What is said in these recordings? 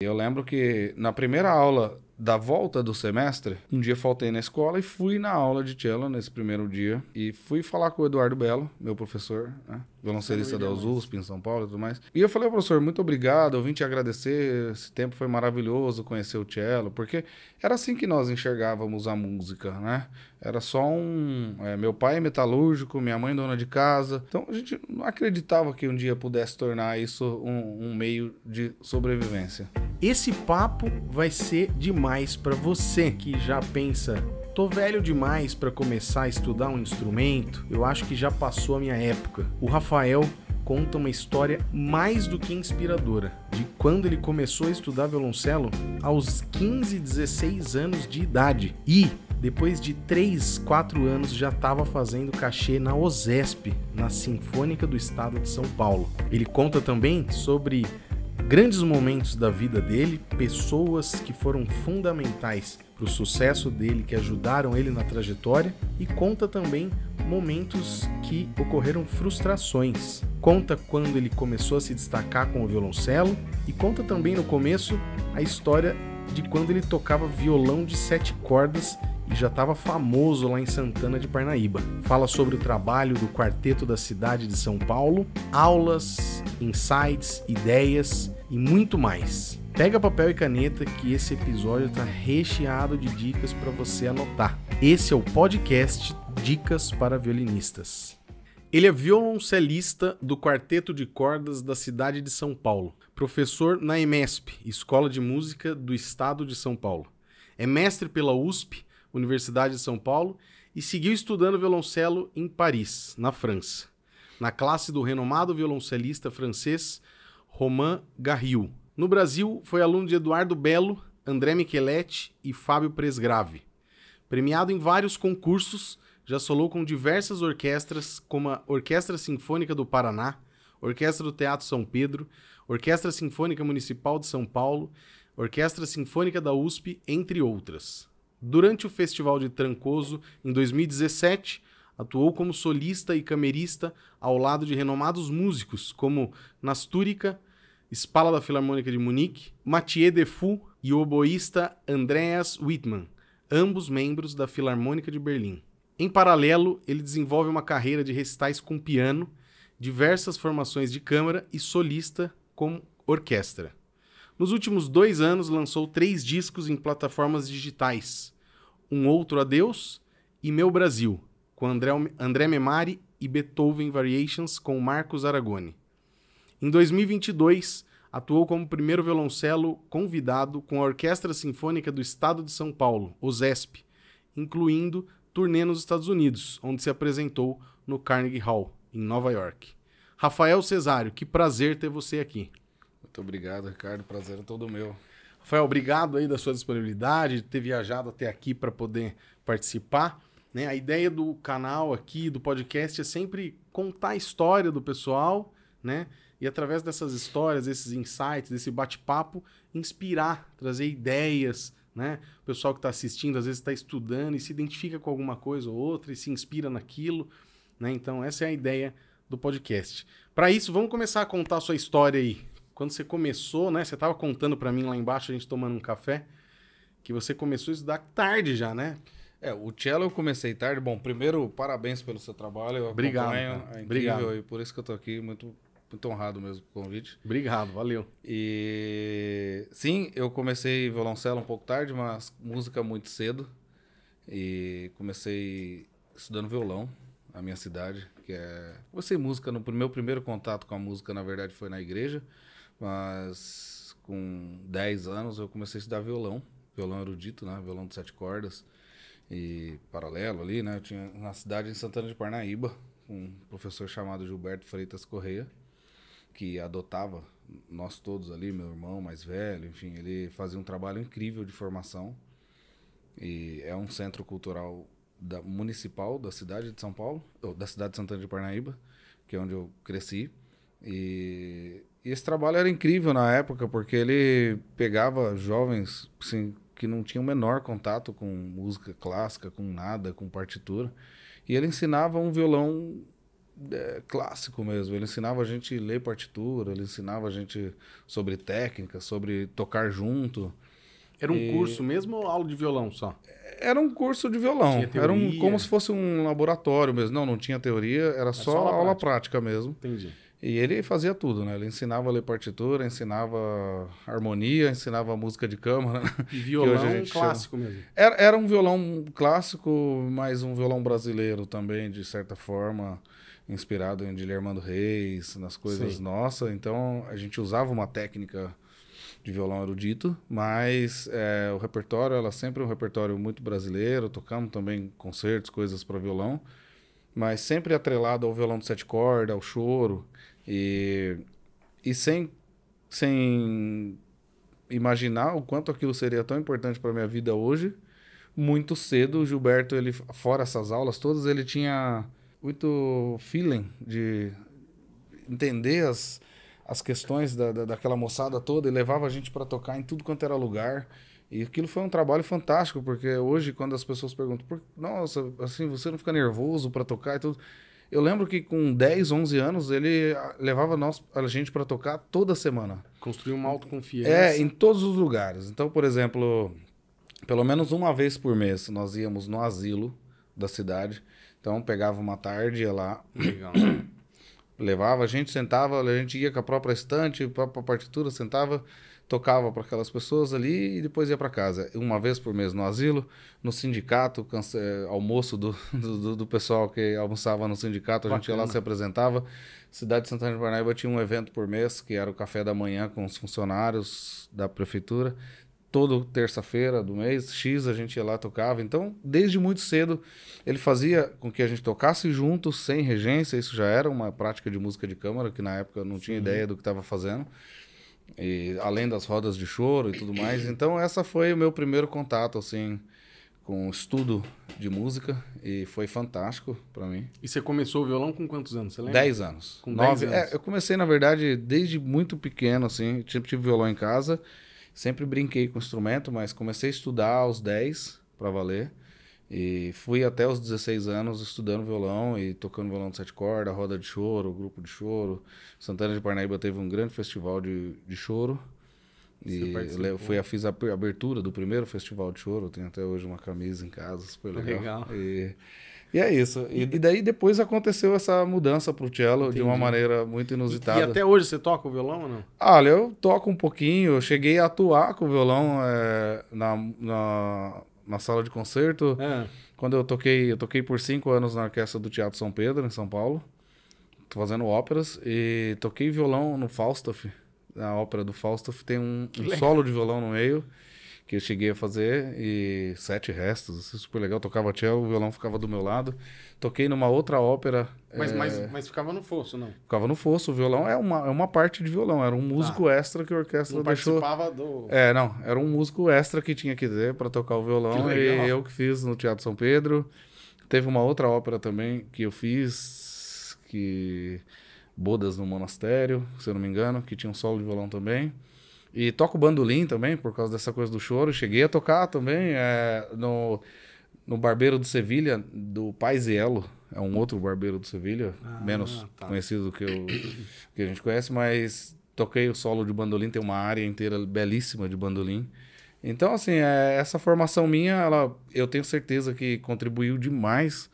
Eu lembro que na primeira aula da volta do semestre, um dia faltei na escola e fui na aula de cello nesse primeiro dia. E fui falar com o Eduardo Belo, meu professor, né? violoncelista da USP em São Paulo e tudo mais. E eu falei, professor, muito obrigado, eu vim te agradecer, esse tempo foi maravilhoso conhecer o cello, porque era assim que nós enxergávamos a música, né? Era só um... É, meu pai é metalúrgico, minha mãe é dona de casa. Então a gente não acreditava que um dia pudesse tornar isso um, um meio de sobrevivência. Esse papo vai ser demais mais para você que já pensa Tô velho demais para começar a estudar um instrumento. Eu acho que já passou a minha época. O Rafael conta uma história mais do que inspiradora de quando ele começou a estudar violoncelo aos 15, 16 anos de idade. E depois de 3, 4 anos já estava fazendo cachê na OSESP, na Sinfônica do Estado de São Paulo. Ele conta também sobre grandes momentos da vida dele, pessoas que foram fundamentais para o sucesso dele, que ajudaram ele na trajetória, e conta também momentos que ocorreram frustrações. Conta quando ele começou a se destacar com o violoncelo e conta também no começo a história de quando ele tocava violão de sete cordas e já estava famoso lá em Santana de Parnaíba. Fala sobre o trabalho do quarteto da cidade de São Paulo, aulas, insights, ideias e muito mais. Pega papel e caneta que esse episódio está recheado de dicas para você anotar. Esse é o podcast Dicas para Violinistas. Ele é violoncelista do Quarteto de Cordas da cidade de São Paulo, professor na EMESP, Escola de Música do Estado de São Paulo. É mestre pela USP Universidade de São Paulo, e seguiu estudando violoncelo em Paris, na França, na classe do renomado violoncelista francês Romain Garriou. No Brasil, foi aluno de Eduardo Belo, André Micheletti e Fábio Presgrave. Premiado em vários concursos, já solou com diversas orquestras, como a Orquestra Sinfônica do Paraná, Orquestra do Teatro São Pedro, Orquestra Sinfônica Municipal de São Paulo, Orquestra Sinfônica da USP, entre outras. Durante o Festival de Trancoso, em 2017, atuou como solista e camerista ao lado de renomados músicos como Nastúrica, Espala da Filarmônica de Munique, Mathieu Defoe e o oboísta Andreas Wittmann, ambos membros da Filarmônica de Berlim. Em paralelo, ele desenvolve uma carreira de recitais com piano, diversas formações de câmara e solista com orquestra. Nos últimos dois anos, lançou três discos em plataformas digitais: Um Outro Adeus e Meu Brasil, com André, André Memari e Beethoven Variations, com Marcos Aragoni. Em 2022, atuou como primeiro violoncelo convidado com a Orquestra Sinfônica do Estado de São Paulo, o ZESP, incluindo turnê nos Estados Unidos, onde se apresentou no Carnegie Hall, em Nova York. Rafael Cesário, que prazer ter você aqui. Muito obrigado, Ricardo. Prazer é todo meu. Rafael, obrigado aí da sua disponibilidade, de ter viajado até aqui para poder participar. Né? A ideia do canal aqui, do podcast, é sempre contar a história do pessoal, né? E através dessas histórias, desses insights, desse bate-papo, inspirar, trazer ideias, né? O pessoal que está assistindo, às vezes está estudando e se identifica com alguma coisa ou outra e se inspira naquilo, né? Então, essa é a ideia do podcast. Para isso, vamos começar a contar a sua história aí quando você começou, né? Você estava contando para mim lá embaixo, a gente tomando um café, que você começou a estudar tarde já, né? É, o cello eu comecei tarde. Bom, primeiro, parabéns pelo seu trabalho. Eu Obrigado. É Obrigado. E por isso que eu tô aqui, muito, muito honrado mesmo com o convite. Obrigado, valeu. E sim, eu comecei violoncelo um pouco tarde, mas música muito cedo. E comecei estudando violão na minha cidade, que é. Comecei música no meu primeiro contato com a música, na verdade, foi na igreja. Mas com 10 anos eu comecei a estudar violão, violão erudito, né? Violão de sete cordas. E paralelo ali, né? Eu tinha na cidade de Santana de Parnaíba um professor chamado Gilberto Freitas Correia, que adotava nós todos ali, meu irmão mais velho, enfim, ele fazia um trabalho incrível de formação. E é um centro cultural da, municipal da cidade de São Paulo, ou da cidade de Santana de Parnaíba, que é onde eu cresci. E esse trabalho era incrível na época, porque ele pegava jovens assim, que não tinham o menor contato com música clássica, com nada, com partitura, e ele ensinava um violão é, clássico mesmo. Ele ensinava a gente ler partitura, ele ensinava a gente sobre técnica, sobre tocar junto. Era um e... curso mesmo ou aula de violão só? Era um curso de violão. Era um, como se fosse um laboratório mesmo. Não, não tinha teoria, era, era só, só, aula, prática. prática mesmo. Entendi. E ele fazia tudo, né? Ele ensinava a ler partitura, ensinava harmonia, ensinava música de câmara. Né? E violão clássico chama. mesmo. Era, era um violão clássico, mas um violão brasileiro também, de certa forma, inspirado em Guilhermando Reis, nas coisas Sim. nossas. Então, a gente usava uma técnica de violão erudito, mas é, o repertório era sempre é um repertório muito brasileiro. Tocamos também concertos, coisas para violão, mas sempre atrelado ao violão de sete cordas, ao choro. E, e sem, sem imaginar o quanto aquilo seria tão importante para minha vida hoje, muito cedo o Gilberto, ele, fora essas aulas todas, ele tinha muito feeling de entender as, as questões da, da daquela moçada toda e levava a gente para tocar em tudo quanto era lugar. E aquilo foi um trabalho fantástico, porque hoje, quando as pessoas perguntam, nossa, assim, você não fica nervoso para tocar e tudo. Eu lembro que com 10, 11 anos, ele levava nós, a gente para tocar toda semana. Construiu uma autoconfiança. É, em todos os lugares. Então, por exemplo, pelo menos uma vez por mês, nós íamos no asilo da cidade. Então, pegava uma tarde, ia lá. Legal. levava, a gente sentava, a gente ia com a própria estante, a própria partitura, sentava tocava para aquelas pessoas ali e depois ia para casa. Uma vez por mês no asilo, no sindicato, é, almoço do, do, do, pessoal que almoçava no sindicato, a Bacana. gente ia lá se apresentava. Cidade de Santana de Parnaíba tinha um evento por mês, que era o café da manhã com os funcionários da prefeitura. Todo terça-feira do mês, X, a gente ia lá tocava. Então, desde muito cedo, ele fazia com que a gente tocasse juntos, sem regência. Isso já era uma prática de música de câmara, que na época eu não Sim. tinha ideia do que estava fazendo. E, além das rodas de choro e tudo mais. Então, essa foi o meu primeiro contato, assim, com o estudo de música. E foi fantástico para mim. E você começou o violão com quantos anos? Você lembra? Dez anos. Com Nove. É, anos. É, eu comecei, na verdade, desde muito pequeno, assim. Sempre tive violão em casa. Sempre brinquei com o instrumento, mas comecei a estudar aos dez para valer. E fui até os 16 anos estudando violão e tocando violão de sete cordas, roda de choro, grupo de choro. Santana de Parnaíba teve um grande festival de, de choro. E eu fui, fiz a abertura do primeiro festival de choro. Tenho até hoje uma camisa em casa, super legal. legal. E, e é isso. E, e, daí depois aconteceu essa mudança pro cello Entendi. de uma maneira muito inusitada. E, e, até hoje você toca o violão ou não? Olha, eu toco um pouquinho. Eu cheguei a atuar com o violão é, na, na na sala de concerto. É. Quando eu toquei, eu toquei por cinco anos na orquestra do Teatro São Pedro, em São Paulo. Tô fazendo óperas e toquei violão no Falstaff. Na ópera do Falstaff tem um, um solo de violão no meio que eu cheguei a fazer e sete restos, assim, super legal. Tocava cello, o violão ficava do meu lado. Toquei numa outra ópera. Mas, é... mas, mas ficava no fosso, não? Ficava no fosso. O violão é uma, é uma parte de violão, era um tá. músico ah, extra que a orquestra não deixou. participava do. É, não, era um músico extra que tinha que dizer para tocar o violão e eu que fiz no Teatro São Pedro. Teve uma outra ópera também que eu fiz, que Bodas no Monastério, se eu não me engano, que tinha um solo de violão também. E toco bandolim também, por causa dessa coisa do choro. Cheguei a tocar também é, no, no Barbeiro de Sevilha, do Paisiello. É um outro barbeiro de Sevilha, ah, menos tá. conhecido do que, o, que a gente conhece, mas toquei o solo de bandolim, tem uma área inteira belíssima de bandolim. Então, assim, é, essa formação minha, ela, eu tenho certeza que contribuiu demais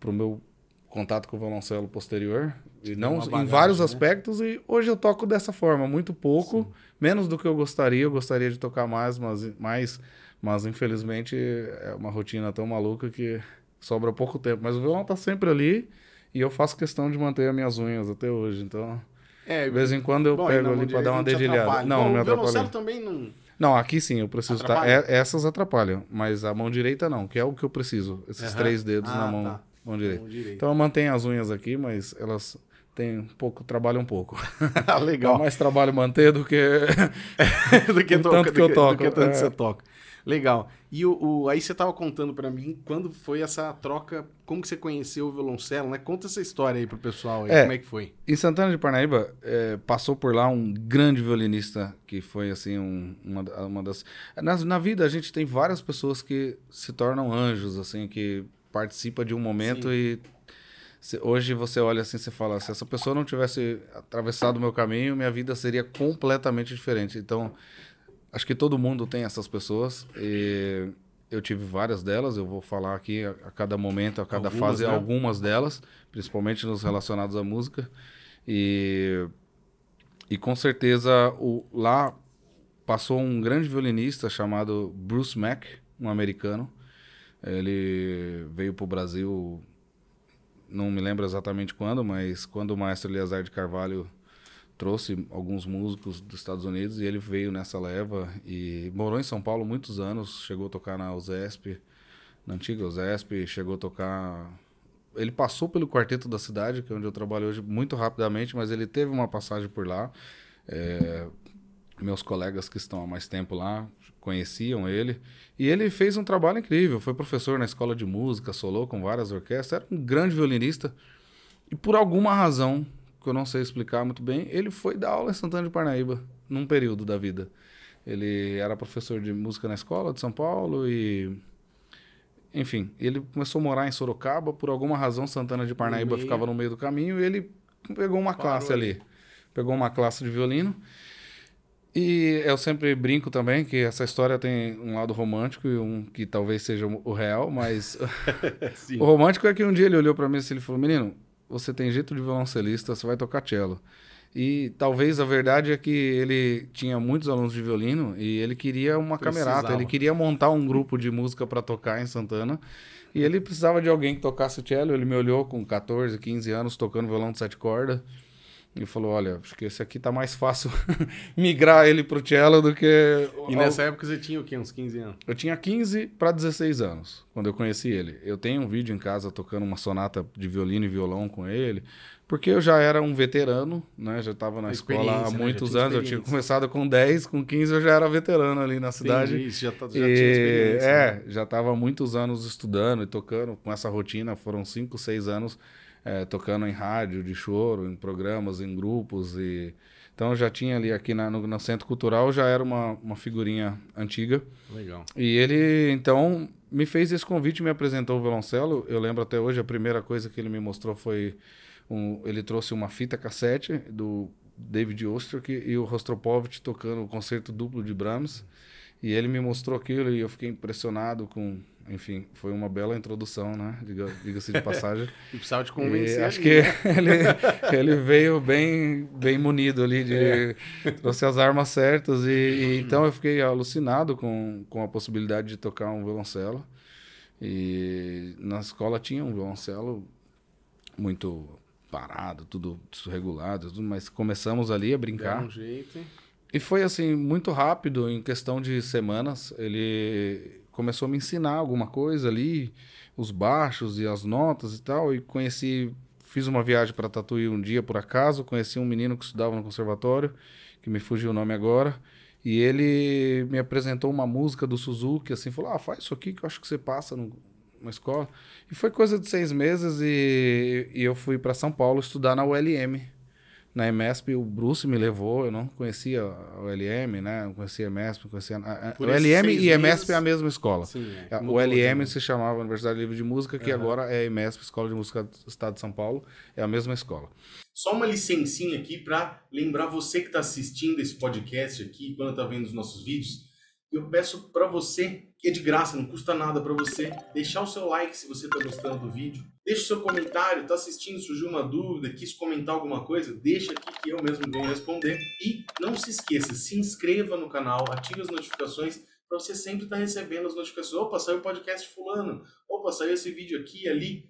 para o meu contato com o violoncelo posterior. E não, em vários né? aspectos, e hoje eu toco dessa forma, muito pouco. Sim menos do que eu gostaria. Eu gostaria de tocar mais, mas, mais, mas infelizmente é uma rotina tão maluca que sobra pouco tempo. Mas o violão tá sempre ali e eu faço questão de manter as minhas unhas até hoje. Então, é, de vez em quando eu bom, pego ali para dar uma dedilhada. Não, não, me atrapalha. também não. Não, aqui sim, eu preciso estar. Tá, é, essas atrapalham, mas a mão direita não, que é o que eu preciso. Esses uhum. três dedos ah, na mão, tá. mão, direita. mão, direita. Então eu mantenho as unhas aqui, mas elas tem um pouco trabalho um pouco. Ah, legal. Dá mais trabalho manter do que do que tanto que eu toco. Do que tanto é. você toca. Legal. E o, o aí você estava contando para mim quando foi essa troca, como que você conheceu o violoncelo, né? Conta essa história aí pro pessoal, aí, é, como é que foi? Em Santana de Parnaíba é, passou por lá um grande violinista que foi assim um, uma, uma das na, na vida a gente tem várias pessoas que se tornam anjos assim que participa de um momento Sim. e Hoje você olha assim e fala: se essa pessoa não tivesse atravessado o meu caminho, minha vida seria completamente diferente. Então, acho que todo mundo tem essas pessoas. E eu tive várias delas, eu vou falar aqui a, a cada momento, a cada algumas, fase, né? algumas delas, principalmente nos relacionados à música. E, e com certeza o, lá passou um grande violinista chamado Bruce Mack, um americano. Ele veio para o Brasil não me lembro exatamente quando, mas quando o maestro Eliazar de Carvalho trouxe alguns músicos dos Estados Unidos e ele veio nessa leva e morou em São Paulo muitos anos, chegou a tocar na USESP, na antiga USESP, chegou a tocar... Ele passou pelo Quarteto da Cidade, que é onde eu trabalho hoje, muito rapidamente, mas ele teve uma passagem por lá. É... Meus colegas que estão há mais tempo lá conheciam ele. E ele fez um trabalho incrível. Foi professor na escola de música, solou com várias orquestras, era um grande violinista. E por alguma razão, que eu não sei explicar muito bem, ele foi dar aula em Santana de Parnaíba, num período da vida. Ele era professor de música na escola de São Paulo e. Enfim, ele começou a morar em Sorocaba, por alguma razão Santana de Parnaíba uhum. ficava no meio do caminho e ele pegou uma Parou classe ali. ali. Pegou uma classe de violino. E eu sempre brinco também que essa história tem um lado romântico e um que talvez seja o real, mas o romântico é que um dia ele olhou para mim e ele falou: "Menino, você tem jeito de violoncelista, você vai tocar cello". E talvez a verdade é que ele tinha muitos alunos de violino e ele queria uma Precisava. camerata, ele queria montar um grupo de música para tocar em Santana. E ele precisava de alguém que tocasse cello. Ele me olhou com 14, 15 anos tocando violão de sete cordas e falou: Olha, acho que esse aqui tá mais fácil migrar ele pro cello do que. E nessa época você tinha o quê? Uns 15 anos? Eu tinha 15 para 16 anos, quando eu conheci ele. Eu tenho um vídeo em casa tocando uma sonata de violino e violão com ele, porque eu já era um veterano, né? Já estava na escola há né? muitos né? anos. Eu tinha começado com 10, com 15 eu já era veterano ali na cidade. Isso, já, tá- já e... tinha experiência. É, né? já estava muitos anos estudando e tocando com essa rotina. Foram 5, 6 anos é, tocando em rádio, de choro, em programas, em grupos. E... Então eu já tinha ali aqui na, no, no Centro Cultural, já era uma, uma figurinha antiga. Legal. E ele, então, me fez esse convite, me apresentou o violoncelo. Eu lembro até hoje, a primeira coisa que ele me mostrou foi... Um, ele trouxe uma fita cassete do David Ostrock e o Rostropovich tocando o concerto duplo de Brahms. E ele me mostrou aquilo e eu fiquei impressionado com enfim, foi uma bela introdução, né? Diga-se de passagem. e precisava te convencer. E acho que né? ele, ele veio bem, bem munido ali, de, é. trouxe as armas certas. E, e, uhum. então eu fiquei alucinado com, com a possibilidade de tocar um violoncelo. E na escola tinha um violoncelo muito parado, tudo desregulado, tudo, mas começamos ali a brincar. De um jeito. E foi assim, muito rápido, em questão de semanas. Ele começou a me ensinar alguma coisa ali, os baixos e as notas e tal, e conheci, fiz uma viagem para Tatuí um dia por acaso, conheci um menino que estudava no conservatório, que me fugiu o nome agora, e ele me apresentou uma música do Suzuki, assim, falou, ah, faz isso aqui que eu acho que você passa numa escola. E foi coisa de seis meses e, e eu fui para São Paulo estudar na ULM, na MESP o Bruce me levou, eu não conhecia o LM, né? Eu conhecia a MESP, conhecia o LM e a MESP é a mesma escola. Sim, é. O LM se chamava Universidade Livre de Música, que uhum. agora é a MESP, Escola de Música do Estado de São Paulo, é a mesma escola. Só uma licencinha aqui para lembrar você que está assistindo esse podcast aqui, quando está vendo os nossos vídeos, eu peço para você é de graça, não custa nada para você deixar o seu like se você está gostando do vídeo. Deixe seu comentário, está assistindo, surgiu uma dúvida, quis comentar alguma coisa, deixa aqui que eu mesmo venho responder. E não se esqueça, se inscreva no canal, ative as notificações para você sempre estar tá recebendo as notificações. Opa, saiu o podcast fulano, opa, saiu esse vídeo aqui ali.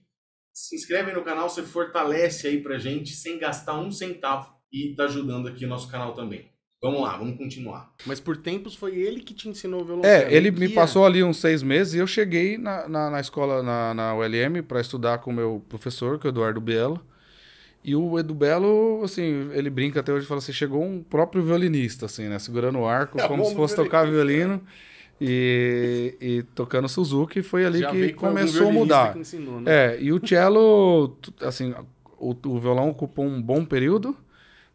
Se inscreve no canal, você fortalece aí pra gente sem gastar um centavo e tá ajudando aqui o nosso canal também. Vamos lá, vamos continuar. Mas por tempos foi ele que te ensinou o violoncelo. É, ele me passou ali uns seis meses e eu cheguei na, na, na escola, na, na ULM, para estudar com o meu professor, que é o Eduardo Belo. E o Edu Belo, assim, ele brinca até hoje, fala assim, chegou um próprio violinista, assim, né? Segurando o arco, é, como se fosse tocar né? violino. E, e, tocando Suzuki foi ali Já que começou a mudar. Que ensinou, né? É, e o cello, assim, o, o violão ocupou um bom período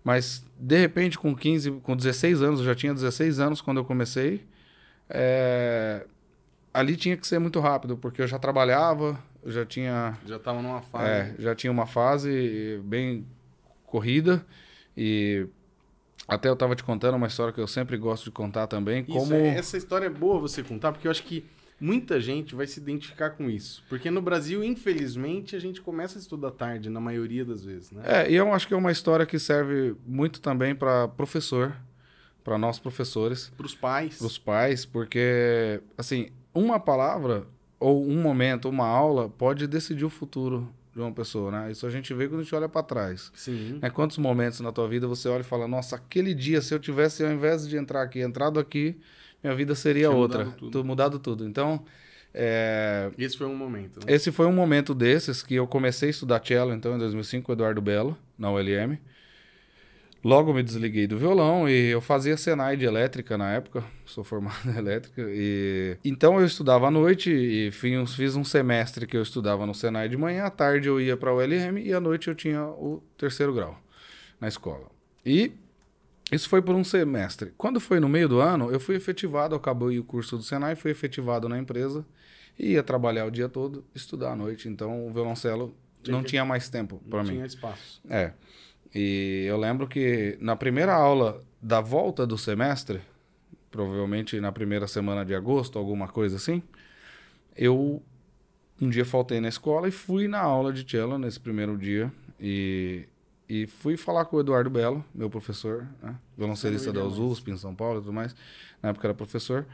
mas, de repente, com 15, com 16 anos, eu já tinha 16 anos quando eu comecei, é... ali tinha que ser muito rápido, porque eu já trabalhava, eu já tinha... Já estava numa fase. É, já tinha uma fase bem corrida e... Até eu estava te contando uma história que eu sempre gosto de contar também, Isso, como... É, essa história é boa você contar, porque eu acho que muita gente vai se identificar com isso. Porque no Brasil, infelizmente, a gente começa a estudar tarde, na maioria das vezes, né? É, e eu acho que é uma história que serve muito também para professor, para nós professores. Para os pais. Para os pais, porque, assim, uma palavra ou um momento, uma aula, pode decidir o futuro de uma pessoa, né? Isso a gente vê quando a gente olha para trás. Sim. é Quantos momentos na tua vida você olha e fala, nossa, aquele dia, se eu tivesse, ao invés de entrar aqui, entrado aqui minha vida seria Tinha outra. Mudado tudo. mudado tudo. Então. É... Esse foi um momento. Né? Esse foi um momento desses que eu comecei a estudar cello, então, em 2005, com Eduardo Belo, na ULM. Logo me desliguei do violão e eu fazia Senai de elétrica na época, sou formado em elétrica. E... Então eu estudava à noite e fiz um semestre que eu estudava no Senai de manhã, à tarde eu ia para a ULM e à noite eu tinha o terceiro grau na escola. E isso foi por um semestre. Quando foi no meio do ano, eu fui efetivado, acabei o curso do Senai, fui efetivado na empresa e ia trabalhar o dia todo, estudar à noite. Então o violoncelo tinha não que... tinha mais tempo para mim. Não tinha espaço. É. E eu lembro que na primeira aula da volta do semestre, provavelmente na primeira semana de agosto, alguma coisa assim, eu um dia faltei na escola e fui na aula de cello nesse primeiro dia e e fui falar com o Eduardo Belo, meu professor, né? violoncelista da USP em São Paulo e tudo mais. Na época era professor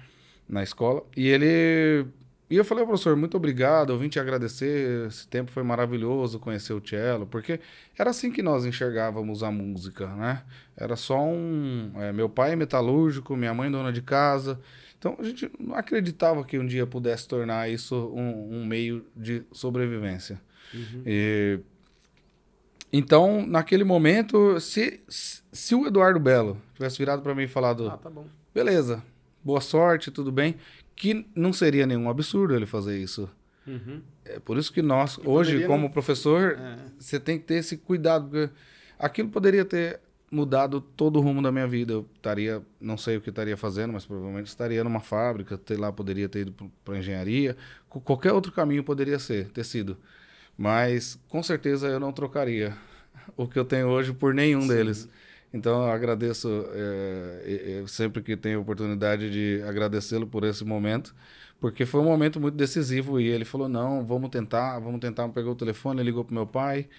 na escola. E ele. E eu falei, professor, muito obrigado, eu vim te agradecer, esse tempo foi maravilhoso conhecer o cello, porque era assim que nós enxergávamos a música, né? Era só um... É, meu pai é metalúrgico, minha mãe é dona de casa, então a gente não acreditava que um dia pudesse tornar isso um, um meio de sobrevivência. Uhum. E então, naquele momento, se, se o Eduardo Belo tivesse virado para mim e falado: ah, tá beleza, boa sorte, tudo bem, que não seria nenhum absurdo ele fazer isso. Uhum. É por isso que nós, e hoje, poderia, como professor, é. você tem que ter esse cuidado, porque aquilo poderia ter mudado todo o rumo da minha vida. Eu estaria, não sei o que estaria fazendo, mas provavelmente estaria numa fábrica, sei lá, poderia ter ido para engenharia, qualquer outro caminho poderia ser, ter sido. Mas com certeza eu não trocaria o que eu tenho hoje por nenhum Sim. deles. Então eu agradeço é, sempre que tenho oportunidade de agradecê-lo por esse momento, porque foi um momento muito decisivo e ele falou não, vamos tentar, vamos tentar. Pegou o telefone, ligou para meu pai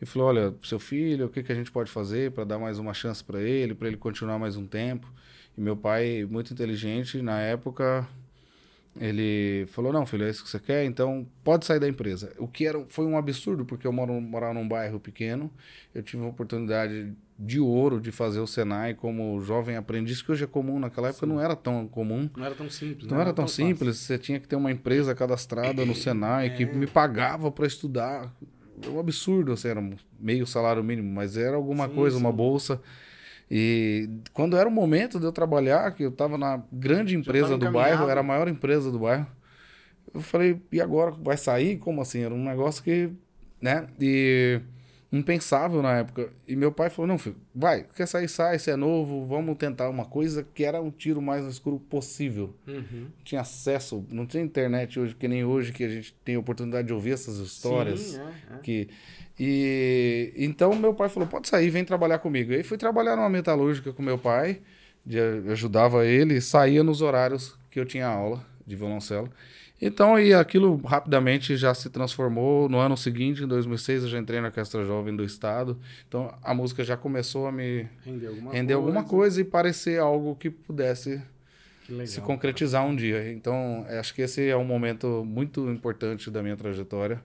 e falou olha seu filho, o que que a gente pode fazer para dar mais uma chance para ele, para ele continuar mais um tempo. E meu pai muito inteligente na época ele falou: Não, filho, é isso que você quer, então pode sair da empresa. O que era, foi um absurdo, porque eu moro, morava num bairro pequeno, eu tive uma oportunidade de ouro de fazer o Senai como jovem aprendiz, que hoje é comum, naquela época Sim. não era tão comum. Não era tão simples. Não, né? era, tão, simples, fácil. você tinha que ter uma empresa cadastrada no Senai é. que me pagava para estudar. É um absurdo, assim, era meio salário mínimo, mas era alguma sim, coisa, sim. uma bolsa. E quando era o momento de eu trabalhar, que eu estava na grande empresa do bairro, era a maior empresa do bairro, eu falei, e agora vai sair? Como assim? Era um negócio que, né? E impensável na época. E meu pai falou: não, filho, vai, quer sair, sai, você é novo, vamos tentar uma coisa que era um tiro mais no escuro possível. Uhum. Tinha acesso, não tinha internet hoje, que nem hoje, que a gente tem a oportunidade de ouvir essas histórias. Sim, é, é. Que... E então meu pai falou: pode sair, vem trabalhar comigo. E aí fui trabalhar numa metalúrgica com meu pai, de, ajudava ele, saía nos horários que eu tinha aula de violoncelo. Então, e aquilo rapidamente já se transformou. No ano seguinte, em 2006, eu já entrei na Orquestra Jovem do Estado. Então, a música já começou a me render alguma, render coisa. alguma coisa. e parecer algo que pudesse que legal, se concretizar cara. um dia. Então, é, acho que esse é um momento muito importante da minha trajetória.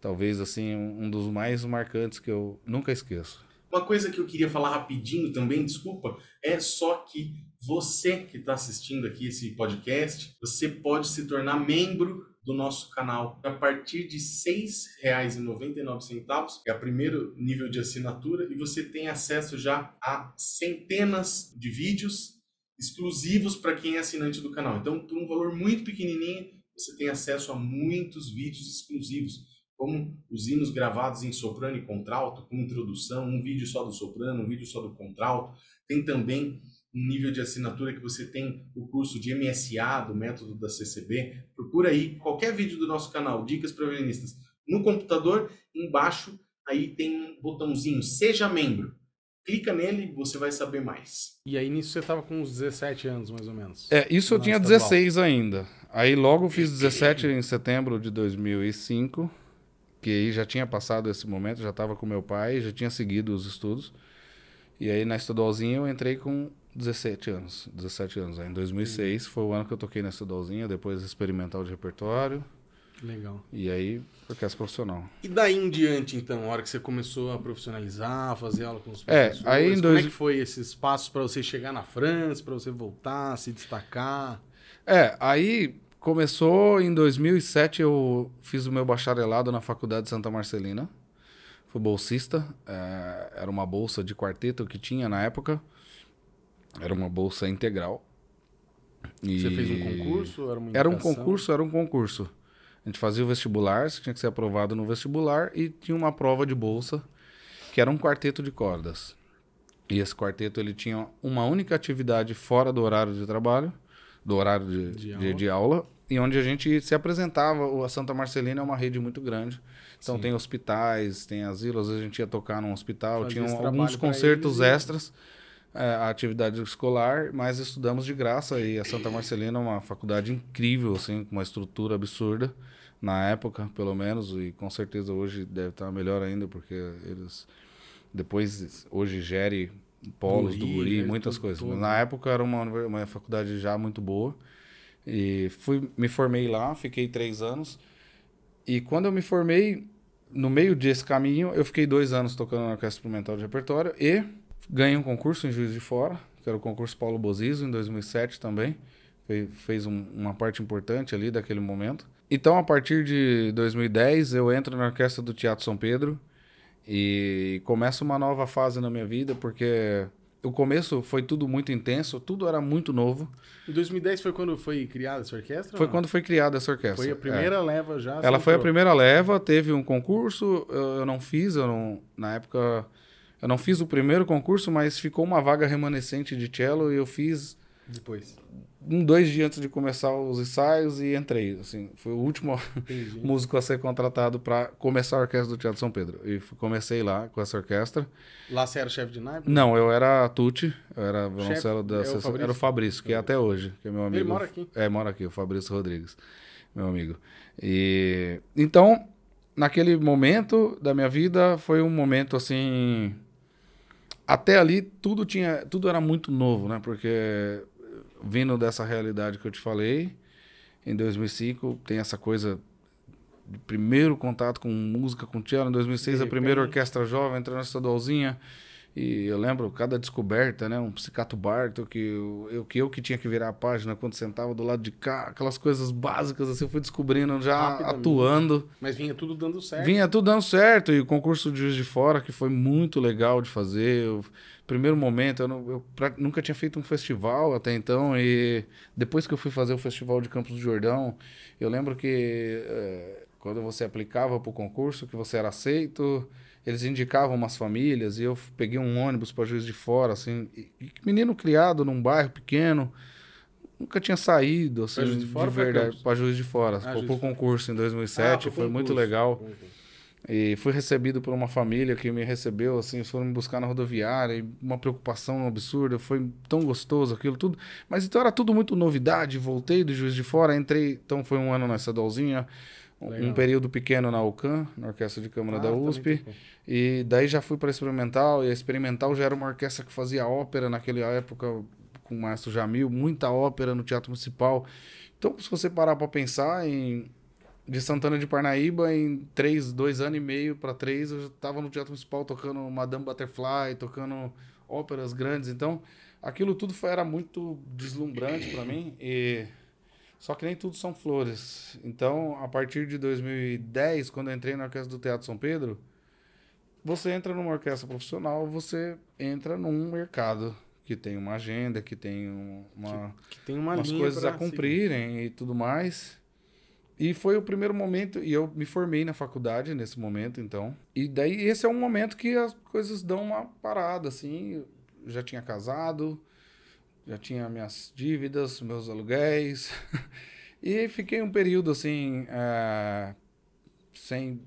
Talvez, assim, um dos mais marcantes que eu nunca esqueço. Uma coisa que eu queria falar rapidinho também, desculpa, é só que você que está assistindo aqui esse podcast, você pode se tornar membro do nosso canal a partir de R$ 6,99, é o primeiro nível de assinatura, e você tem acesso já a centenas de vídeos exclusivos para quem é assinante do canal. Então, por um valor muito pequenininho, você tem acesso a muitos vídeos exclusivos como os hinos gravados em soprano e contralto, com introdução, um vídeo só do soprano, um vídeo só do contralto. Tem também um nível de assinatura que você tem o curso de MSA, do método da CCB. Procura aí qualquer vídeo do nosso canal, Dicas para Violinistas, no computador, embaixo aí tem um botãozinho Seja Membro. Clica nele, você vai saber mais. E aí nisso você estava com uns 17 anos, mais ou menos. É, isso eu tinha estadual. 16 ainda. Aí logo fiz 17 em setembro de 2005 que aí já tinha passado esse momento, já estava com meu pai, já tinha seguido os estudos. E aí na Estadualzinha eu entrei com 17 anos, 17 anos. Aí né? em 2006 foi o ano que eu toquei na Estadualzinha, depois experimental de repertório. Legal. E aí, é profissional. E daí em diante, então, a hora que você começou a profissionalizar, a fazer aula com os é, professores, é, aí em dois... como é que foi esses passos para você chegar na França, para você voltar, se destacar? É, aí Começou em 2007, eu fiz o meu bacharelado na Faculdade Santa Marcelina. Fui bolsista, é, era uma bolsa de quarteto que tinha na época. Era uma bolsa integral. E... Você fez um concurso? Era, era um concurso, era um concurso. A gente fazia o vestibular, você tinha que ser aprovado no vestibular e tinha uma prova de bolsa que era um quarteto de cordas. E esse quarteto ele tinha uma única atividade fora do horário de trabalho do horário de, de, aula. De, de aula e onde a gente se apresentava. A Santa Marcelina é uma rede muito grande. Então Sim. tem hospitais, tem asilos, às vezes a gente ia tocar num hospital, Fazia tinham alguns concertos eles, extras é, a atividade escolar, mas estudamos de graça e a Santa Marcelina é uma faculdade incrível, assim, com uma estrutura absurda na época, pelo menos, e com certeza hoje deve estar melhor ainda, porque eles depois hoje gere polos do Guri, do Guri muitas tudo, coisas. Tudo. Na época era uma, uma faculdade já muito boa. E fui, me formei lá, fiquei três anos. E quando eu me formei, no meio desse caminho, eu fiquei dois anos tocando na Orquestra Experimental de Repertório e ganhei um concurso em Juiz de Fora, que era o concurso Paulo Bozizo, em 2007 também. Fe, fez um, uma parte importante ali daquele momento. Então, a partir de 2010, eu entro na Orquestra do Teatro São Pedro e começa uma nova fase na minha vida, porque o começo foi tudo muito intenso, tudo era muito novo. Em 2010 foi quando foi criada essa orquestra? Foi quando foi criada essa orquestra. Foi a é. primeira é. leva já? Ela assim, foi entrou. a primeira leva, teve um concurso, eu, eu não fiz, eu não, na época eu não fiz o primeiro concurso, mas ficou uma vaga remanescente de cello e eu fiz depois um, dois dias antes de começar os ensaios e entrei. Assim, foi o último músico a ser contratado para começar a orquestra do Teatro São Pedro. E comecei lá com essa orquestra. Lá você era chefe de naipe? Não, eu era a Tucci, eu era da é o Fabrício? Era o Fabrício, que é até hoje, que é meu amigo. Ele mora aqui. É, mora aqui, o Fabrício Rodrigues, meu amigo. E então, naquele momento da minha vida, foi um momento assim até ali tudo tinha tudo era muito novo né porque vindo dessa realidade que eu te falei, em 2005 tem essa coisa de primeiro contato com música, com teatro. Em 2006 a primeira orquestra jovem, entrando na estadualzinha. E eu lembro cada descoberta, né? Um psicato Barto, que eu, eu, que eu que tinha que virar a página quando sentava do lado de cá, aquelas coisas básicas assim, eu fui descobrindo já atuando. Mas vinha tudo dando certo. Vinha tudo dando certo. E o concurso de Juiz de Fora, que foi muito legal de fazer. Eu, primeiro momento, eu, não, eu pra, nunca tinha feito um festival até então. E depois que eu fui fazer o Festival de Campos do Jordão, eu lembro que é, quando você aplicava para o concurso, que você era aceito eles indicavam umas famílias e eu peguei um ônibus para Juiz de Fora, assim, e, menino criado num bairro pequeno, nunca tinha saído, assim, Juiz de, Fora, de verdade, para Juiz de Fora, ah, por, por concurso em 2007, ah, foi concurso. muito legal. Uhum. E fui recebido por uma família que me recebeu, assim, eles foram me buscar na rodoviária, e uma preocupação absurda, foi tão gostoso aquilo tudo. Mas então era tudo muito novidade, voltei do Juiz de Fora, entrei, então foi um ano nessa dolzinha Legal. Um período pequeno na UCAM, na Orquestra de Câmara ah, da USP. E daí já fui para experimental, e a experimental já era uma orquestra que fazia ópera naquela época com o Maestro Jamil, muita ópera no Teatro Municipal. Então, se você parar para pensar em de Santana de Parnaíba, em três, dois anos e meio para três, eu já estava no Teatro Municipal tocando Madame Butterfly, tocando óperas grandes. Então, aquilo tudo foi, era muito deslumbrante para mim. E só que nem tudo são flores. Então, a partir de 2010, quando eu entrei na Orquestra do Teatro São Pedro, você entra numa orquestra profissional, você entra num mercado que tem uma agenda, que tem uma, que, que tem uma umas coisas a cumprirem seguir. e tudo mais. E foi o primeiro momento, e eu me formei na faculdade nesse momento, então. E daí esse é um momento que as coisas dão uma parada, assim. já tinha casado, já tinha minhas dívidas, meus aluguéis. e fiquei um período assim, eh, sem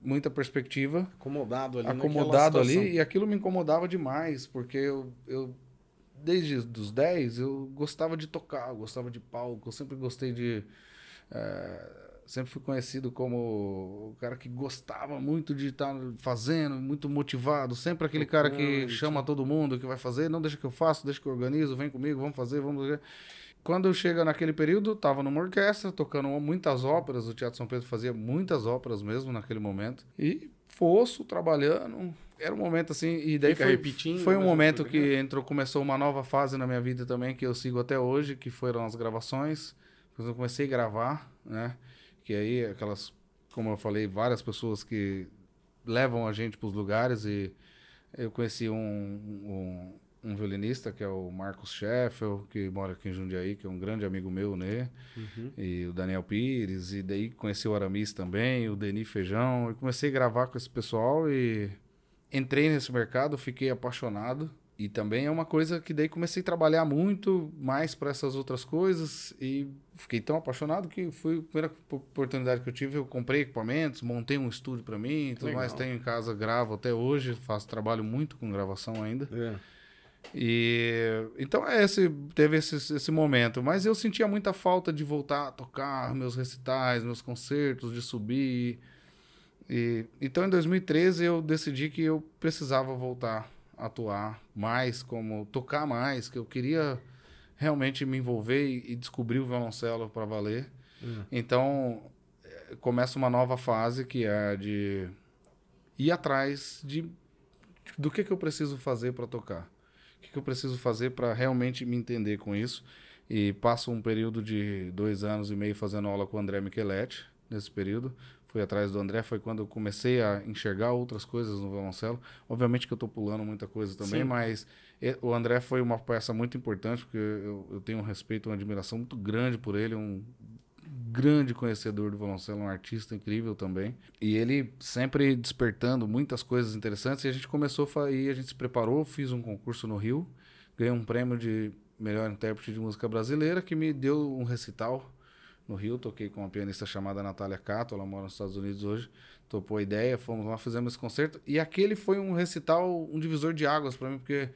muita perspectiva. Acomodado ali. Acomodado ali. E aquilo me incomodava demais, porque eu, eu desde os 10, eu gostava de tocar, eu gostava de palco, eu sempre gostei de. Eh, sempre fui conhecido como o cara que gostava muito de estar fazendo, muito motivado, sempre aquele cara que chama todo mundo, que vai fazer, não deixa que eu faço, deixa que eu organizo, vem comigo, vamos fazer, vamos fazer. Quando chega naquele período, estava numa orquestra, tocando muitas óperas, o Teatro São Pedro fazia muitas óperas mesmo naquele momento. E fosso, trabalhando, era um momento assim, e daí Fica foi, repetindo, foi um momento que né? entrou, começou uma nova fase na minha vida também, que eu sigo até hoje, que foram as gravações. Quando eu comecei a gravar, né? Porque aí, aquelas, como eu falei, várias pessoas que levam a gente para os lugares e eu conheci um, um, um, violinista que é o Marcos Scheffel, que mora aqui em Jundiaí, que é um grande amigo meu, né? Uhum. E o Daniel Pires, e daí conheci o Aramis também, o Denis Feijão. e comecei a gravar com esse pessoal e entrei nesse mercado, fiquei apaixonado. E também é uma coisa que daí comecei a trabalhar muito mais para essas outras coisas e fiquei tão apaixonado que foi a primeira oportunidade que eu tive, eu comprei equipamentos, montei um estúdio para mim, tudo Legal. mais tenho em casa, gravo até hoje, faço trabalho muito com gravação ainda. É. E então é esse teve esse, esse momento, mas eu sentia muita falta de voltar a tocar meus recitais, meus concertos, de subir. E, então em 2013 eu decidi que eu precisava voltar atuar mais, como tocar mais, que eu queria realmente me envolver e, descobrir o violoncelo para valer. Uhum. Então, eh, começa uma nova fase que é de ir atrás de do que, que eu preciso fazer para tocar. O que, que eu preciso fazer para realmente me entender com isso. E passo um período de dois anos e meio fazendo aula com o André Micheletti, nesse período fui atrás do André, foi quando eu comecei a enxergar outras coisas no violoncelo. Obviamente que eu estou pulando muita coisa também, Sim. mas o André foi uma peça muito importante, porque eu, eu, tenho um respeito, uma admiração muito grande por ele, um grande conhecedor do violoncelo, um artista incrível também. E ele sempre despertando muitas coisas interessantes, e a gente começou, e a gente se preparou, fiz um concurso no Rio, ganhei um prêmio de melhor intérprete de música brasileira, que me deu um recital no Rio, toquei com uma pianista chamada Natália Cato, ela mora nos Estados Unidos hoje, topou a ideia, fomos lá, fizemos esse concerto, e aquele foi um recital, um divisor de águas para mim, porque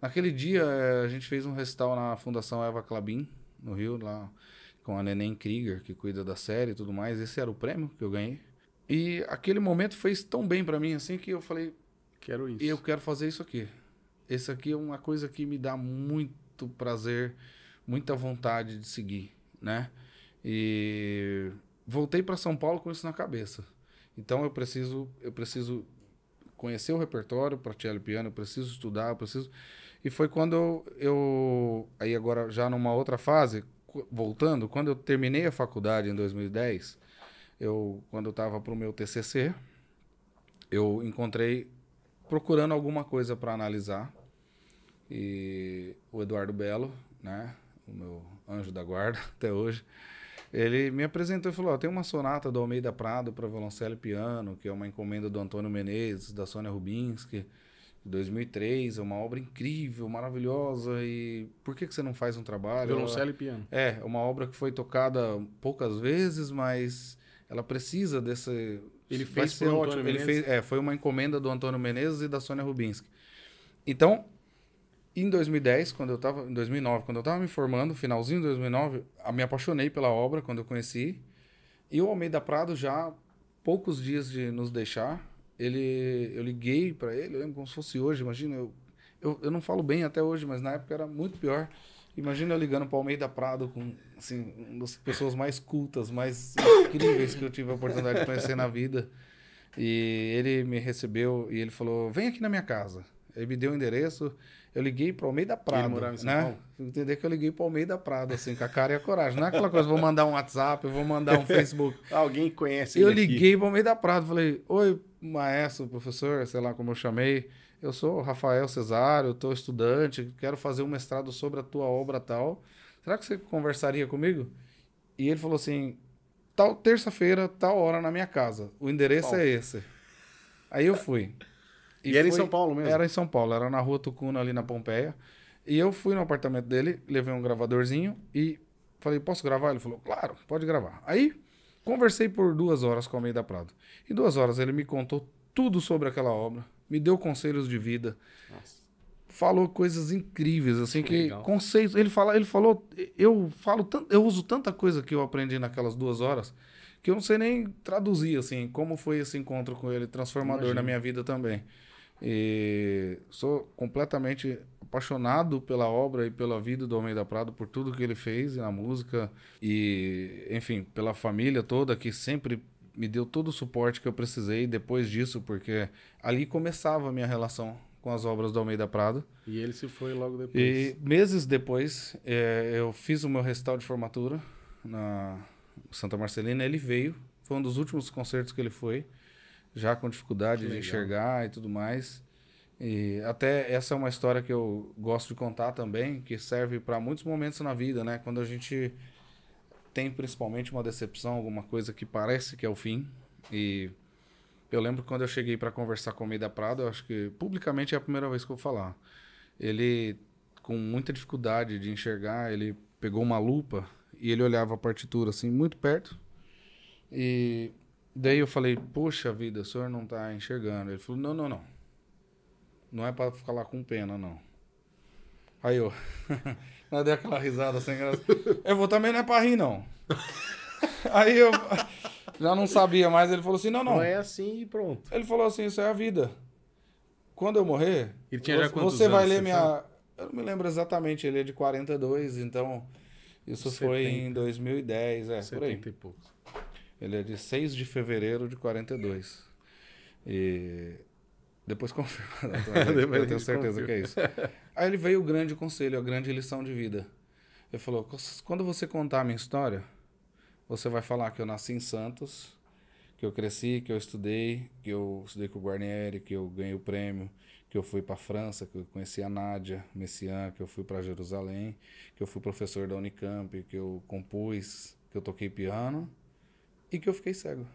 naquele dia eh, a gente fez um recital na Fundação Eva Clabin, no Rio, lá com a Neném Krieger, que cuida da série e tudo mais, esse era o prêmio que eu ganhei, e aquele momento fez tão bem para mim, assim, que eu falei... Quero isso. Eu quero fazer isso aqui. Esse aqui é uma coisa que me dá muito prazer, muita vontade de seguir, né? E voltei para São Paulo com isso na cabeça. Então eu preciso, eu preciso conhecer o repertório para tirar piano, eu preciso estudar, eu preciso. E foi quando eu, eu aí agora já numa outra fase, voltando, quando eu terminei a faculdade em 2010, eu quando eu estava para o meu TCC, eu encontrei procurando alguma coisa para analisar e o Eduardo Belo, né, o meu anjo da guarda até hoje, ele me apresentou e falou: oh, tem uma sonata do Almeida Prado para violoncelo e piano, que é uma encomenda do Antônio Menezes, da Sônia Rubinski, de 2003. É uma obra incrível, maravilhosa. E por que, que você não faz um trabalho? Violoncelo ela... e piano. É, é, uma obra que foi tocada poucas vezes, mas ela precisa desse. Ele fez Vai ser ótimo. Ele fez, é, foi uma encomenda do Antônio Menezes e da Sônia Rubinski. Então, em 2010, quando eu tava, em 2009, quando eu estava me formando, finalzinho de 2009, me apaixonei pela obra quando eu conheci. E o Almeida Prado já poucos dias de nos deixar, ele eu liguei para ele, eu lembro como se fosse hoje, imagina, eu, eu, eu não falo bem até hoje, mas na época era muito pior. Imagina eu ligando para o Almeida Prado com assim, uma das pessoas mais cultas, mais incríveis que eu tive a oportunidade de conhecer na vida. E ele me recebeu e ele falou: "Vem aqui na minha casa". Ele me deu o endereço, eu liguei para o Almeida Prado. Ele né? Entender que eu liguei para o Almeida Prado, assim, com a cara e a coragem. Não é aquela coisa, vou mandar um WhatsApp, vou mandar um Facebook. Alguém conhece Eu liguei para o Almeida Prado, falei, oi, maestro, professor, sei lá como eu chamei. Eu sou o Rafael Cesário, estou estudante, quero fazer um mestrado sobre a tua obra tal. Será que você conversaria comigo? E ele falou assim, tal terça-feira, tal hora na minha casa. O endereço é esse. Aí eu fui. E, e era foi, em São Paulo mesmo? Era em São Paulo, era na rua Tucuna, ali na Pompeia. E eu fui no apartamento dele, levei um gravadorzinho e falei, posso gravar? Ele falou, claro, pode gravar. Aí, conversei por duas horas com a Almeida Prado. Em duas horas ele me contou tudo sobre aquela obra, me deu conselhos de vida. Nossa. Falou coisas incríveis, assim, que, que conceitos. Ele, fala, ele falou, eu falo tanto, eu uso tanta coisa que eu aprendi naquelas duas horas que eu não sei nem traduzir, assim, como foi esse encontro com ele, transformador Imagina. na minha vida também. E sou completamente apaixonado pela obra e pela vida do Almeida Prado, por tudo que ele fez na música e, enfim, pela família toda que sempre me deu todo o suporte que eu precisei depois disso, porque ali começava a minha relação com as obras do Almeida Prado. E ele se foi logo depois. E meses depois, é, eu fiz o meu recital de formatura na Santa Marcelina, ele veio, foi um dos últimos concertos que ele foi já com dificuldade de enxergar e tudo mais. E até essa é uma história que eu gosto de contar também, que serve para muitos momentos na vida, né? Quando a gente tem principalmente uma decepção, alguma coisa que parece que é o fim. E eu lembro quando eu cheguei para conversar com o Meida Prado, eu acho que publicamente é a primeira vez que eu vou falar. Ele, com muita dificuldade de enxergar, ele pegou uma lupa e ele olhava a partitura assim, muito perto. E Daí eu falei, poxa vida, o senhor não tá enxergando. Ele falou, não, não, não. Não é para ficar lá com pena, não. Aí eu, eu dei aquela risada sem graça. Eu vou também não é pra rir, não. Aí eu já não sabia mais. Ele falou assim, não, não. Não é assim e pronto. Ele falou assim, isso é a vida. Quando eu morrer, Ele tinha já você anos, vai ler minha... Sabe? Eu não me lembro exatamente, ele é de 42, então... Isso 70. foi em 2010, é, 70 por aí. e poucos. Ele é de 6 de fevereiro de 42. E depois confirma. eu tenho certeza confio. que é isso. Aí ele veio o grande conselho, a grande lição de vida. Ele falou: quando você contar a minha história, você vai falar que eu nasci em Santos, que eu cresci, que eu estudei, que eu estudei com o Guarnieri, que eu ganhei o prêmio, que eu fui para a França, que eu conheci a Nádia Messian, que eu fui para Jerusalém, que eu fui professor da Unicamp, que eu compus, que eu toquei piano e que eu fiquei cego.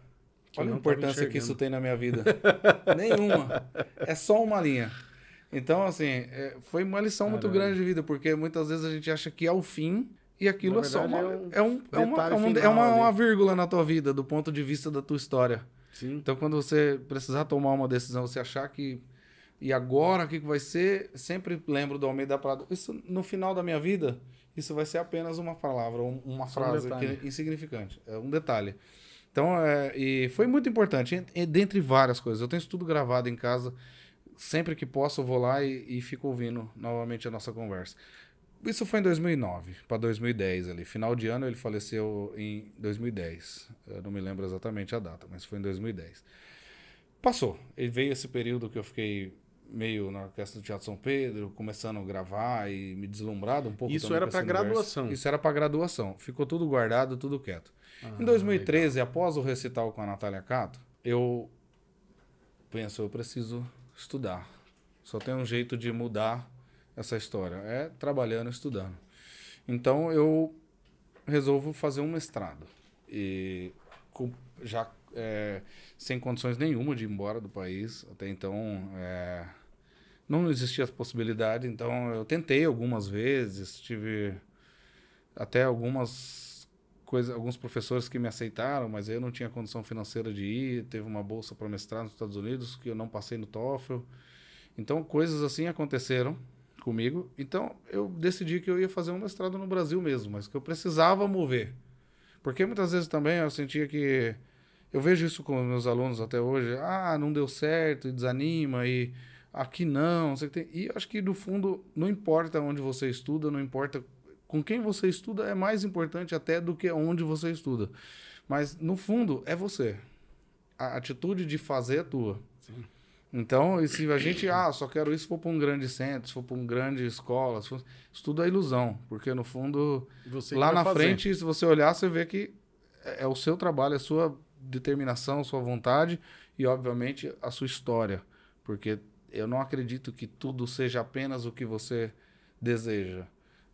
Que Olha a importância que isso tem na minha vida. Nenhuma. É só uma linha. Então, assim, é, foi uma lição Caramba. muito grande de vida, porque muitas vezes a gente acha que é o fim e aquilo verdade, é só uma. É, um, é, uma, é, é uma, é é uma, vírgula na tua vida, do ponto de vista da tua história. Sim. Então, quando você precisar tomar uma decisão, você achar que. E agora, o que, vai ser? Sempre lembro do Almeida Prado. Isso, no final da minha vida, isso vai ser apenas uma palavra, uma frase um que é insignificante. É um detalhe. Então, é, e foi muito importante, dentre várias coisas. Eu tenho isso tudo gravado em casa. Sempre que posso, eu vou lá e, e fico ouvindo novamente a nossa conversa. Isso foi em 2009 para 2010 ali. Final de ano ele faleceu em 2010. Eu não me lembro exatamente a data, mas foi em 2010. Passou. E veio esse período que eu fiquei meio na Orquestra do Teatro São Pedro, começando a gravar e me deslumbrado um pouco. Isso era para graduação. Isso era para graduação. Ficou tudo guardado, tudo quieto em 2013, ah, legal. após o recital com a Natália Cato, eu penso, eu preciso estudar. Só tem um jeito de mudar essa história, é trabalhando, estudando. Então eu resolvo fazer um mestrado. E com, já é, sem condições nenhuma de ir embora do país. Até então é, não existia a possibilidade. Então eu tentei algumas vezes, tive até algumas coisa, alguns professores que me aceitaram, mas eu não tinha condição financeira de ir. Teve uma bolsa para mestrado nos Estados Unidos que eu não passei no TOEFL. Então, coisas assim aconteceram comigo. Então, eu decidi que eu ia fazer um mestrado no Brasil mesmo, mas que eu precisava mover. Porque muitas vezes também eu sentia que. Eu vejo isso com meus alunos até hoje. Ah, não deu certo, e desanima, e aqui não. sei que tem. E acho que, do fundo, não importa onde você estuda, não importa com quem você estuda é mais importante até do que onde você estuda. Mas, no fundo, é você. A atitude de fazer é tua. Sim. Então, se a gente, ah, só quero isso se for para um grande centro, se for para uma grande escola, for... isso tudo é ilusão. Porque, no fundo, você lá na fazer. frente, se você olhar, você vê que é, é o seu trabalho, é a sua determinação, a sua vontade e, obviamente, a sua história. Porque eu não acredito que tudo seja apenas o que você deseja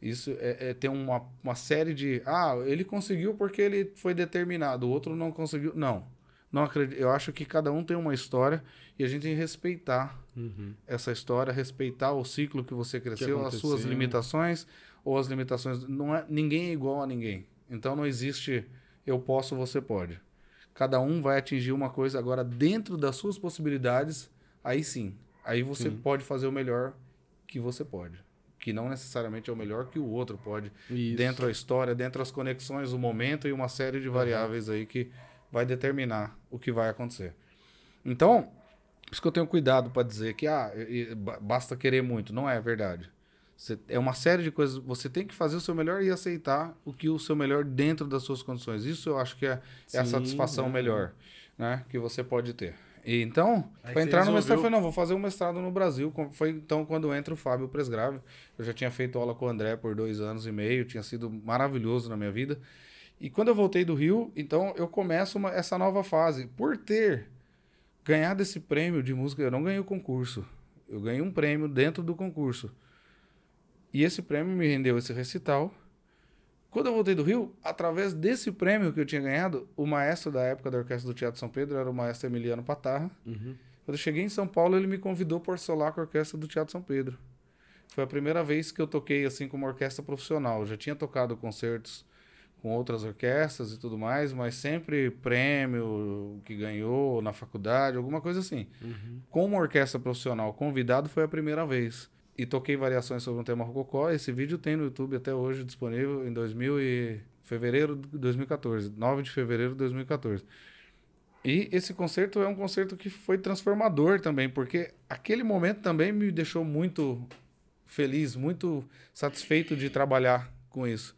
isso é, é uma, uma série de. Ah, ele conseguiu porque ele foi determinado, o outro não conseguiu. Não. Não acredito. Eu acho que cada um tem uma história e a gente tem que respeitar uhum. essa história, respeitar o ciclo que você cresceu, que as suas limitações ou as limitações. Não é, ninguém é igual a ninguém. Então não existe eu posso, você pode. Cada um vai atingir uma coisa agora dentro das suas possibilidades, aí sim. Aí você sim. pode fazer o melhor que você pode que não necessariamente é o melhor que o outro pode, Isso. dentro da história, dentro das conexões, o momento e uma série de variáveis uhum. aí que vai determinar o que vai acontecer. Então, por isso que eu tenho cuidado para dizer que ah, basta querer muito, não é verdade. Você, é uma série de coisas. Você tem que fazer o seu melhor e aceitar o que o seu melhor dentro das suas condições. Isso eu acho que é, é Sim, a satisfação é. melhor né, que você pode ter. E então, para entrar resolveu... no mestrado, eu falei, não, vou fazer um mestrado no Brasil. Foi então quando entra o Fábio Presgrave. Eu já tinha feito aula com o André por dois anos e meio, tinha sido maravilhoso na minha vida. E quando eu voltei do Rio, então eu começo uma, essa nova fase. Por ter ganhado esse prêmio de música, eu não ganhei o concurso. Eu ganhei um prêmio dentro do concurso. E esse prêmio me rendeu esse recital quando eu voltei do Rio, através desse prêmio que eu tinha ganhado, o maestro da época da Orquestra do Teatro São Pedro era o maestro Emiliano Patarra. Uhum. Quando eu cheguei em São Paulo, ele me convidou para solar com a Orquestra do Teatro São Pedro. Foi a primeira vez que eu toquei assim como orquestra profissional. Eu já tinha tocado concertos com outras orquestras e tudo mais, mas sempre prêmio que ganhou na faculdade, alguma coisa assim. Uhum. Como orquestra profissional convidado foi a primeira vez e toquei variações sobre um tema rococó. Esse vídeo tem no YouTube até hoje disponível em 2000 e fevereiro de 2014, 9 de fevereiro de 2014. E esse concerto é um concerto que foi transformador também, porque aquele momento também me deixou muito feliz, muito satisfeito de trabalhar com isso.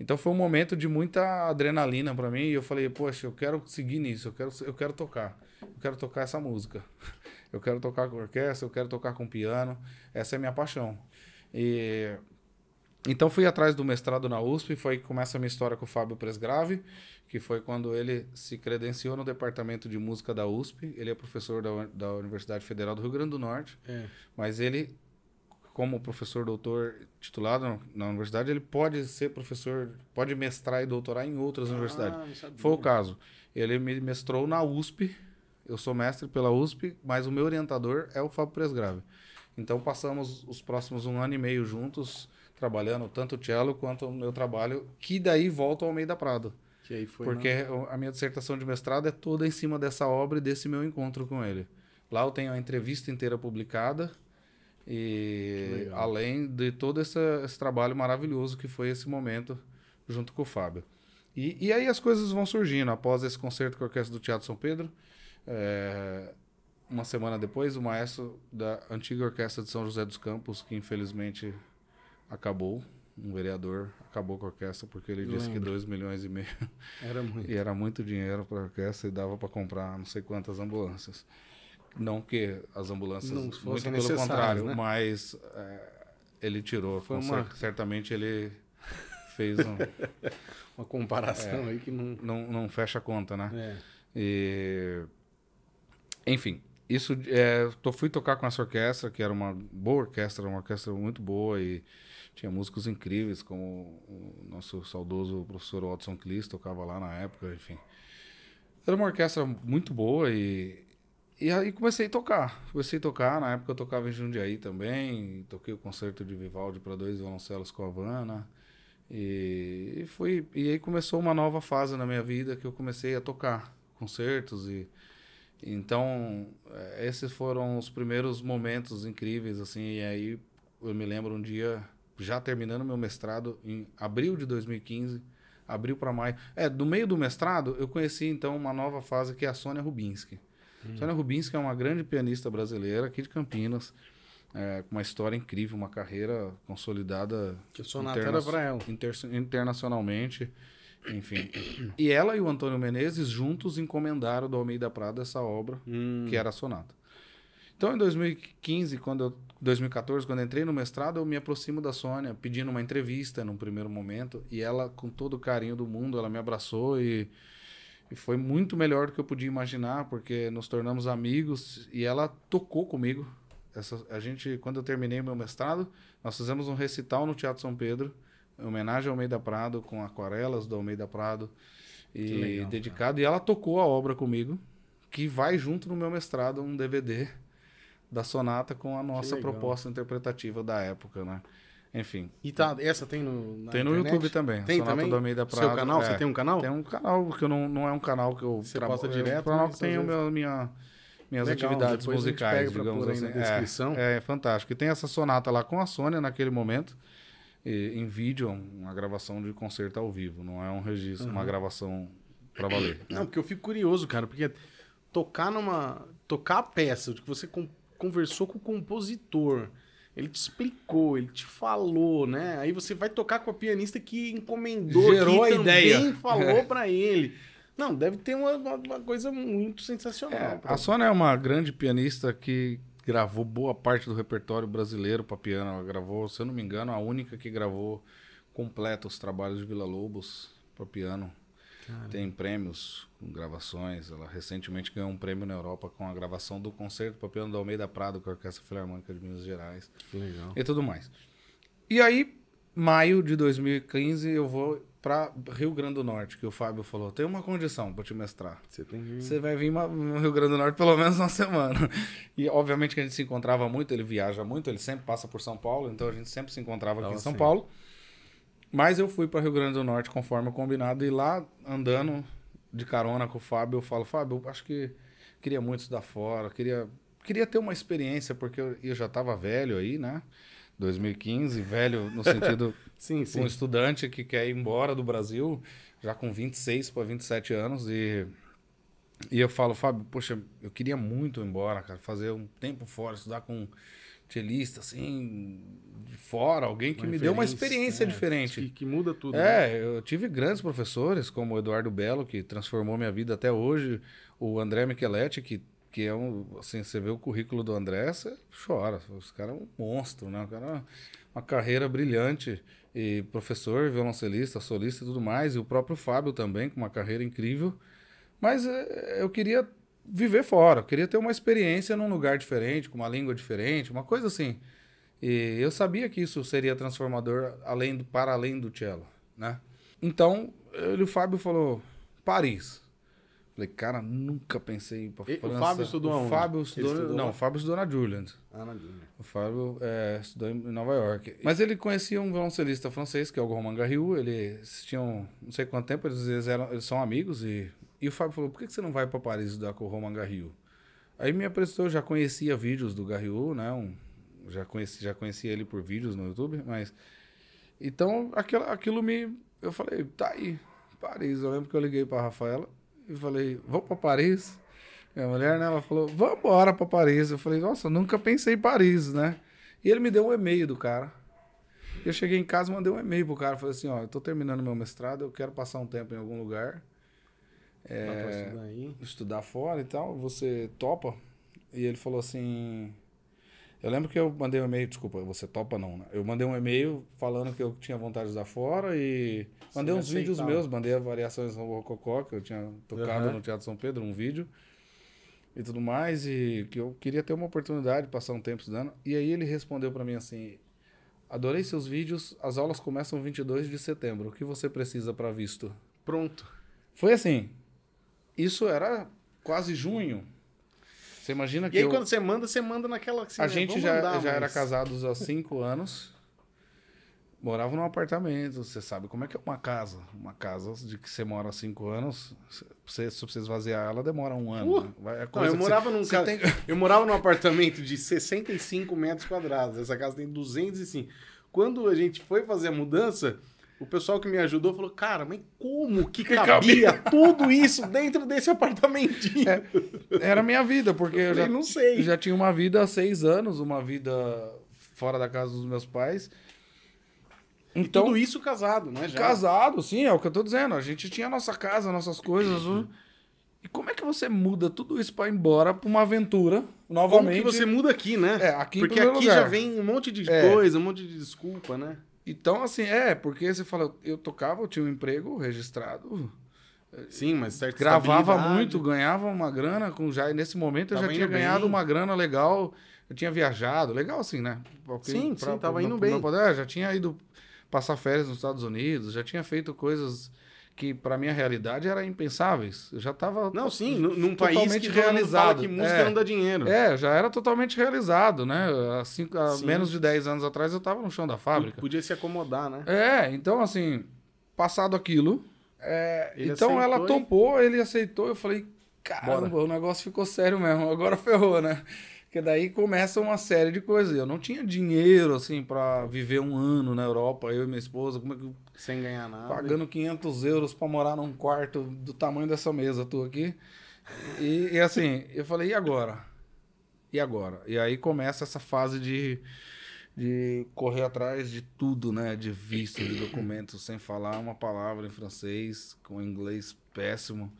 Então foi um momento de muita adrenalina para mim e eu falei, poxa, eu quero seguir nisso, eu quero, eu quero tocar, eu quero tocar essa música eu quero tocar com orquestra, eu quero tocar com piano, essa é a minha paixão. E então fui atrás do mestrado na USP, foi que começa a minha história com o Fábio Presgrave, que foi quando ele se credenciou no departamento de música da USP. Ele é professor da, da Universidade Federal do Rio Grande do Norte, é. mas ele, como professor doutor titulado na universidade, ele pode ser professor, pode mestrar e doutorar em outras ah, universidades. Foi o caso. Ele me mestrou na USP eu sou mestre pela USP, mas o meu orientador é o Fábio Presgrave. Então passamos os próximos um ano e meio juntos, trabalhando tanto o cello quanto o meu trabalho, que daí volta ao meio da Prado. Que aí foi, porque né? a minha dissertação de mestrado é toda em cima dessa obra e desse meu encontro com ele. Lá eu tenho a entrevista inteira publicada, e além de todo esse, esse, trabalho maravilhoso que foi esse momento junto com o Fábio. E, e aí as coisas vão surgindo. Após esse concerto com a Orquestra do Teatro São Pedro, é, uma semana depois, o maestro da antiga orquestra de São José dos Campos, que infelizmente acabou, um vereador acabou com a orquestra porque ele disse que 2 milhões e meio era muito. e era muito dinheiro para a orquestra e dava para comprar não sei quantas ambulâncias. Não que as ambulâncias não fossem muito pelo contrário, né? mas é, ele tirou, Foi uma... cer certamente ele fez um, uma comparação é, aí que não... não não fecha a conta, né? É. E enfim, isso é, tô, fui tocar com essa orquestra, que era uma boa orquestra, uma orquestra muito boa e tinha músicos incríveis, como o nosso saudoso professor Watson Clis tocava lá na época, enfim. Era uma orquestra muito boa e, e aí comecei a tocar. Comecei a tocar, na época eu tocava em Jundiaí também, toquei o concerto de Vivaldi para dois violoncelos com a Havana. E, e, foi, e aí começou uma nova fase na minha vida que eu comecei a tocar concertos e então, é, esses foram os primeiros momentos incríveis, assim, e aí eu me lembro um dia, já terminando meu mestrado, em abril de 2015, abril para maio. É, do meio do mestrado, eu conheci então uma nova fase que é a Sônia Rubinski. Hum. Sônia Rubinski é uma grande pianista brasileira aqui de Campinas, é, com é, uma história incrível, uma carreira consolidada. Que sonata interna era pra ela. Inter internacionalmente. Enfim. E ela e o Antônio Menezes juntos encomendaram do Almeida Prado essa obra, hum. que era a sonata. Então, em 2015, quando eu, 2014, quando eu entrei no mestrado, eu me aproximo da Sônia, pedindo uma entrevista num primeiro momento, e ela, com todo o carinho do mundo, ela me abraçou e, e foi muito melhor do que eu podia imaginar, porque nos tornamos amigos e ela tocou comigo. Essa, a gente, quando eu terminei meu mestrado, nós fizemos um recital no Teatro São Pedro homenagem ao Almeida Prado, com aquarelas do Almeida Prado, e legal, dedicado. Cara. E ela tocou a obra comigo, que vai junto no meu mestrado, um DVD da sonata com a nossa proposta interpretativa da época, né? Enfim. E tá, essa tem no Tem no internet? YouTube também. Tem Sonata também? do Almeida Prado. Seu canal? É, você tem um canal? Tem um canal, porque não, não é um canal que eu Você posta direto? É um canal que tem vezes... meu, minha, minhas Legal, atividades musicais, digamos assim. Na descrição. É, é fantástico. E tem essa sonata lá com a Sônia naquele momento em vídeo, é uma gravação de concerto ao vivo, não é um registro, uhum. uma gravação para valer. Né? Não, porque eu fico curioso, cara, porque tocar numa. tocar a peça, que você conversou com o compositor, ele te explicou, ele te falou, né? Aí você vai tocar com a pianista que encomendou, Gerou que a ideia. falou é. para ele. Não, deve ter uma, uma coisa muito sensacional. É, a Sônia é uma grande pianista que, gravou boa parte do repertório brasileiro para piano. Ela gravou, se eu não me engano, a única que gravou completa os trabalhos de Vila Lobos para piano. Cara. Tem prêmios com gravações. Ela recentemente ganhou um prêmio na Europa com a gravação do concerto para piano da Almeida Prado com a Orquestra Filarmônica de Minas Gerais. Que legal. E tudo mais. E aí maio de 2015 eu vou para Rio Grande do Norte, que o Fábio falou, tem uma condição para te mestrar. Você tem Você vai vir no Rio Grande do Norte pelo menos uma semana. E obviamente que a gente se encontrava muito, ele viaja muito, ele sempre passa por São Paulo, então a gente sempre se encontrava aqui ah, em São sim. Paulo. Mas eu fui para Rio Grande do Norte conforme combinado e lá andando de carona com o Fábio, eu falo, Fábio, eu acho que queria muito estudar fora, queria queria ter uma experiência porque eu, eu já estava velho aí, né? 2015, velho no sentido sim, sim. um estudante que quer ir embora do Brasil, já com 26 para 27 anos e e eu falo, Fábio, poxa, eu queria muito ir embora, cara, fazer um tempo fora, estudar com tchelista, assim, de fora, alguém que uma me deu uma experiência é, diferente. Que, que, muda tudo. É, né? eu tive grandes professores, como o Eduardo Belo, que transformou minha vida até hoje, o André Micheletti, que que é um. Assim, você vê o currículo do André, você chora. Os cara é um monstro, né? O cara é uma carreira brilhante. E professor, violoncelista, solista e tudo mais. E o próprio Fábio também, com uma carreira incrível. Mas é, eu queria viver fora, eu queria ter uma experiência num lugar diferente, com uma língua diferente, uma coisa assim. E eu sabia que isso seria transformador além do, para além do cello, né? Então, ele, o Fábio falou: Paris. Falei, cara, nunca pensei em ir pra e, França. O Fábio estudou o Fábio estudou, estudou não, o Fábio estudou na Julian. Ah, na Julian. O Fábio é, estudou em Nova York. Mas ele conhecia um violoncelista francês, que é o Romain Garriou Eles tinham não sei quanto tempo, eles, eram, eles são amigos. E, e o Fábio falou, por que você não vai para Paris estudar com o Romain Garriu? Aí me apresentou, eu já conhecia vídeos do Garriu, né? Um, já, conheci, já conhecia ele por vídeos no YouTube, mas... Então, aquilo, aquilo me... Eu falei, tá aí, Paris. Eu lembro que eu liguei pra Rafaela e falei, vou para Paris? Minha mulher, né, ela falou, vamos embora para Paris. Eu falei, nossa, nunca pensei em Paris, né? E ele me deu um e-mail do cara. Eu cheguei em casa, mandei um e-mail pro cara, falei assim, ó, eu tô terminando meu mestrado, eu quero passar um tempo em algum lugar. É, estudar, estudar fora e tal, você topa? E ele falou assim, eu lembro que eu mandei um e-mail, desculpa, você topa não, né? Eu mandei um e-mail falando que eu tinha vontade de usar fora e mandei uns vídeos meus, mandei a variações do Rococó, que eu tinha tocado uhum. no Teatro São Pedro, um vídeo e tudo mais, e que eu queria ter uma oportunidade de passar um tempo estudando. E aí ele respondeu para mim assim: Adorei seus vídeos, as aulas começam 22 de setembro, o que você precisa para visto? Pronto. Foi assim. Isso era quase junho. Você imagina que. E aí, eu... quando você manda, você manda naquela. a né? gente já, mandar, já mas... era casados há cinco anos. Morava num apartamento, você sabe como é que é uma casa. Uma casa de que você mora há cinco anos, você, se você esvaziar ela, demora um ano. Uh, né? é não, eu, morava você, num casa, tem... eu morava num apartamento de 65 metros quadrados, essa casa tem 205. Quando a gente foi fazer a mudança, o pessoal que me ajudou falou, cara, mas como que, cabia, cabia, tudo isso dentro desse apartamentinho? É, era minha vida, porque eu, eu já, não sei. já tinha uma vida há seis anos, uma vida fora da casa dos meus pais. Então, e tudo isso casado, né? Já? Casado, sim, é o que eu tô dizendo. A gente tinha a nossa casa, nossas coisas. Uhum. E como é que você muda tudo isso para ir embora para uma aventura novamente? Como que você muda aqui, né? É, aqui Porque aqui lugar. já vem um monte de é. coisa, um monte de desculpa, né? Então, assim, é, porque você fala, eu tocava, eu tinha um emprego registrado. Sim, mas certa Gravava muito, ganhava uma grana com já. Nesse momento tava eu já tinha ganhado bem. uma grana legal. Eu tinha viajado, legal assim, né? Porque sim, pra, sim, tava pra, indo pra, bem. Pra, é, já tinha ido passar férias nos Estados Unidos, já tinha feito coisas que para minha realidade era impensáveis. Eu já estava Não, sim, num país que realizado que música é, não dá dinheiro. É, já era totalmente realizado, né? Assim, há menos de 10 anos atrás eu estava no chão da fábrica. Podia se acomodar, né? É, então assim, passado aquilo, é, então ela topou, e... ele aceitou, eu falei, caramba, Bora. o negócio ficou sério mesmo, agora ferrou, né? Porque daí começa uma série de coisas. Eu não tinha dinheiro, assim, para viver um ano na Europa, eu e minha esposa. Como é que... Sem ganhar nada. Pagando 500 euros para morar num quarto do tamanho dessa mesa tua aqui. E, e assim, eu falei, e agora? E agora? E aí começa essa fase de, de correr atrás de tudo, né? De visto, de documentos, sem falar uma palavra em francês, com inglês péssimo.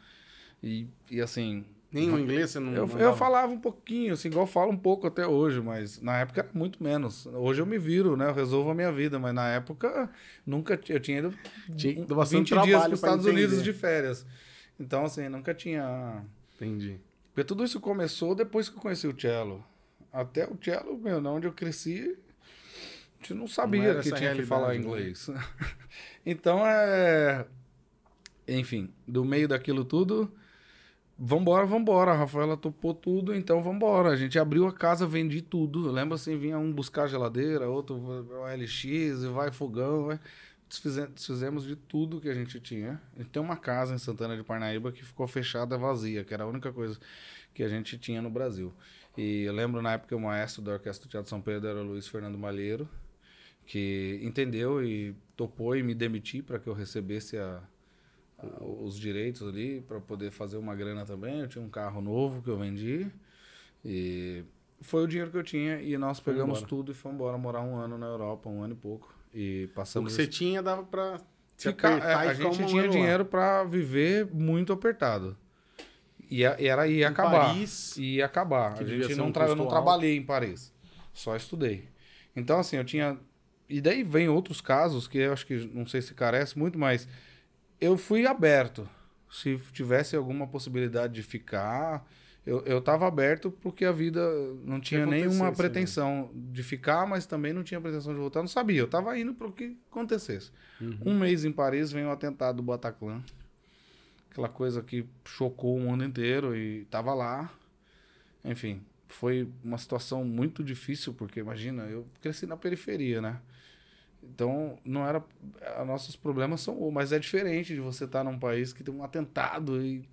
E, e assim, nem o inglês você não. Eu, não eu falava um pouquinho, assim, igual eu falo um pouco até hoje, mas na época era muito menos. Hoje eu me viro, né? Eu resolvo a minha vida, mas na época nunca eu tinha ido tinha, 20 dias para os Estados entender. Unidos de férias. Então, assim, nunca tinha. Entendi. Porque tudo isso começou depois que eu conheci o cello. Até o cello, meu, onde eu cresci, a gente não sabia não que tinha que falar né? inglês. Né? então, é. Enfim, do meio daquilo tudo vambora, vambora. A Rafaela topou tudo, então vambora. A gente abriu a casa, vendi tudo. Lembra assim, vinha um buscar geladeira, outro LX, e vai fogão, vai. Desfizemos de tudo que a gente tinha. A gente tem uma casa em Santana de Parnaíba que ficou fechada, vazia, que era a única coisa que a gente tinha no Brasil. E eu lembro na época o maestro da Orquestra do Teatro São Pedro era o Luiz Fernando Malheiro, que entendeu e topou e me demitiu para que eu recebesse a, ah, os direitos ali para poder fazer uma grana também. Eu tinha um carro novo que eu vendi e foi o dinheiro que eu tinha e nós pegamos tudo e fomos embora morar um ano na Europa, um ano e pouco e passamos. O que você tinha dava para ficar, é, a gente tinha dinheiro para viver muito apertado. E era ia acabar. Paris, ia acabar. A gente não, tra não trabalhei em Paris. Só estudei. Então assim, eu tinha e daí vem outros casos que eu acho que não sei se carece muito, mas eu fui aberto. Se tivesse alguma possibilidade de ficar, eu, eu tava aberto porque a vida não tinha nenhuma né? pretensão mesmo. de ficar, mas também não tinha pretensão de voltar. Não sabia, eu tava indo para o que acontecesse. Uhum. Um mês em Paris vem o atentado do Bataclan. Aquela coisa que chocou o mundo inteiro e tava lá. Enfim, foi uma situação muito difícil, porque imagina, eu cresci na periferia, né? Então, não era. Nossos problemas são. Mas é diferente de você estar tá num país que tem um atentado e.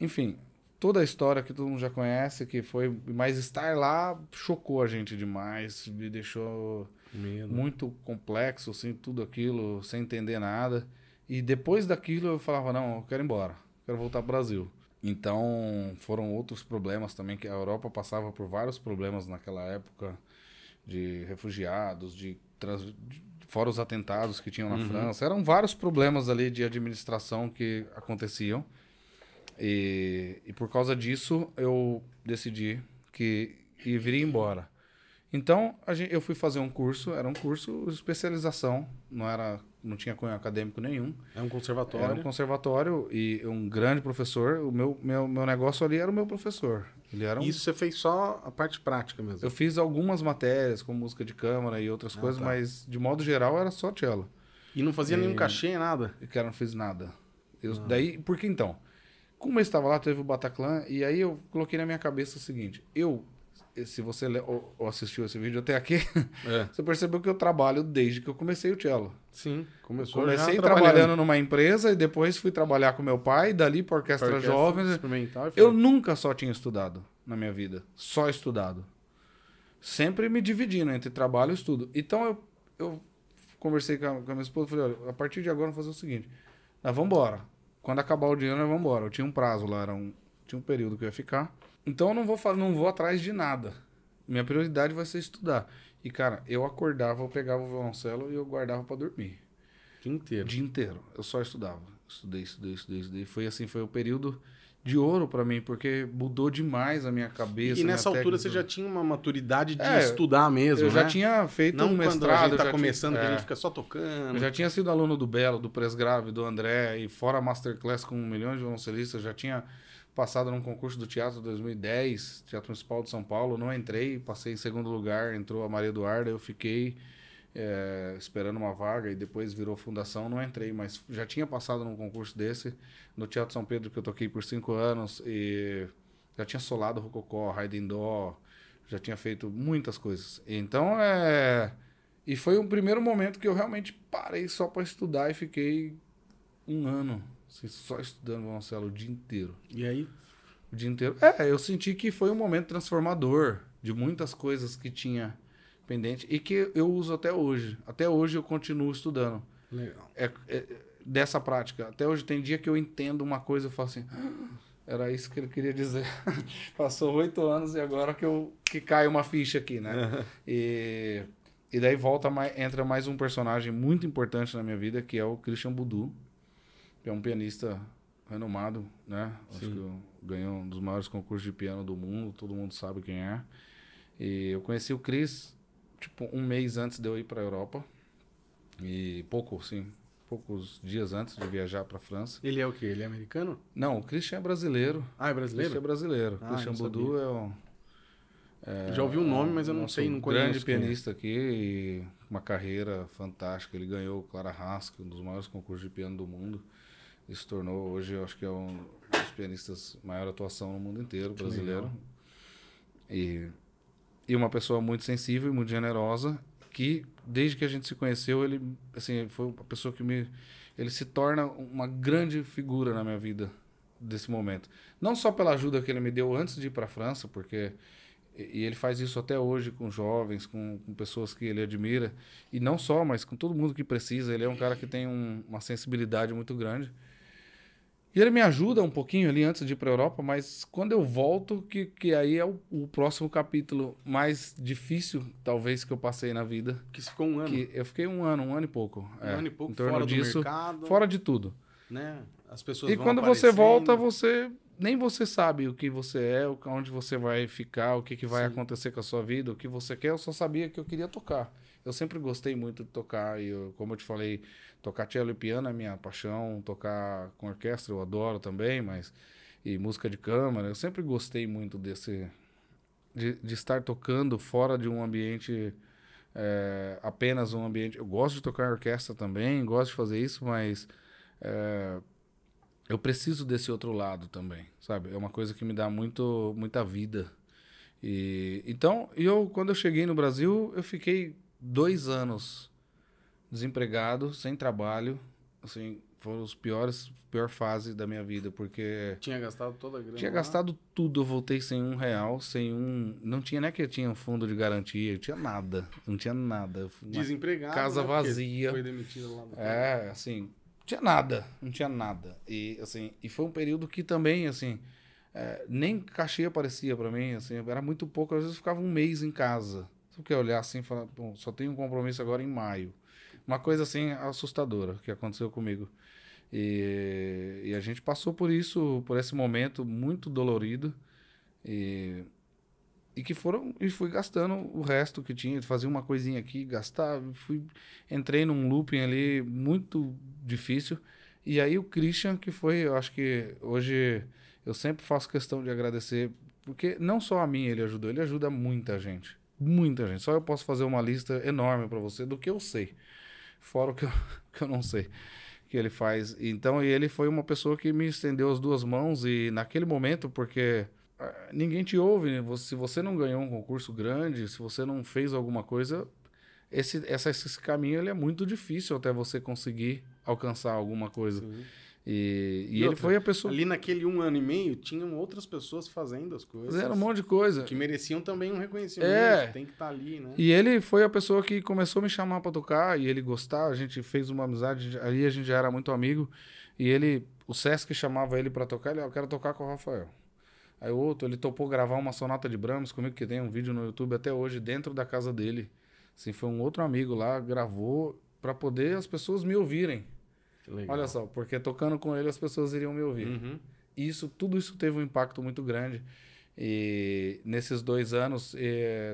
Enfim, toda a história que todo mundo já conhece, que foi. Mas estar lá chocou a gente demais, me deixou Medo. muito complexo, assim, tudo aquilo, sem entender nada. E depois daquilo eu falava: não, eu quero ir embora, quero voltar para o Brasil. Então, foram outros problemas também, que a Europa passava por vários problemas naquela época de refugiados, de fora os atentados que tinham na uhum. França, eram vários problemas ali de administração que aconteciam. E, e por causa disso eu decidi que iria embora. Então, gente, eu fui fazer um curso, era um curso especialização, não era não tinha cunho acadêmico nenhum. É um conservatório. Era um conservatório e um grande professor. O meu, meu, meu negócio ali era o meu professor. Ele era um... Isso você fez só a parte prática mesmo? Eu fiz algumas matérias, como música de câmara e outras ah, coisas, tá. mas de modo geral era só cello. E não fazia e... nenhum é, cachê, nada? Eu cara, não fiz nada. Eu, ah. Daí, então? Como eu estava lá, teve o Bataclan, e aí eu coloquei na minha cabeça o seguinte: eu se você ou, assistiu esse vídeo até aqui, é. você percebeu que eu trabalho desde que eu comecei o cello. Sim. Começou comecei trabalhando numa empresa e depois fui trabalhar com meu pai, dali para orquestra, pra orquestra jovem. Experimental, eu nunca só tinha estudado na minha vida, só estudado. Sempre me dividindo entre trabalho e estudo. Então eu, eu conversei com a, com a minha esposa, falei, olha, a partir de agora vamos fazer o seguinte, nós vamos embora. Quando acabar o dinheiro, nós vamos embora. Eu tinha um prazo lá, era um, tinha um período que eu ia ficar. Então eu não vou, não vou atrás de nada. Minha prioridade vai ser estudar. E, cara, eu acordava, eu pegava o violoncelo e eu guardava para dormir. O dia inteiro. O dia inteiro. Eu só estudava. Estudei, estudei, estudei, estudei. Foi assim, foi o período de ouro para mim, porque mudou demais a minha cabeça. E nessa altura técnica. você já tinha uma maturidade de é, estudar mesmo. Eu já né? tinha feito Não um mestrado. A gente tá começando, tinha, é, que a é. gente fica só tocando. Eu já tinha sido aluno do Belo, do Presgrave, do André, e fora Masterclass com um milhão de violoncelistas, já tinha passado num concurso do teatro 2010, Teatro Municipal de São Paulo, não entrei, passei em segundo lugar, entrou a Maria Eduarda, eu fiquei é, esperando uma vaga e depois virou fundação, não entrei, mas já tinha passado num concurso desse, no Teatro São Pedro, que eu toquei por cinco anos, e já tinha solado Rococó, Raiden Dó, já tinha feito muitas coisas. Então, é... E foi o primeiro momento que eu realmente parei só para estudar e fiquei um ano Assim, só estudando violoncelo o dia inteiro. E aí? O dia inteiro. É, eu senti que foi um momento transformador de muitas coisas que tinha pendente e que eu uso até hoje. Até hoje eu continuo estudando. Legal. É, é, dessa prática. Até hoje tem dia que eu entendo uma coisa e falo assim. Ah, era isso que ele queria dizer. Passou oito anos e agora que, eu, que cai uma ficha aqui, né? E, e daí volta mais, entra mais um personagem muito importante na minha vida, que é o Christian Boudou. É um pianista renomado, né? Sim. Acho que ganhou um dos maiores concursos de piano do mundo, todo mundo sabe quem é. E eu conheci o Chris, tipo, um mês antes de eu ir para a Europa. E pouco, sim, poucos dias antes de viajar para a França. Ele é o quê? Ele é americano? Não, o Christian é brasileiro. Ah, é brasileiro? Christian é brasileiro. Ah, Christian Boudou é um... É, Já ouvi o nome, mas eu não sei, não conheço. grande é. pianista é. aqui, uma carreira fantástica. Ele ganhou o Clara Haskell, é um dos maiores concursos de piano do mundo se tornou hoje, eu acho que é um dos pianistas maior atuação no mundo inteiro, brasileiro. E, e uma pessoa muito sensível e muito generosa, que desde que a gente se conheceu, ele assim, foi uma pessoa que me ele se torna uma grande figura na minha vida desse momento. Não só pela ajuda que ele me deu antes de ir para a França, porque e ele faz isso até hoje com jovens, com, com, pessoas que ele admira, e não só, mas com todo mundo que precisa. Ele é um cara que tem um, uma sensibilidade muito grande. E ele me ajuda um pouquinho ali antes de ir para a Europa, mas quando eu volto, que, que aí é o, o, próximo capítulo mais difícil, talvez, que eu passei na vida. Que ficou um ano. Que eu fiquei um ano, um ano e pouco. Um é, ano e pouco, fora disso, do mercado. Fora de tudo. Né? As pessoas E quando aparecendo. você volta, você nem você sabe o que você é, onde você vai ficar, o que, que vai Sim. acontecer com a sua vida, o que você quer. Eu só sabia que eu queria tocar eu sempre gostei muito de tocar. E eu, como eu te falei, tocar cello e piano é minha paixão. Tocar com orquestra eu adoro também, mas. E música de câmara. Eu sempre gostei muito desse. De, de estar tocando fora de um ambiente. É, apenas um ambiente. Eu gosto de tocar orquestra também, gosto de fazer isso, mas. É, eu preciso desse outro lado também, sabe? É uma coisa que me dá muito, muita vida. E, então, eu, quando eu cheguei no Brasil, eu fiquei dois anos desempregado, sem trabalho. Assim, foram os piores, pior fase da minha vida, porque... Tinha gastado toda a grana? Tinha lá. gastado tudo, eu voltei sem um real, sem um... Não tinha, né, que eu tinha um fundo de garantia, eu tinha nada, não tinha nada. Desempregado, Casa né, vazia. Foi demitido lá. É, assim, não tinha nada, não tinha nada. E, assim, e foi um período que também, assim, é, nem cachê aparecia para mim, assim, era muito pouco, às vezes eu ficava um mês em casa. Tu quer olhar assim e falar, bom, só tenho um compromisso agora em maio. Uma coisa assim assustadora que aconteceu comigo. E, e a gente passou por isso, por esse momento muito dolorido. E, e que foram e fui gastando o resto que tinha fazia uma coisinha aqui gastar fui entrei num looping ali muito difícil e aí o Christian que foi eu acho que hoje eu sempre faço questão de agradecer porque não só a mim ele ajudou ele ajuda muita gente Muita gente. Só eu posso fazer uma lista enorme para você do que eu sei. Fora o que eu, que eu não sei que ele faz. Então, e ele foi uma pessoa que me estendeu as duas mãos e naquele momento, porque ah, ninguém te ouve, né? se você não ganhou um concurso grande, se você não fez alguma coisa, esse, esse caminho ele é muito difícil até você conseguir alcançar alguma coisa. E, e, outra, ele foi a pessoa. Ali naquele um ano e meio, tinham outras pessoas fazendo as coisas. Era um monte de coisa. Que mereciam também um reconhecimento. É. Tem que estar tá ali, né? E ele foi a pessoa que começou a me chamar para tocar e ele gostar. A gente fez uma amizade. Ali a gente já era muito amigo. E ele, o Sesc chamava ele para tocar. Ele, ah, eu quero tocar com o Rafael. Aí o outro, ele topou gravar uma sonata de Brahms comigo, que tem um vídeo no YouTube até hoje, dentro da casa dele. Assim, foi um outro amigo lá, gravou para poder as pessoas me ouvirem. Olha só, porque tocando com ele as pessoas iriam me ouvir. Uhum. Isso, tudo isso teve um impacto muito grande. E nesses dois anos,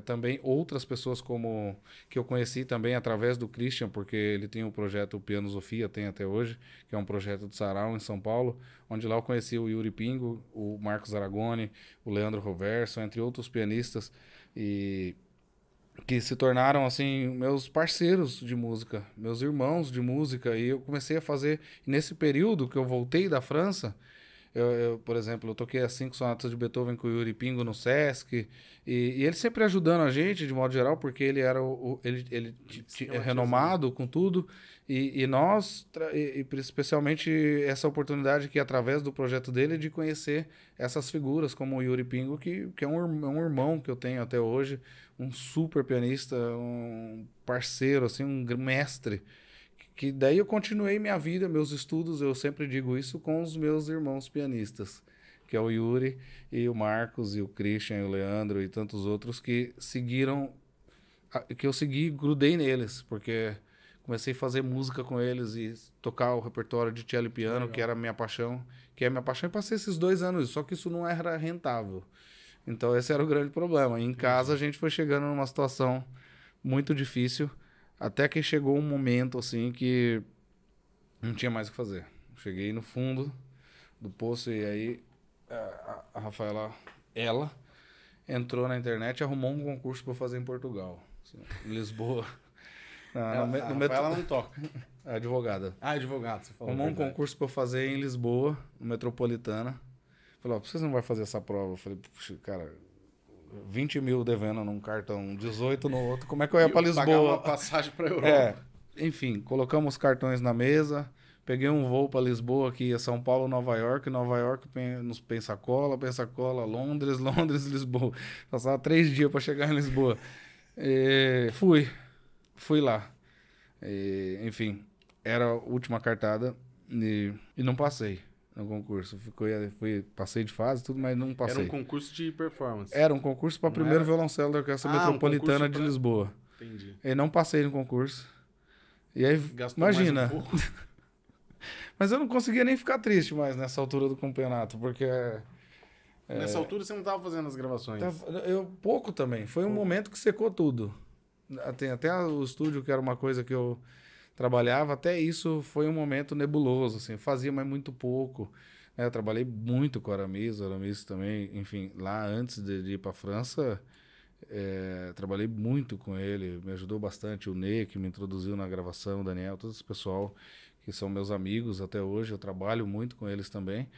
também outras pessoas como que eu conheci também através do Christian, porque ele tem o um projeto Piano Sofia, tem até hoje, que é um projeto do Sarau em São Paulo, onde lá eu conheci o Yuri Pingo, o Marcos Aragoni, o Leandro Roverso, entre outros pianistas. E que se tornaram assim meus parceiros de música, meus irmãos de música e eu comecei a fazer nesse período que eu voltei da França, eu, eu, por exemplo, eu toquei as cinco sonatas de Beethoven com o Yuri Pingo no Sesc. E, e ele sempre ajudando a gente, de modo geral, porque ele era o, o ele, ele é renomado com tudo. E, e nós, e, especialmente essa oportunidade que através do projeto dele de conhecer essas figuras, como o Yuri Pingo, que, que é, um, é um irmão que eu tenho até hoje, um super pianista, um parceiro, assim, um mestre que daí eu continuei minha vida, meus estudos, eu sempre digo isso, com os meus irmãos pianistas, que é o Yuri e o Marcos e o Christian e o Leandro e tantos outros que seguiram, que eu segui grudei neles, porque comecei a fazer música com eles e tocar o repertório de cello e piano, Legal. que era a minha paixão, que é a minha paixão, e passei esses dois anos, só que isso não era rentável. Então esse era o grande problema. E em casa a gente foi chegando numa situação muito difícil, até que chegou um momento assim que não tinha mais o que fazer. Cheguei no fundo do poço e aí a, Rafaela, ela, entrou na internet e arrumou um concurso para fazer em Portugal, assim, em Lisboa. Na, ela, no, no metrô... ela não toca. advogada. Ah, advogada, você falou. Arrumou um concurso para fazer em Lisboa, no Metropolitana. Falei: oh, por que você não vai fazer essa prova? Eu falei, cara, 20 mil devendo num cartão, 18 no outro, como é que eu ia para Lisboa? Pagar uma passagem para Europa. É, enfim, colocamos os cartões na mesa, peguei um voo para Lisboa, que ia São Paulo, Nova York, Nova York, nos Pensacola, Pensacola, Londres, Londres, Lisboa. Passava três dias para chegar em Lisboa. E fui, fui lá. E, enfim, era a última cartada e, e não passei no concurso. Ficou, eh, fui, passei de fase tudo, mas não passei. Era um concurso de performance. Era um concurso para primeiro era... violoncelo da Orquestra ah, Metropolitana um de pra... Lisboa. Entendi. E não passei no concurso. E aí, Gastou imagina. Um mas eu não conseguia nem ficar triste mais nessa altura do campeonato, porque. Eh, nessa é... altura você não estava fazendo as gravações? Eu pouco também. Foi um momento que secou tudo. Tem até o estúdio, que era uma coisa que eu trabalhava, até isso foi um momento nebuloso, assim, fazia, mas muito pouco. Né? Eu trabalhei muito com Aramis, Aramis também, enfim, lá antes de, de ir para a França, é, trabalhei muito com ele, me ajudou bastante, o Ney, que me introduziu na gravação, o Daniel, todo esse pessoal que são meus amigos até hoje, eu trabalho muito com eles também.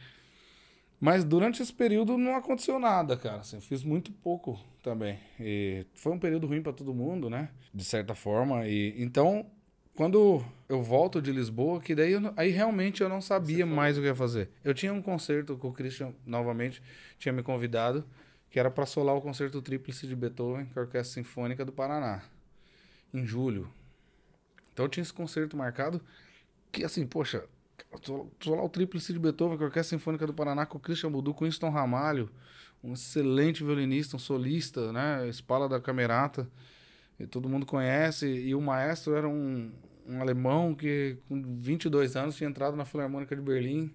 Mas durante esse período não aconteceu nada, cara. Assim, eu fiz muito pouco também. E foi um período ruim para todo mundo, né? De certa forma. E então quando eu volto de Lisboa, que daí eu, aí realmente eu não sabia mais o que ia fazer. Eu tinha um concerto que o Christian novamente tinha me convidado, que era para solar o concerto tríplice de Beethoven com é a Orquestra Sinfônica do Paraná, em julho. Então eu tinha esse concerto marcado, que assim, poxa, solar o tríplice de Beethoven com a Orquestra Sinfônica do Paraná com o Christian Budu, com o Winston Ramalho, um excelente violinista, um solista, né? Espala da Camerata. E todo mundo conhece. E o maestro era um, um alemão que, com 22 anos, tinha entrado na Filarmônica de Berlim,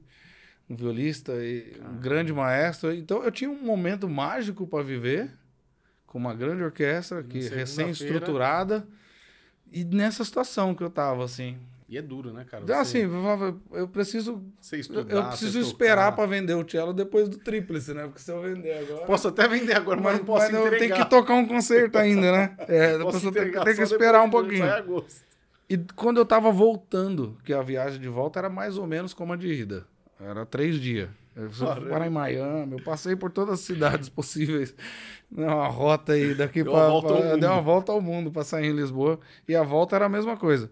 um violista e um grande maestro. Então eu tinha um momento mágico para viver com uma grande orquestra que recém-estruturada e nessa situação que eu estava assim. E é duro, né, cara? Ah, você... Assim, eu preciso. Estudar, eu preciso esperar para vender o cello depois do tríplice, né? Porque se eu vender agora. Posso até vender agora, mas, mas não posso mas entregar. Eu tenho que tocar um concerto ainda, né? É, posso tem, tem que esperar um pouquinho. E quando eu tava voltando, que a viagem de volta era mais ou menos como a de ida. Era três dias. Eu parar em Miami, eu passei por todas as cidades possíveis. Uma rota aí daqui para. Deu uma volta ao mundo para sair em Lisboa. E a volta era a mesma coisa.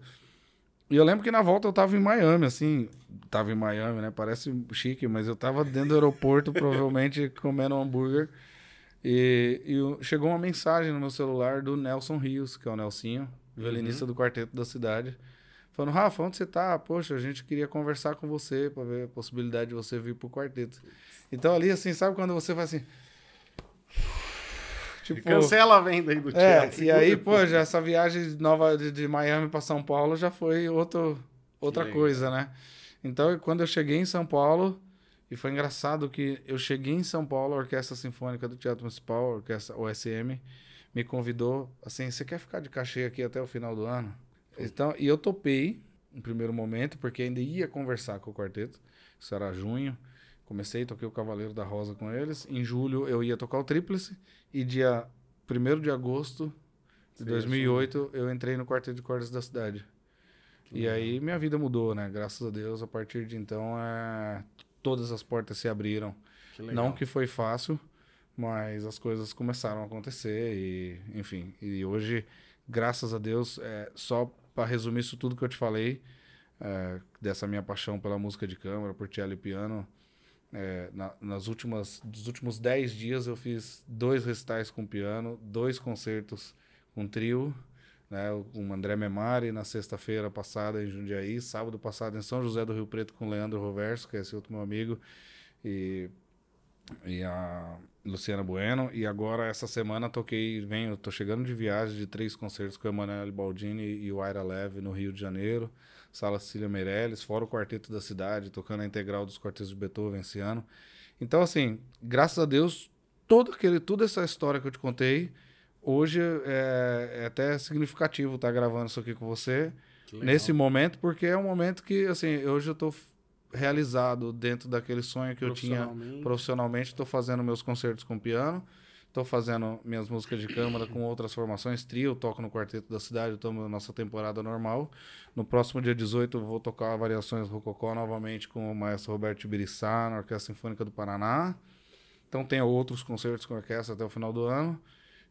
E eu lembro que na volta eu tava em Miami, assim. Tava em Miami, né? Parece chique, mas eu tava dentro do aeroporto, provavelmente, comendo um hambúrguer. E, e, chegou uma mensagem no meu celular do Nelson Rios, que é o Nelsinho, violinista uhum. do quarteto da cidade. Falando, Rafa, onde você tá? Poxa, a gente queria conversar com você para ver a possibilidade de você vir pro quarteto. Então ali, assim, sabe quando você faz assim... Tipo, cancela a venda aí do é, Chelsea. e aí, pô, já essa viagem nova de, de Miami para São Paulo já foi outro, outra coisa, né? Então, quando eu cheguei em São Paulo, e foi engraçado que eu cheguei em São Paulo, a Orquestra Sinfônica do Teatro Municipal, a Orquestra OSM, me convidou, assim, você quer ficar de cachê aqui até o final do ano? Então, e eu topei, no primeiro momento, porque ainda ia conversar com o quarteto, isso era junho, Comecei, toquei o Cavaleiro da Rosa com eles. Em julho eu ia tocar o Tríplice. E dia 1 de agosto de Sim, 2008 eu entrei no Quarteto de Cordas da cidade. Que e aí minha vida mudou, né? Graças a Deus, a partir de então é... todas as portas se abriram. Que Não que foi fácil, mas as coisas começaram a acontecer e, enfim, e hoje, graças a Deus, é, só para resumir isso tudo que eu te falei, é, dessa minha paixão pela música de câmara, por cello e piano, é, na, nas últimas, dos últimos 10 dias eu fiz dois recitais com piano, dois concertos com trio, né, com André Memari na sexta-feira passada em Jundiaí, sábado passado em São José do Rio Preto com Leandro Roverso, que é esse outro meu amigo, e, e a Luciana Bueno, e agora essa semana toquei, venho, tô chegando de viagem de três concertos com o Emanuele Baldini e o Aira Leve no Rio de Janeiro. Sala Cília Meirelles, fora o Quarteto da Cidade, tocando a integral dos quartetos de Beethoven esse ano. Então, assim, graças a Deus, todo aquele, toda essa história que eu te contei, hoje é, é até significativo estar tá gravando isso aqui com você nesse momento, porque é um momento que, assim, hoje eu estou realizado dentro daquele sonho que eu tinha profissionalmente, estou fazendo meus concertos com piano Estou fazendo minhas músicas de câmara com outras formações, trio, toco no Quarteto da Cidade, estamos na nossa temporada normal. No próximo dia 18 vou tocar Variações Rococó novamente com o maestro Roberto Ibiriçá na Orquestra Sinfônica do Paraná. Então tenho outros concertos com a orquestra até o final do ano.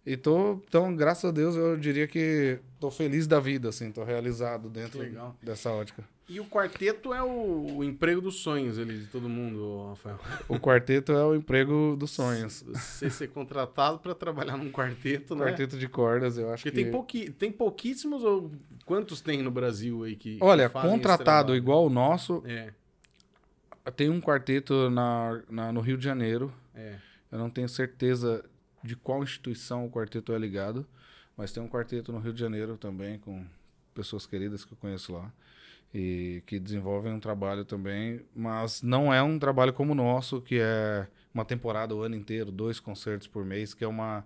E tô, então, graças a Deus, eu diria que tô feliz da vida, assim, tô realizado dentro Legal. dessa ótica. E o quarteto é o, o emprego dos sonhos ele, de todo mundo, Rafael. O quarteto é o emprego dos sonhos. Você ser contratado para trabalhar num quarteto, né? Quarteto de cordas, eu acho Porque que... Tem, pouqui, tem pouquíssimos ou quantos tem no Brasil aí que Olha, que contratado igual o nosso... É. Tem um quarteto na, na no Rio de Janeiro. É. Eu não tenho certeza de qual instituição o quarteto é ligado, mas tem um quarteto no Rio de Janeiro também, com pessoas queridas que eu conheço lá, e que desenvolvem um trabalho também, mas não é um trabalho como o nosso, que é uma temporada o ano inteiro, dois concertos por mês, que é uma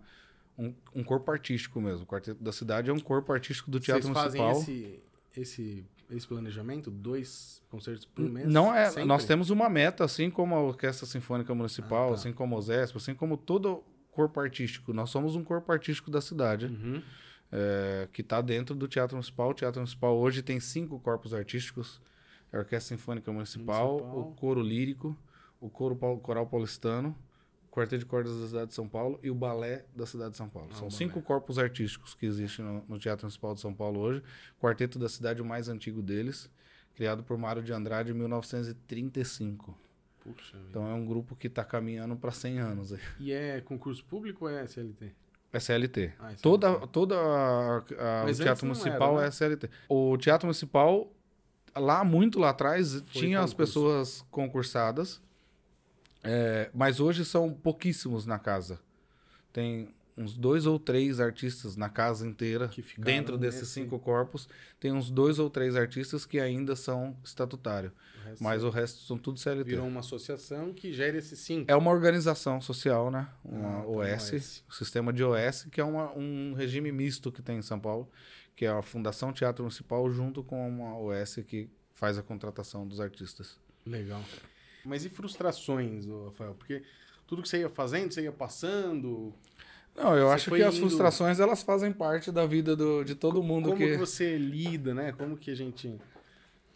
um, um corpo artístico mesmo. O quarteto da cidade é um corpo artístico do Teatro Vocês Municipal. Fazem esse, esse esse planejamento? Dois concertos por mês? Não é. Sempre? Nós temos uma meta, assim como a Orquestra Sinfônica Municipal, ah, tá. assim como o ZESP, assim como todo corpo artístico. Nós somos um corpo artístico da cidade. Uhum. É, que está dentro do Teatro Municipal. O Teatro Municipal hoje tem cinco corpos artísticos: é a Orquestra Sinfônica Municipal, Municipal. o Coro Lírico, o Coro Paulo, Coral Paulistano, o Quarteto de Cordas da cidade de São Paulo e o Balé da cidade de São Paulo. Ah, São cinco corpos artísticos que existem no, no, Teatro Municipal de São Paulo hoje. Quarteto da cidade, o mais antigo deles, criado por Mário de Andrade em 1935. Puxa então vida. é um grupo que está caminhando para 100 anos. Aí. E é concurso público ou é SLT? É CLT. Ah, é CLT. Toda, toda a, a, o Teatro Municipal era, é né? é CLT. O Teatro Municipal, lá muito lá atrás, Foi tinha concurso. as pessoas concursadas, é, mas hoje são pouquíssimos na casa. Tem uns dois ou três artistas na casa inteira, dentro desses cinco corpos, tem uns dois ou três artistas que ainda são estatutário resto mas o resto são tudo CLT. Virou uma associação que gera esse sim É uma organização social, né? Uma ah, tá, OS, OS, o sistema de OS, que é uma, um regime misto que tem em São Paulo, que é a Fundação Teatro Municipal junto com uma OS que faz a contratação dos artistas. Legal. Mas e frustrações, Rafael? Porque tudo que você ia fazendo, você ia passando. Não, eu acho que indo... as frustrações elas fazem parte da vida do, de todo mundo. Como que... você lida, né? Como que a gente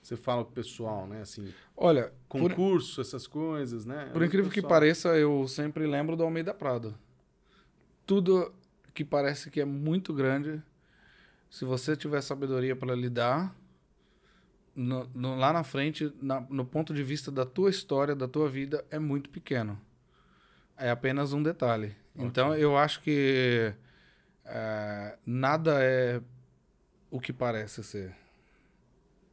você fala pro pessoal, né? Assim, Olha, concurso, por... essas coisas, né? Por incrível que pareça, eu sempre lembro do Almeida Prado. Tudo que parece que é muito grande, se você tiver sabedoria para lidar, no, no, lá na frente, na, no ponto de vista da tua história, da tua vida, é muito pequeno. É apenas um detalhe. Okay. Então, eu acho que é, nada é o que parece ser.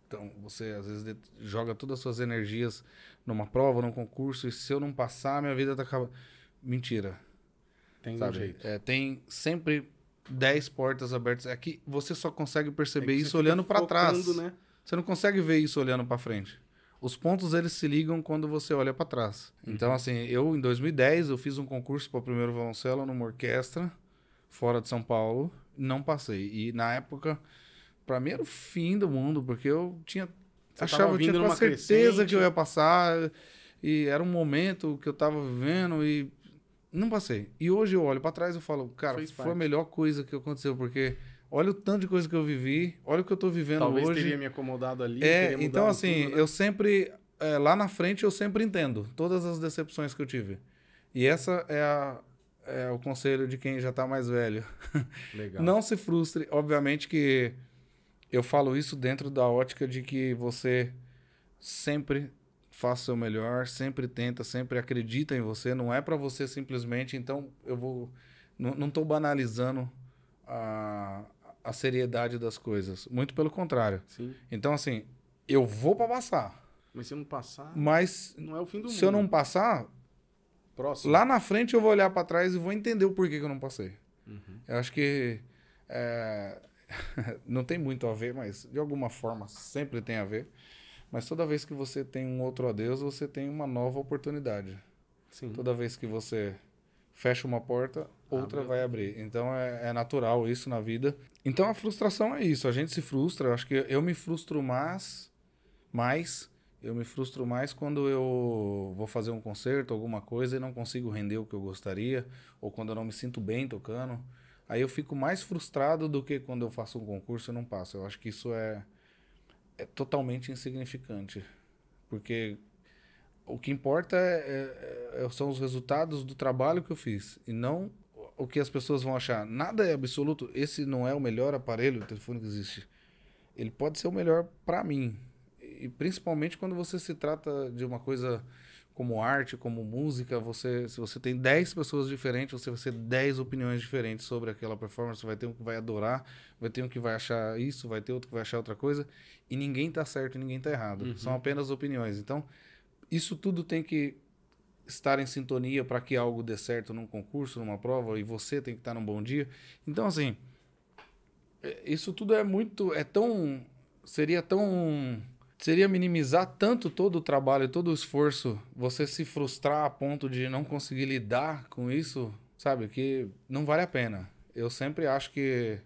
Então, você às vezes joga todas as suas energias numa prova, num concurso, e se eu não passar, minha vida tá acabando. Mentira. Tem um jeito. É, tem sempre 10 portas abertas. Aqui é você só consegue perceber é isso olhando para trás. Né? Você não consegue ver isso olhando para frente. Os pontos eles se ligam quando você olha para trás. Então, uhum. Então assim, eu em 2010 eu fiz um concurso para o primeiro violoncelo numa orquestra fora de São Paulo, não passei. E na época para mim era o fim do mundo, porque eu tinha Você achava que tinha certeza crescente. que eu ia passar e era um momento que eu tava vivendo e não passei. E hoje eu olho para trás e falo, cara, Fez foi parte. a melhor coisa que aconteceu, porque olha o tanto de coisa que eu vivi, olha o que eu tô vivendo Talvez hoje. Talvez teria me acomodado ali. É, então assim, tudo, né? eu sempre é, lá na frente eu sempre entendo todas as decepções que eu tive. E essa é a, é o conselho de quem já está mais velho. Legal. Não se frustre. Obviamente que eu falo isso dentro da ótica de que você sempre faz o seu melhor, sempre tenta, sempre acredita em você. Não é para você simplesmente, então eu vou. Não estou banalizando a, a seriedade das coisas. Muito pelo contrário. Sim. Então, assim, eu vou para passar. Mas se eu não passar. Mas. Não é o fim do se mundo. Se eu não passar. Próximo. Lá na frente eu vou olhar para trás e vou entender o porquê que eu não passei. Uhum. Eu acho que. É, não tem muito a ver, mas de alguma forma sempre tem a ver. Mas toda vez que você tem um outro adeus, você tem uma nova oportunidade. Sim. Toda vez que você fecha uma porta, outra Abre. vai abrir. Então é, é, natural isso na vida. Então a frustração é isso. A gente se frustra. Eu acho que eu me frustro mais, mais eu me frustro mais quando eu vou fazer um concerto, alguma coisa e não consigo render o que eu gostaria, ou quando eu não me sinto bem tocando Aí eu fico mais frustrado do que quando eu faço um concurso e não passo. Eu acho que isso é, é totalmente insignificante. Porque o que importa é, é, é são os resultados do trabalho que eu fiz e não o que as pessoas vão achar. Nada é absoluto. Esse não é o melhor aparelho telefônico que existe. Ele pode ser o melhor para mim. E principalmente quando você se trata de uma coisa como arte, como música, você, se você tem 10 pessoas diferentes, você vai ter 10 opiniões diferentes sobre aquela performance, vai ter um que vai adorar, vai ter um que vai achar isso, vai ter outro que vai achar outra coisa, e ninguém tá certo, ninguém tá errado. Uhum. São apenas opiniões. Então, isso tudo tem que estar em sintonia para que algo dê certo num concurso, numa prova, e você tem que estar tá num bom dia. Então, assim, é, isso tudo é muito, é tão seria tão seria minimizar tanto todo o trabalho, todo o esforço, você se frustrar a ponto de não conseguir lidar com isso, sabe? Que não vale a pena. Eu sempre acho que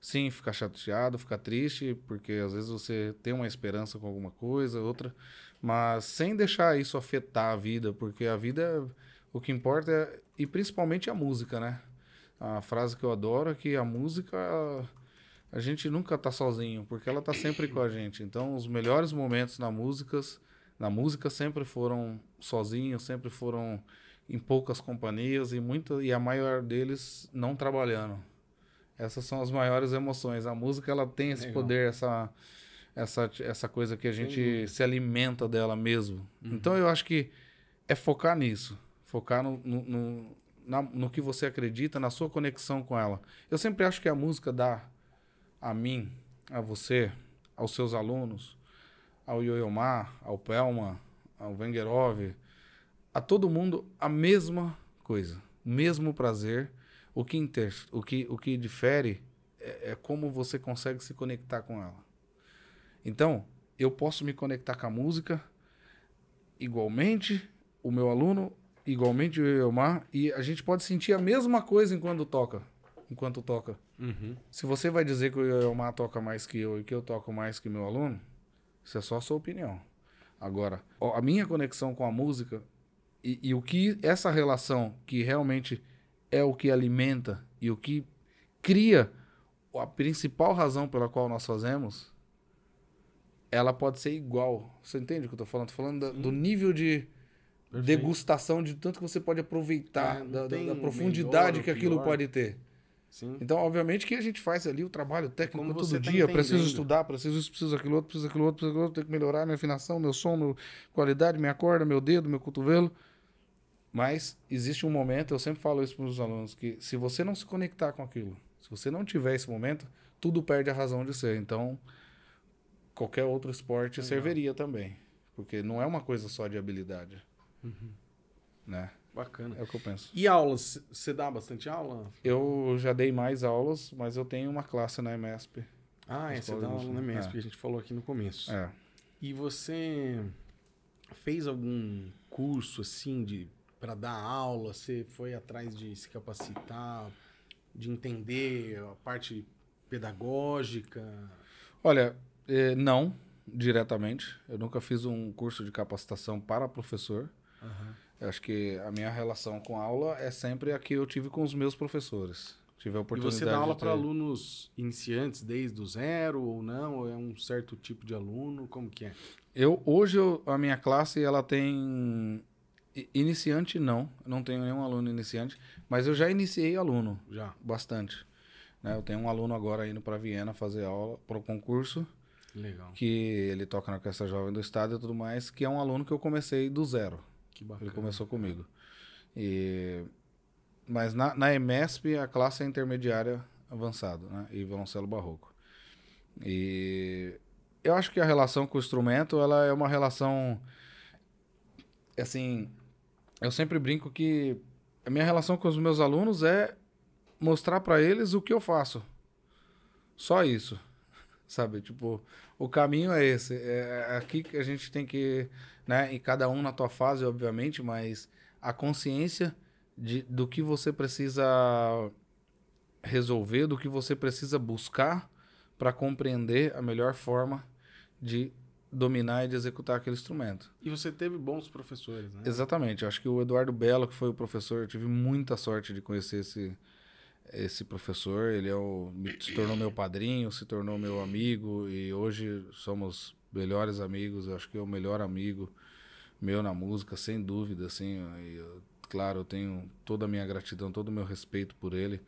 sim, ficar chateado, ficar triste, porque às vezes você tem uma esperança com alguma coisa, outra, mas sem deixar isso afetar a vida, porque a vida o que importa é, e principalmente a música, né? A frase que eu adoro é que a música a gente nunca tá sozinho, porque ela tá sempre com a gente. Então, os melhores momentos na música, na música sempre foram sozinhos, sempre foram em poucas companhias e muita e a maior deles não trabalhando. Essas são as maiores emoções. A música ela tem esse Legal. poder, essa essa essa coisa que a gente se alimenta dela mesmo. Uhum. Então eu acho que é focar nisso, focar no, no, no, na, no que você acredita, na sua conexão com ela. Eu sempre acho que a música dá a mim, a você, aos seus alunos, ao Yoyomar, ao Pelma, ao Wengerov, a todo mundo a mesma coisa, mesmo prazer. O que, inter... o que, o que difere é, é como você consegue se conectar com ela. Então, eu posso me conectar com a música igualmente, o meu aluno igualmente o Elmar, e a gente pode sentir a mesma coisa enquanto toca. Enquanto toca. Uhum. Se você vai dizer que o Yomar toca mais que eu e que eu toco mais que meu aluno, isso é só a sua opinião. Agora, a minha conexão com a música e, e o que essa relação que realmente é o que alimenta e o que cria a principal razão pela qual nós fazemos, ela pode ser igual. Você entende o que eu estou falando? Tô falando da, do nível de Perfeito. degustação de tanto que você pode aproveitar, é, da, da, profundidade que aquilo pode ter. Sim. Então, obviamente que a gente faz ali o trabalho técnico todo tá dia. Preciso estudar, preciso isso, preciso aquilo outro, preciso aquilo outro, preciso aquilo outro. Tenho que melhorar minha afinação, meu som, minha qualidade, minha corda, meu dedo, meu cotovelo. Mas existe um momento, eu sempre falo isso para os alunos, que se você não se conectar com aquilo, se você não tiver esse momento, tudo perde a razão de ser. Então, qualquer outro esporte Legal. serviria também. Porque não é uma coisa só de habilidade. Uhum. Né? Bacana. É o que eu penso. E aulas? Você dá bastante aula? Eu já dei mais aulas, mas eu tenho uma classe na MESP. Ah, é, você dá aula na MESP, é. a gente falou aqui no começo. É. E você fez algum curso assim de para dar aula? Você foi atrás de se capacitar, de entender a parte pedagógica? Olha, eh, não diretamente. Eu nunca fiz um curso de capacitação para professor. Uhum. Eu acho que a minha relação com aula é sempre a que eu tive com os meus professores. Tive a oportunidade. E você dá aula ter... para alunos iniciantes desde o zero ou não? Ou é um certo tipo de aluno? Como que é? Eu hoje eu, a minha classe ela tem iniciante não, não tenho nenhum aluno iniciante, mas eu já iniciei aluno já bastante. Né? Eu tenho um aluno agora indo para Viena fazer aula para o concurso. Legal. Que ele toca na Orquestra Jovem do Estado e tudo mais, que é um aluno que eu comecei do zero. Que bacana. Ele começou comigo. E... Mas na, na EMESP, a classe é intermediária avançado, né? E violoncelo barroco. E eu acho que a relação com o instrumento, ela é uma relação assim, eu sempre brinco que a minha relação com os meus alunos é mostrar para eles o que eu faço. Só isso sabe? Tipo, o caminho é esse. É, é aqui que a gente tem que, né? E cada um na tua fase, obviamente, mas a consciência de, do que você precisa resolver, do que você precisa buscar para compreender a melhor forma de dominar e de executar aquele instrumento. E você teve bons professores, né? Exatamente. Eu acho que o Eduardo Belo, que foi o professor, eu tive muita sorte de conhecer esse esse professor, ele é o, se tornou meu padrinho, se tornou meu amigo e hoje somos melhores amigos. Eu acho que é o melhor amigo meu na música, sem dúvida, assim. Eu, claro, eu tenho toda a minha gratidão, todo o meu respeito por ele,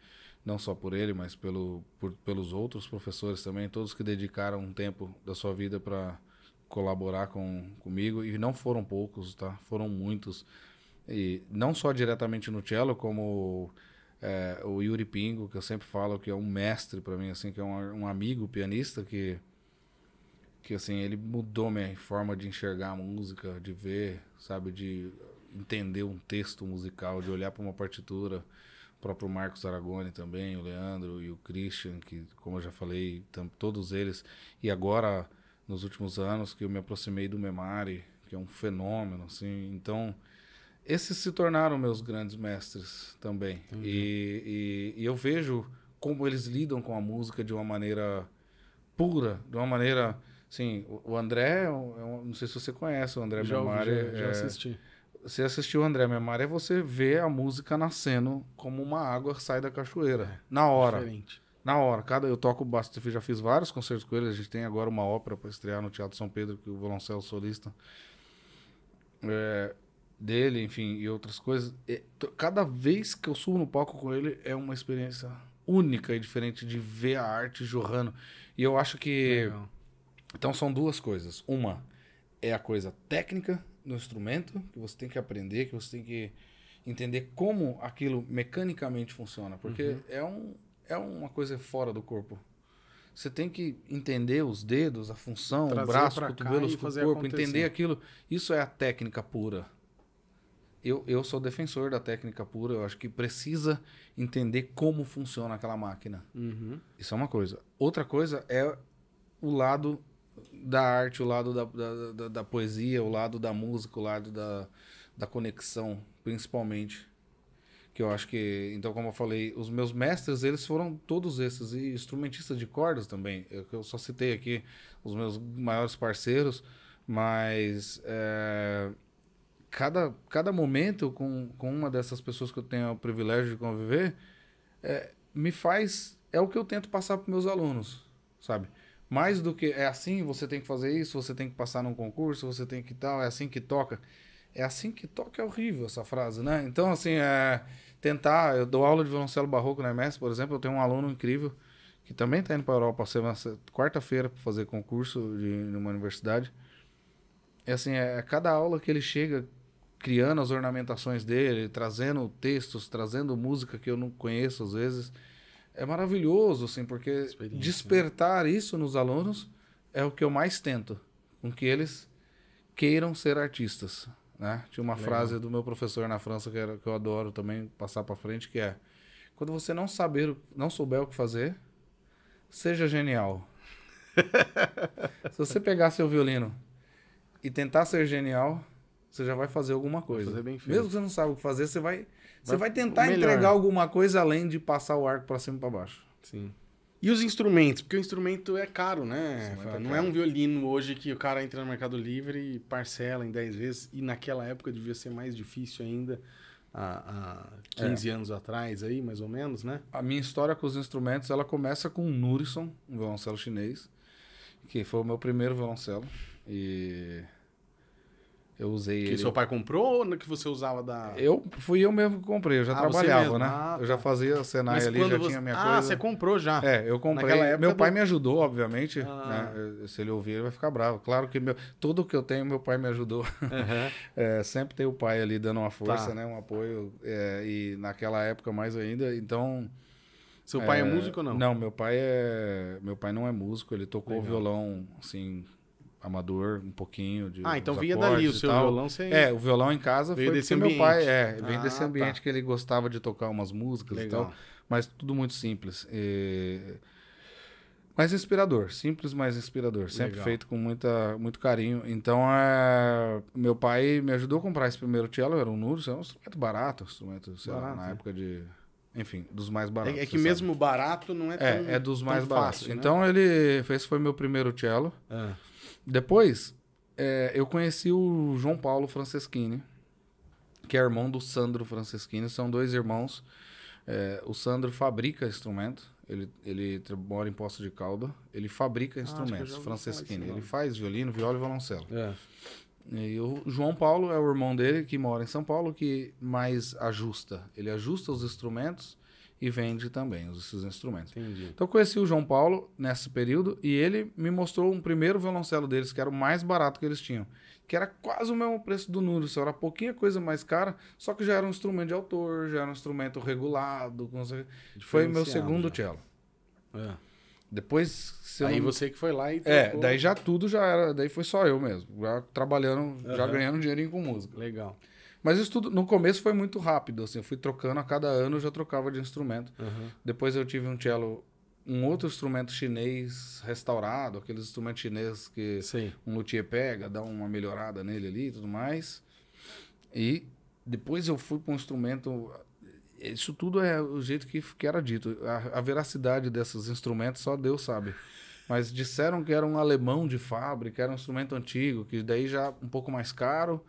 não só por ele, mas pelo, por, pelos outros professores também, todos que dedicaram um tempo da sua vida para colaborar com, comigo e não foram poucos, tá? Foram muitos. E não só diretamente no cello, como é, o Yuri Pingo, que eu sempre falo que é um mestre para mim, assim, que é um, um amigo pianista que que assim ele mudou minha forma de enxergar a música, de ver, sabe, de entender um texto musical, de olhar para uma partitura. O próprio Marcos Aragoni também, o Leandro e o Christian, que como eu já falei, todos eles. E agora nos últimos anos que eu me aproximei do Memari, que é um fenômeno, assim. Então esses se tornaram meus grandes mestres também. Uhum. E, e, e, eu vejo como eles lidam com a música de uma maneira pura, de uma maneira. Assim, o André, é é não sei se você conhece o André já, Memari. Já, já é, assisti. Você assistiu o André Memari, é você vê a música nascendo como uma água sai da cachoeira. É, na hora. Diferente. Na hora. Cada, eu toco bastante, já fiz vários concertos com ele. A gente tem agora uma ópera para estrear no Teatro São Pedro, que o Violoncelo é Solista. É, dele, enfim, e outras coisas. É, cada vez que eu subo no palco com ele é uma experiência única e diferente de ver a arte jorrando. E eu acho que. Legal. Então são duas coisas. Uma é a coisa técnica do instrumento, que você tem que aprender, que você tem que entender como aquilo mecanicamente funciona. Porque uhum. é, um, é uma coisa fora do corpo. Você tem que entender os dedos, a função, Trazer o braço, o cotovelo, o corpo, entender aquilo. Isso é a técnica pura eu, eu sou defensor da técnica pura, eu acho que precisa entender como funciona aquela máquina. Uhum. Isso é uma coisa. Outra coisa é o lado da arte, o lado da, da, da, da poesia, o lado da música, o lado da, da conexão, principalmente que eu acho que, então, como eu falei, os meus mestres, eles foram todos esses, e instrumentistas de cordas também. É eu, eu só citei aqui os meus maiores parceiros, mas é, cada, cada momento com, com uma dessas pessoas que eu tenho o privilégio de conviver é, me faz. É o que eu tento passar para meus alunos, sabe? Mais do que é assim, você tem que fazer isso, você tem que passar num concurso, você tem que tal, é assim que toca. É assim que toca é horrível essa frase, né? Então, assim, é, tentar. Eu dou aula de violoncelo barroco na MS, por exemplo, eu tenho um aluno incrível que também está indo para a Europa quarta-feira para fazer concurso de numa universidade. É assim, é, é cada aula que ele chega criando as ornamentações dele, trazendo textos, trazendo música que eu não conheço às vezes. É maravilhoso, assim, porque né? despertar isso nos alunos é o que eu mais tento, com que eles queiram ser artistas. Né? Tinha uma Legal. frase do meu professor na França que, era, que eu adoro também passar para frente, que é: quando você não saber, não souber o que fazer, seja genial. Se você pegar seu violino e tentar ser genial, você já vai fazer alguma coisa. Fazer Mesmo que você não saiba o que fazer, você vai, vai você vai tentar entregar alguma coisa além de passar o arco para cima e para baixo. Sim. E os instrumentos? Porque o instrumento é caro, né? É não caro. é um violino hoje que o cara entra no Mercado Livre e parcela em 10 vezes. E naquela época devia ser mais difícil ainda, há, há 15 é. anos atrás, aí, mais ou menos, né? A minha história com os instrumentos ela começa com o Nurison, um violoncelo chinês, que foi o meu primeiro violoncelo. E eu usei. Que ele. seu pai comprou ou que você usava da. Eu fui eu mesmo que comprei, eu já ah, trabalhava, né? Ah, eu já tá. fazia Senai Mas ali, já você... tinha minha ah, coisa. Ah, você comprou já? É, eu comprei. Época, meu pai do... me ajudou, obviamente. Ah. Né? Se ele ouvir, ele vai ficar bravo. Claro que meu... tudo que eu tenho, meu pai me ajudou. Uhum. é, sempre tem o pai ali dando uma tá. força, tá. né? Um apoio. É, e naquela época mais ainda, então. Seu pai é, é músico ou não? Não, meu pai é. Meu pai não é músico, ele tocou Legal. violão, assim, amador, um pouquinho de. Ah, então vinha dali o seu violão sem. É, o violão em casa veio foi desse ambiente. meu pai. É, vem ah, desse tá. ambiente tá. que ele gostava de tocar umas músicas Legal. e tal. Mas tudo muito simples. E... Eh, mas inspirador, simples, mas inspirador. Sempre Legal. feito com muita, muito carinho. Então, é... meu pai me ajudou a comprar esse primeiro cello, era um nuro é um instrumento barato, instrumento, sei barato, lá, na é. época de enfim, dos mais é, é baratos. É, que mesmo sabe. barato não é, é tão É, é dos mais baratos. né? Então ele. Esse foi meu primeiro cello. Ah. Depois, é, eu conheci o João Paulo Franceschini, que é irmão do Sandro Franceschini. São dois irmãos. É, o Sandro fabrica instrumento. Ele, ele mora em Poço de Calda. Ele fabrica ah, instrumentos, Franceschini. Ele faz violino, viola e violoncelo. É. E o João Paulo é o irmão dele, que mora em São Paulo, que mais ajusta. Ele ajusta os instrumentos e vende também esses instrumentos. Entendi. Então eu conheci o João Paulo nesse período e ele me mostrou um primeiro violoncelo deles, que era o mais barato que eles tinham, que era quase o mesmo preço do Nudo, era pouquinha coisa mais cara, só que já era um instrumento de autor, já era um instrumento regulado, foi meu segundo já. cello. É. Depois Aí não... você que foi lá e É, daí já tudo já era, daí foi só eu mesmo, já trabalhando, uhum. já ganhando dinheirinho com música. Legal. Mas isso tudo, no começo foi muito rápido, assim, eu fui trocando a cada ano, eu já trocava de instrumento. Uhum. Depois eu tive um cello, um outro instrumento chinês restaurado, aqueles instrumentos chineses que Sim. um luthier pega, dá uma melhorada nele ali e tudo mais. E depois eu fui para um instrumento isso tudo é o jeito que, que era dito. A, a, veracidade desses instrumentos só Deus sabe. Mas disseram que era um alemão de fábrica, era um instrumento antigo, que daí já um pouco mais caro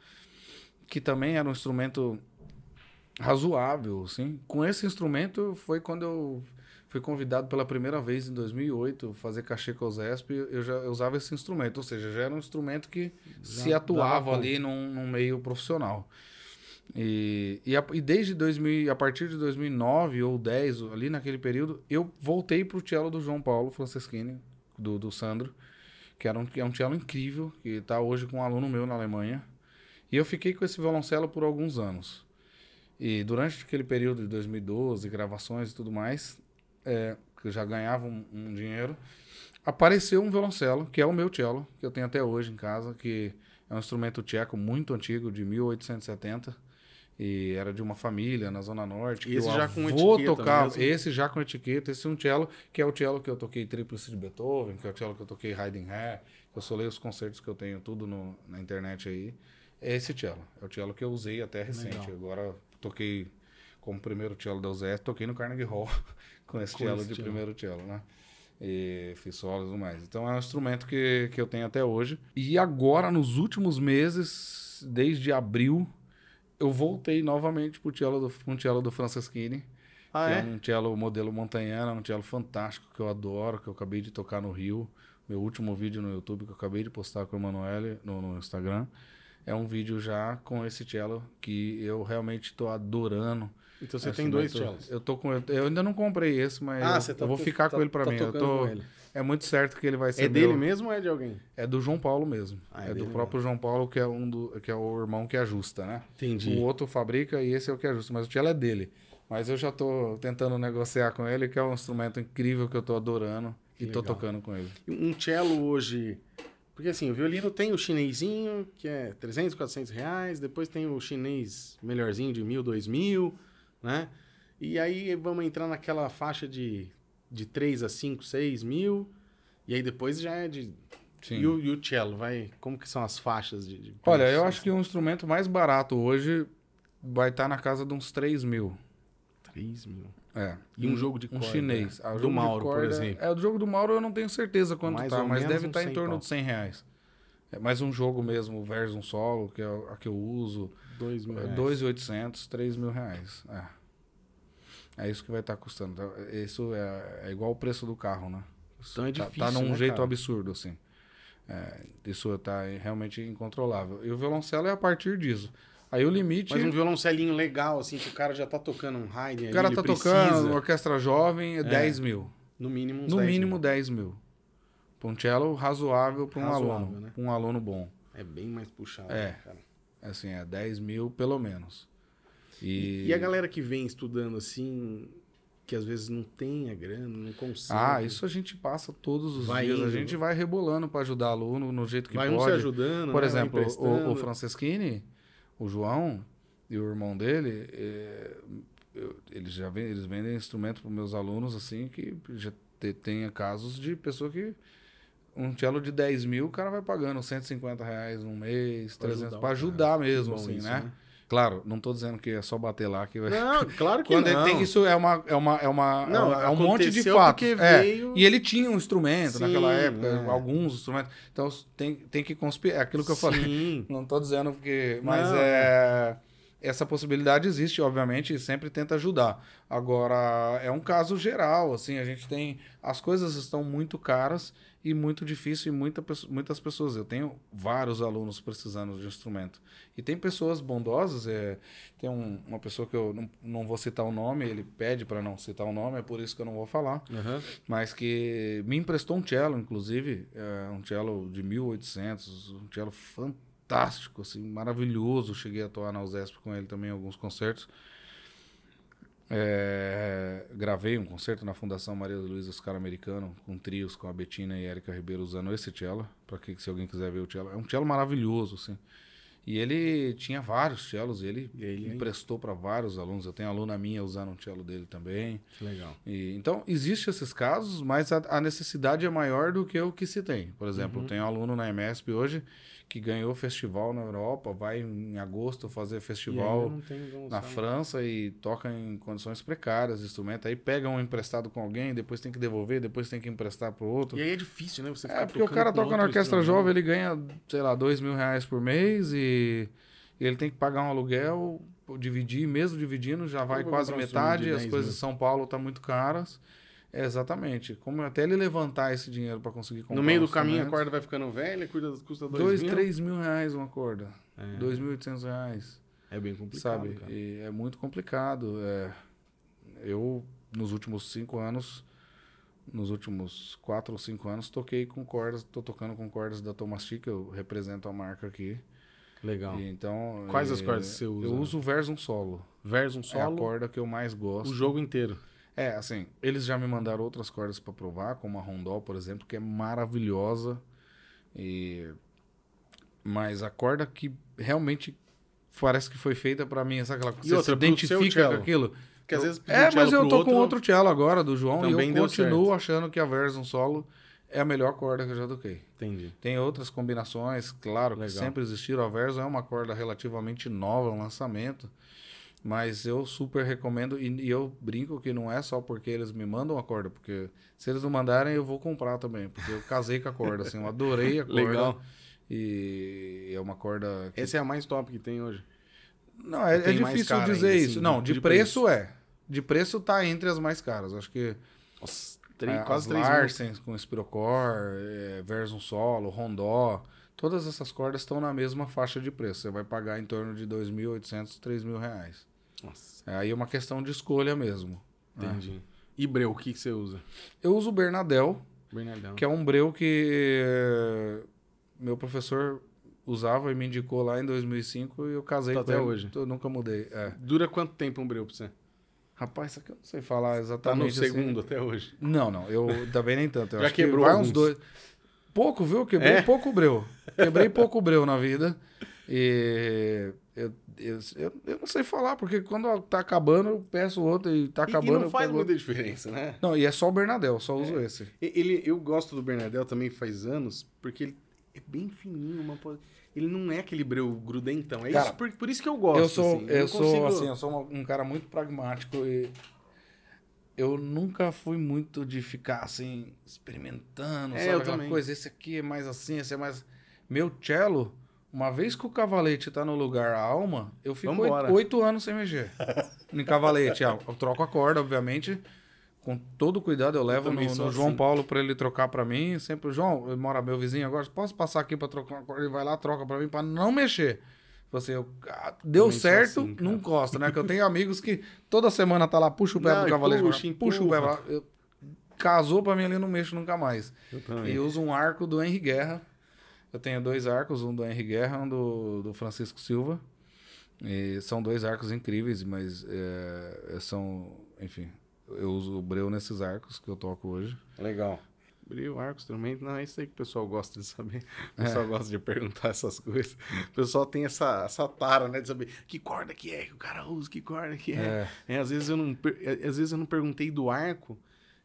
que também era um instrumento razoável, assim. Com esse instrumento foi quando eu fui convidado pela primeira vez em 2008 fazer cachê com o ZESP, eu já eu usava esse instrumento, ou seja, já era um instrumento que já se atuava ali num, num, meio profissional. E, e, a, e, desde 2000, a partir de 2009 ou 10, ali naquele período, eu voltei para o cello do João Paulo Franceschini, do, do Sandro, que, era um, que é um cello incrível, que está hoje com um aluno meu na Alemanha. E eu fiquei com esse violoncelo por alguns anos. E durante aquele período de 2012, gravações e tudo mais, é, que eu já ganhava um, um, dinheiro, apareceu um violoncelo, que é o meu cello, que eu tenho até hoje em casa, que é um instrumento tcheco muito antigo, de 1870. E era de uma família na Zona Norte. esse já com etiqueta tocava, mesmo. Esse já com etiqueta. Esse é um cello, que é o cello que eu toquei Tríplice de Beethoven, que é o cello que eu toquei Haydn Hair. Eu solei os concertos que eu tenho tudo no, na internet aí. É esse cello. É o cello que eu usei até recente. Legal. Agora toquei como primeiro cello da UZS, toquei no Carnegie Hall com esse com cello esse de cello. primeiro cello, né? E fiz solos e tudo mais. Então é um instrumento que, que eu tenho até hoje. E agora, nos últimos meses, desde abril, eu voltei novamente pro cello do, um cello do Franceschini. Ah, é? é? um cello modelo é um cello fantástico que eu adoro, que eu acabei de tocar no Rio. Meu último vídeo no YouTube que eu acabei de postar com o Emanuele no, no Instagram é um vídeo já com esse cello que eu realmente estou adorando. Então você tem dois cellos? Eu tô com eu ainda não comprei esse, mas ah, eu, tá, eu, vou ficar tá, com ele para tá mim. Eu tô é muito certo que ele vai ser É dele meu... mesmo ou é de alguém? É do João Paulo mesmo. Ah, é, é do próprio mesmo. João Paulo que é um do que é o irmão que ajusta, né? Entendi. O outro fabrica e esse é o que ajusta, mas o cello é dele. Mas eu já estou tentando negociar com ele, que é um instrumento incrível que eu estou adorando que e estou tocando com ele. Um cello hoje porque assim, o violino tem o chinesinho, que é 300, 400 reais, depois tem o chinês melhorzinho de mil, dois mil, né? E aí vamos entrar naquela faixa de, de 3 a 5, 6 mil, e aí depois já é de... Sim. E o, e o cello, vai... Como que são as faixas? De, de Olha, eu acho que o um instrumento mais barato hoje vai estar tá na casa de uns 3 mil. 3 mil? É. E um, um jogo de corda. Um chinês. Ah, do Mauro, corda, por é- exemplo. É, o jogo do Mauro eu não tenho certeza quanto mais tá, mas deve estar tá em torno pau. de 100 reais. É mais um jogo mesmo, versus um solo, que é a que eu uso. 2 mil é reais. 2,800, 3 mil reais. É. é isso que vai estar tá custando. Então, isso é, é igual o preço do carro, né? Isso então é difícil, Tá, tá num né, jeito cara? absurdo, assim. É, isso tá realmente incontrolável. E o violoncelo é a partir disso. Aí o limite. Mas um violoncelinho legal, assim, que o cara já tá tocando um Haydn. O cara tá precisa... tocando orquestra jovem, é, é 10 mil. No mínimo, no 10 mínimo mil. 10 mil. Poncello razoável para um aluno. Né? Um aluno bom. É bem mais puxado, é. Né, cara. Assim, é 10 mil pelo menos. E... e a galera que vem estudando assim, que às vezes não tem a grana, não consegue. Ah, isso a gente passa todos os vai dias. Indo. A gente vai rebolando para ajudar aluno no jeito que vai pode. Vai um se ajudando. Por né? exemplo, o, o Franceschini, o João e o irmão dele, é, eu, eles já vendem, eles vendem instrumento para meus alunos assim que já te, tenha casos de pessoa que um cello de 10 mil, o cara vai pagando 150 reais um mês, pra 300, para ajudar é, mesmo, assim, né? né? Claro, não estou dizendo que é só bater lá que vai. Não, claro que Quando não. Quando tem isso é uma é uma é uma é não, é um monte de fato. É. Veio... E ele tinha um instrumento Sim, naquela época, é. alguns instrumentos. Então tem, tem que conspirar, é aquilo que eu Sim. falei. Não estou dizendo porque, mas não. É. é essa possibilidade existe, obviamente, e sempre tenta ajudar. Agora é um caso geral, assim, a gente tem as coisas estão muito caras e muito difícil e muita, muitas pessoas. Eu tenho vários alunos precisando de instrumento. E tem pessoas bondosas, é, tem um, uma pessoa que eu não, não vou citar o nome, ele pede para não citar o nome, é por isso que eu não vou falar, uhum. mas que me emprestou um cello, inclusive, é, um cello de 1800, um cello fantástico, assim, maravilhoso. Cheguei a atuar na USESP com ele também em alguns concertos. É, é, gravei um concerto na Fundação Maria Luiz Oscar Americano com trios com a Betina e a Erika Ribeiro usando esse cello. Para que se alguém quiser ver o cello, é um cello maravilhoso, assim. E ele tinha vários cellos, ele, ele emprestou para vários alunos. Eu tenho aluna minha usando um cello dele também. Que legal. E, então, existe esses casos, mas a, a, necessidade é maior do que o que se tem. Por exemplo, uhum. eu tenho um aluno na MSP hoje que ganhou festival na Europa, vai em agosto fazer festival na França e toca em condições precárias instrumento. Aí pega um emprestado com alguém, depois tem que devolver, depois tem que emprestar pro outro. E aí é difícil, né? Você é, porque o cara toca na orquestra jovem, ele ganha, sei lá, dois mil reais por mês e ele tem que pagar um aluguel, dividir, mesmo dividindo, já vai quase metade. As coisas em São Paulo estão tá muito caras. É, exatamente. Como é até ele levantar esse dinheiro para conseguir comprar. No meio do caminho a corda vai ficando velha, custa, custa dois, dois mil. três mil reais uma corda. É. Dois mil e oitocentos reais. É bem complicado. Sabe? Cara. E é muito complicado. É... Eu, nos últimos cinco anos, nos últimos quatro ou cinco anos, toquei com cordas, tô tocando com cordas da Tomasti, que eu represento a marca aqui. Legal. E então. Quais as é, cordas você usa? Eu uso o Versum Solo. Versum Solo? É a corda que eu mais gosto. O jogo inteiro. É, assim, eles já me mandaram outras cordas para provar, como a rondó, por exemplo, que é maravilhosa. E... Mas a corda que realmente parece que foi feita para mim, sabe aquela coisa? Você outra, se identifica com aquilo. Que às vezes é, um mas eu tô outro, com outro cello agora, do João, Também e eu continuo certo. achando que a Version Solo é a melhor corda que eu já toquei. Entendi. Tem outras combinações, claro, Legal. que sempre existiram. A Verso é uma corda relativamente nova, um lançamento. Mas eu super recomendo e, e, eu brinco que não é só porque eles me mandam a corda, porque se eles não mandarem eu vou comprar também, porque eu casei com a corda, assim, eu adorei a corda. Legal. E é uma corda. Que... Essa é a mais top que tem hoje. Não, é, é difícil dizer ainda, isso. Assim, não, de, de preço, preço, é. De preço tá entre as mais caras. Acho que. Nossa, três, é, quase as três Larsens mil. com Spirocor, é, Versum Solo, Rondó. Todas essas cordas estão na mesma faixa de preço. Você vai pagar em torno de R$ 2.800, R$ reais nossa. É, aí é uma questão de escolha mesmo. Né? Entendi. Né? E breu, o que, que você usa? Eu uso o Bernadel, Bernadel, que é um breu que é, meu professor usava e me indicou lá em 2005 e eu casei tá com até ele. hoje. Eu nunca mudei. É. Dura quanto tempo um breu pra você? Rapaz, isso aqui eu não sei falar exatamente. Tá no assim. segundo assim. até hoje. Não, não. Eu também nem tanto. Eu Já quebrou que vai uns dois. Pouco, viu? Quebrei é? pouco breu. Quebrei pouco breu na vida. E eu, eu, eu, não sei falar, porque quando tá acabando, eu peço outro e tá acabando. E, e não faz muita diferença, né? Não, e é só o Bernadel, só uso é. esse. Ele, eu gosto do Bernadel também faz anos, porque ele é bem fininho, uma ele não é aquele breu grudentão. É cara, isso, por, por, isso que eu gosto. Eu sou, assim, eu, eu consigo... sou assim, eu sou um cara muito pragmático e eu nunca fui muito de ficar assim experimentando, é, sabe eu aquela também. coisa, esse aqui é mais assim, esse é mais meu cello uma vez que o cavalete tá no lugar alma, eu fico oito, oito anos sem mexer. em cavalete, ah, eu troco a corda, obviamente. Com todo cuidado eu levo eu no, no, João assim. Paulo para ele trocar para mim. Sempre, João, mora meu vizinho agora, posso passar aqui para trocar uma corda? Ele vai lá, troca para mim para não mexer. Você, tipo assim, eu, ah, deu certo, assim, não encosta, né? Que eu tenho amigos que toda semana tá lá, puxa o pé do cavalete, puxa, pra... puxa o pé Eu, casou para mim ali, não mexo nunca mais. Eu também. E uso um arco do Henry Guerra eu tenho dois arcos, um do Henry Guerra um do, do Francisco Silva. E são dois arcos incríveis, mas é, é, são, enfim, eu uso o breu nesses arcos que eu toco hoje. Legal. Breu, arcos também, não, é isso aí que o pessoal gosta de saber. O pessoal é. gosta de perguntar essas coisas. O pessoal tem essa, essa tara, né, de saber que corda que é que o cara usa, que corda que é. é. é às, vezes eu não, é, às vezes eu não perguntei do arco,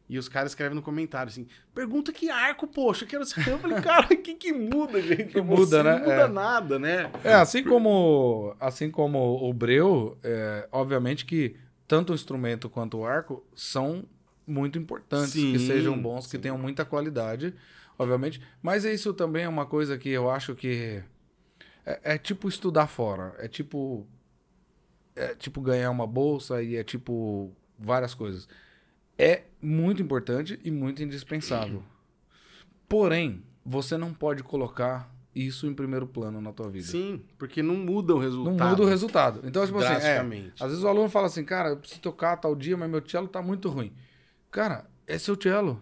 e os caras escrevem no comentário assim: pergunta que arco, poxa, quero saber. Assim. Eu falei, cara, o que, que muda, gente? Que muda, né? Não muda é. nada, né? É, assim como, assim como o Breu, é, obviamente que tanto o instrumento quanto o arco são muito importantes, sim, que sejam bons, sim. que tenham muita qualidade, obviamente. Mas isso também é uma coisa que eu acho que. É, é tipo estudar fora. É tipo. É tipo ganhar uma bolsa e é tipo várias coisas é muito importante e muito indispensável. Porém, você não pode colocar isso em primeiro plano na tua vida. Sim, porque não muda o resultado. Não muda o resultado. Então, tipo assim, é, às vezes o aluno fala assim, cara, eu preciso tocar tal dia, mas meu cello tá muito ruim. Cara, é seu cello.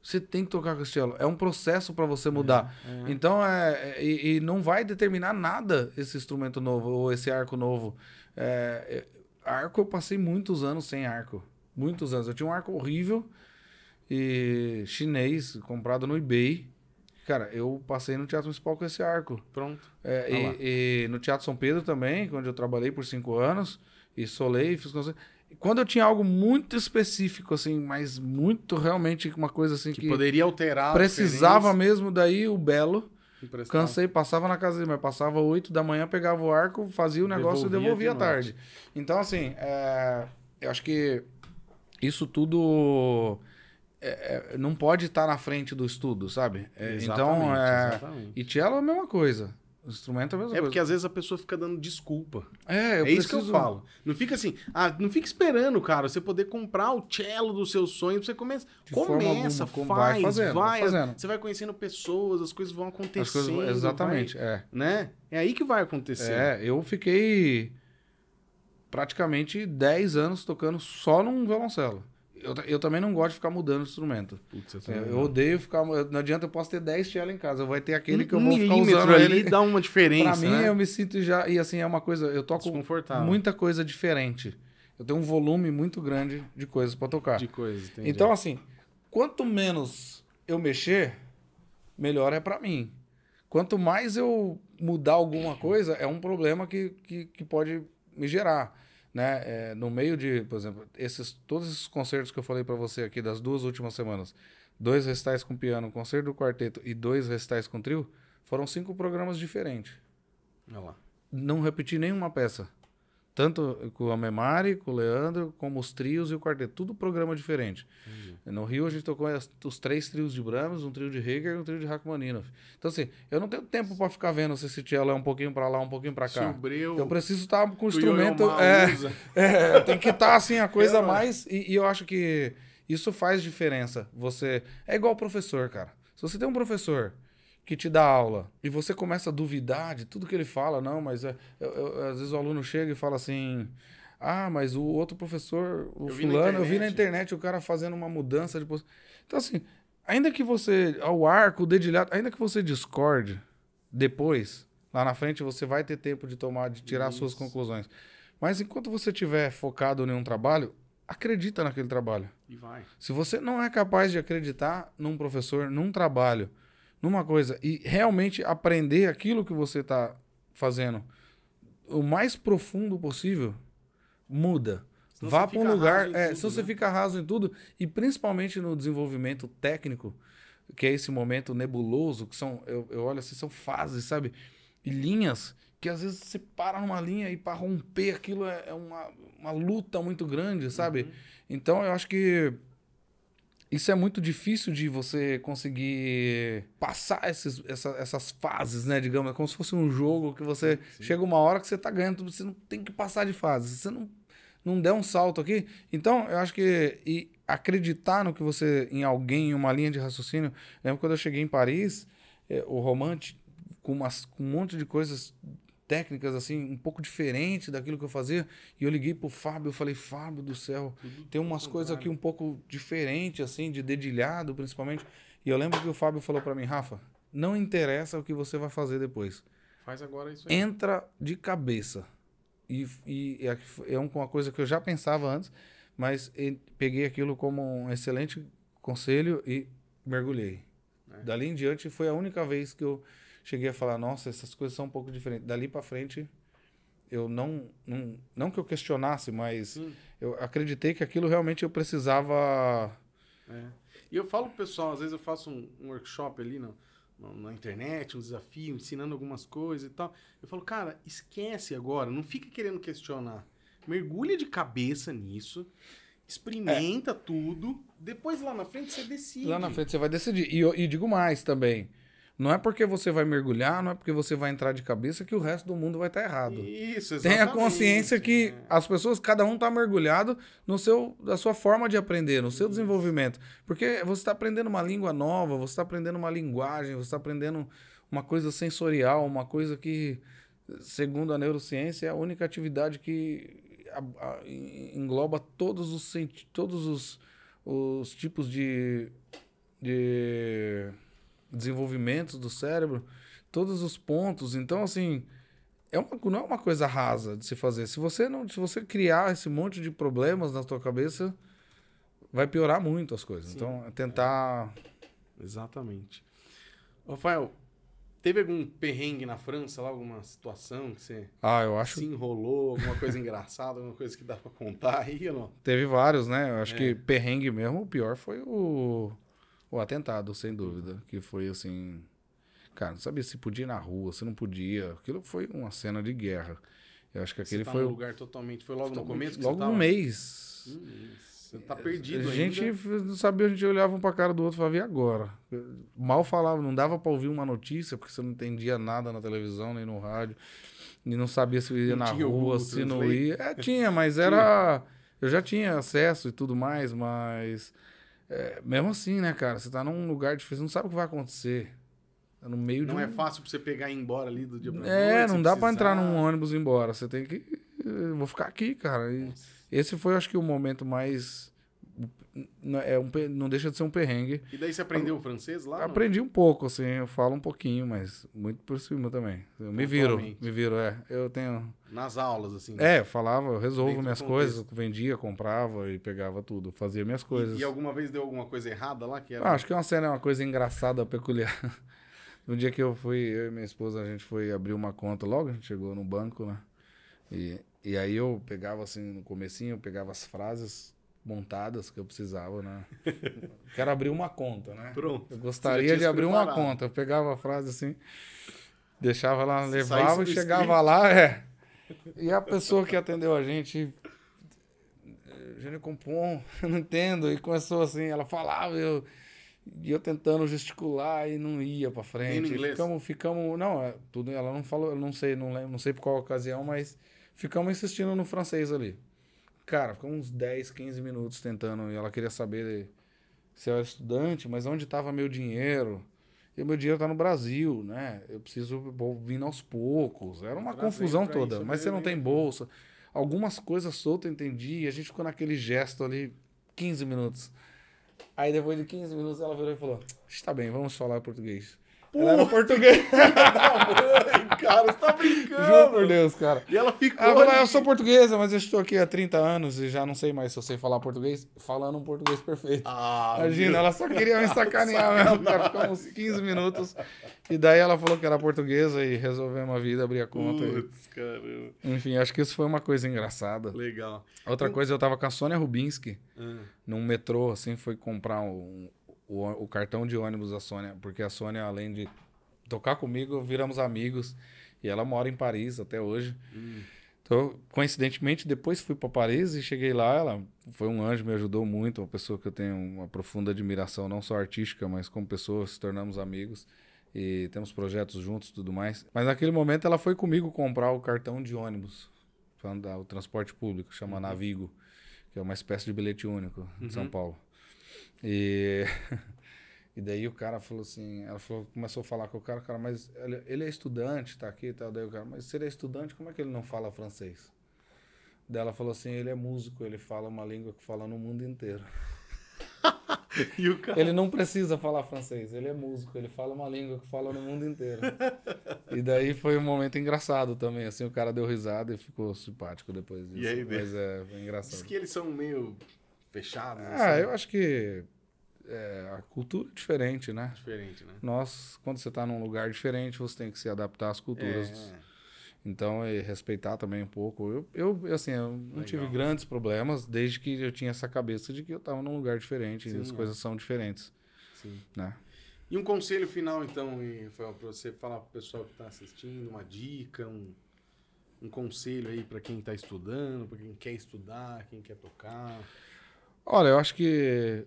Você tem que tocar com esse cello. É um processo para você mudar. É, é. Então, é, é, e, e, não vai determinar nada esse instrumento novo ou esse arco novo. É, é, arco, eu passei muitos anos sem arco muitos anos. Eu tinha um arco horrível e chinês, comprado no eBay. Cara, eu passei no Teatro Municipal com esse arco. Pronto. É, tá e, e, no Teatro São Pedro também, onde eu trabalhei por cinco anos, e solei, fiz quando eu tinha algo muito específico, assim, mas muito realmente uma coisa assim que. que poderia alterar. Precisava mesmo, daí o Belo. Cansei, passava na casa dele, mas passava oito da manhã, pegava o arco, fazia o negócio devolvia e devolvia à tarde. Então, assim, é, eu acho que isso tudo é, é, não pode estar na frente do estudo, sabe? É, então, exatamente, então, é, e cello é a mesma coisa. O instrumento é a mesma é coisa. É porque às vezes a pessoa fica dando desculpa. É, é preciso... isso que eu falo. Não fica assim, ah, não fica esperando, cara, você poder comprar o cello do seu sonho, você começa, De começa, alguma, faz, vai, fazendo, vai, vai fazendo. você vai conhecendo pessoas, as coisas vão acontecendo, coisas, exatamente, vai, é. né? É aí que vai acontecer. É, eu fiquei praticamente 10 anos tocando só num violoncelo. Eu, eu também não gosto de ficar mudando o instrumento. Putz, eu, é, eu odeio ficar. Não adianta, eu posso ter 10 cello em casa. Vai ter aquele que eu vou ficar usando. Ali ele dá uma diferença. Pra mim, né? eu me sinto já. E assim, é uma coisa. Eu toco muita coisa diferente. Eu tenho um volume muito grande de coisas para tocar. De coisas, entendi. Então, assim, quanto menos eu mexer, melhor é para mim. Quanto mais eu mudar alguma coisa, é um problema que, que, que pode me gerar. Né? É, no meio de, por exemplo, esses, todos esses concertos que eu falei para você aqui das duas últimas semanas, dois recitais com piano, um concerto do quarteto e dois recitais com trio, foram cinco programas diferentes. Olha lá. Não repeti nenhuma peça. Tanto com a Memari, com o Leandro, como os trios e o quarteto. Tudo programa diferente. Uhum. No Rio a gente tocou as, os três trios de Brahms, um trio de Heger e um trio de Rachmaninoff. Então assim, eu não tenho tempo para ficar vendo se esse tielo é um pouquinho para lá, um pouquinho para cá. Breu, eu preciso estar tá com o é instrumento... É, é, tem que estar tá, assim, a coisa mais... E, e eu acho que isso faz diferença. Você... É igual o professor, cara. Se você tem um professor que te dá aula e você começa a duvidar de tudo que ele fala, não, mas é, eu, eu, às vezes o aluno chega e fala assim: ah, mas o outro professor, o eu fulano, vi eu vi na internet o cara fazendo uma mudança de posição. Então, assim, ainda que você, ao arco, o dedilhado, ainda que você discorde depois, lá na frente você vai ter tempo de tomar, de tirar Isso. suas conclusões. Mas enquanto você estiver focado em um trabalho, acredita naquele trabalho. E vai. Se você não é capaz de acreditar num professor, num trabalho, numa coisa e realmente aprender aquilo que você está fazendo o mais profundo possível, muda. Senão Vá para um lugar. É, se você né? fica raso em tudo, e principalmente no desenvolvimento técnico, que é esse momento nebuloso, que são, eu, eu olho assim, são fases, sabe? E linhas que às vezes você para numa linha e para romper aquilo é, é uma, uma luta muito grande, sabe? Uhum. Então eu acho que isso é muito difícil de você conseguir passar esses, essa, essas fases, né? Digamos, é como se fosse um jogo que você Sim. chega uma hora que você tá ganhando, você não tem que passar de fase. Você não, não der um salto aqui. Então, eu acho que acreditar no que você, em alguém, em uma linha de raciocínio. lembro quando eu cheguei em Paris, eh, o Romante, com, umas, com um monte de coisas técnicas assim um pouco diferente daquilo que eu fazia e eu liguei pro Fábio eu falei Fábio do céu tem umas coisas aqui um pouco diferente assim de dedilhado principalmente e eu lembro que o Fábio falou para mim Rafa não interessa o que você vai fazer depois faz agora isso aí. entra de cabeça e, e é, é uma coisa que eu já pensava antes mas peguei aquilo como um excelente conselho e mergulhei é. dali em diante foi a única vez que eu cheguei a falar, nossa, essas coisas são um pouco diferentes. Dali para frente, eu não, não. Não que eu questionasse, mas hum. eu acreditei que aquilo realmente eu precisava. É. E eu falo pro pessoal, às vezes eu faço um, um workshop ali na, na internet, um desafio, ensinando algumas coisas e tal. Eu falo, cara, esquece agora, não fica querendo questionar. Mergulha de cabeça nisso experimenta é. tudo, depois lá na frente você decide. Lá na frente você vai decidir. E, eu, e digo mais também, não é porque você vai mergulhar, não é porque você vai entrar de cabeça que o resto do mundo vai estar tá errado. Isso, exatamente. Tenha consciência que as pessoas, cada um está mergulhado no seu, na sua forma de aprender, no seu Isso. desenvolvimento. Porque você está aprendendo uma língua nova, você está aprendendo uma linguagem, você está aprendendo uma coisa sensorial, uma coisa que, segundo a neurociência, é a única atividade que engloba todos os, todos os, os tipos de... de desenvolvimentos do cérebro, todos os pontos. Então, assim, é uma, não é uma coisa rasa de se fazer. Se você não, se você criar esse monte de problemas na sua cabeça, vai piorar muito as coisas. Sim. Então, é tentar. É. Exatamente. Rafael, teve algum perrengue na França, lá, alguma situação que você ah, eu acho... se enrolou, alguma coisa engraçada, alguma coisa que dá pra contar aí ou não? Teve vários, né? Eu acho é. que perrengue mesmo, o pior foi o. O atentado, sem dúvida, que foi assim. Cara, não sabia se podia ir na rua, se não podia. Aquilo foi uma cena de guerra. Eu acho que aquele tá foi. Num lugar totalmente. Foi logo totalmente, no começo? logo no um mês. Você tá perdido a gente ainda. não sabia, a gente olhava um pra cara do outro e falava, e agora? Mal falava, não dava pra ouvir uma notícia, porque você não entendia nada na televisão, nem no rádio, e não sabia se ia não na rua, Google, se não ia. É, tinha, mas era... Eu já tinha acesso e tudo mais, mas é, mesmo assim, né, cara? Você tá num lugar difícil, não sabe o que vai acontecer. Tá no meio não de. Não um... é fácil pra você pegar e ir embora ali do dia pra é, noite. É, não dá precisar. pra entrar num ônibus e ir embora. Você tem que. Eu vou ficar aqui, cara. E esse foi, acho que, o momento mais é um, não deixa de ser um perrengue. E daí você aprendeu eu, francês lá? Aprendi não? um pouco, assim, eu falo um pouquinho, mas muito por cima também. Eu me viro, me viro, é. Eu tenho... Nas aulas, assim? Né? É, eu falava, eu resolvo minhas coisas, vendia, comprava e pegava tudo, fazia minhas coisas. E, e alguma vez deu alguma coisa errada lá? Que era... Ah, acho que uma cena é uma coisa engraçada, peculiar. Um dia que eu fui, eu e minha esposa, a gente foi abrir uma conta logo, a gente chegou no banco, né? E, e aí eu pegava, assim, no comecinho, eu pegava as frases montadas que eu precisava, né? Quero abrir uma conta, né? Pronto. Eu gostaria de abrir preparado. uma conta. Eu pegava a frase assim, deixava lá, levava e chegava espírito. lá, é. E a pessoa que atendeu a gente, gênio eh, Compon, eu não entendo, e começou assim, ela falava, eu e eu tentando gesticular e não ia para frente. Ficamos, ficamos, não, é, tudo ela não falou, eu não sei, não lembro, não sei por qual ocasião, mas ficamos insistindo no francês ali. Cara, ficou uns 10, 15 minutos tentando. E ela queria saber se eu era estudante, mas onde estava meu dinheiro? E meu dinheiro está no Brasil, né? Eu preciso vir aos poucos. Era uma confusão toda. Isso, mas você não tem bolsa. Algumas coisas soltas eu entendi. E a gente ficou naquele gesto ali 15 minutos. Aí depois de 15 minutos ela virou e falou: Está bem, vamos falar português. Puta ela era portuguesa. mãe, cara, você tá brincando. Juro por Deus, cara. E ela ficou. Ela falou, ah, eu sou portuguesa, mas eu estou aqui há 30 anos e já não sei mais se eu sei falar português, falando um português perfeito. Ah, Imagina, meu... ela só queria me sacanear mesmo, pra uns 15 minutos. E daí ela falou que era portuguesa e resolvemos a vida, abrir a conta. Putz, e... caramba. Enfim, acho que isso foi uma coisa engraçada. Legal. Outra então coisa, eu tava com a Sônia Rubinski hum. num metrô, assim, foi comprar um, o, o cartão de ônibus da Sônia, porque a Sônia, além de tocar comigo, viramos amigos. E ela mora em Paris até hoje. Hum. Então, coincidentemente, depois fui para Paris e cheguei lá. Ela foi um anjo, me ajudou muito, uma pessoa que eu tenho uma profunda admiração, não só artística, mas como pessoa, se tornamos amigos e temos projetos juntos tudo mais. Mas naquele momento ela foi comigo comprar o cartão de ônibus, o transporte público, chama uhum. Navigo, que é uma espécie de bilhete único de uhum. São Paulo. E, e daí o cara falou assim, ela falou, começou a falar com o cara, cara, mas ele, ele é estudante, tá aqui e tal. Daí o cara, mas se ele é estudante, como é que ele não fala francês? Daí ela falou assim, ele é músico, ele fala uma língua que fala no mundo inteiro. Cara... Ele não precisa falar francês, ele é músico, ele fala uma língua que fala no mundo inteiro. e daí foi um momento engraçado também, assim, o cara deu risada e ficou simpático depois disso. E aí, Mas né? é, engraçado. Diz que eles são meio fechados? Ah, assim? eu acho que é, a cultura é diferente, né? Diferente, né? Nós, quando você está num lugar diferente, você tem que se adaptar às culturas. É. Então, e respeitar também um pouco. Eu, eu assim, eu não Legal. tive grandes problemas desde que eu tinha essa cabeça de que eu estava num lugar diferente Sim, e as é. coisas são diferentes. Sim. Né? E um conselho final, então, para você falar para o pessoal que está assistindo, uma dica, um, um conselho aí para quem está estudando, para quem quer estudar, quem quer tocar. Olha, eu acho que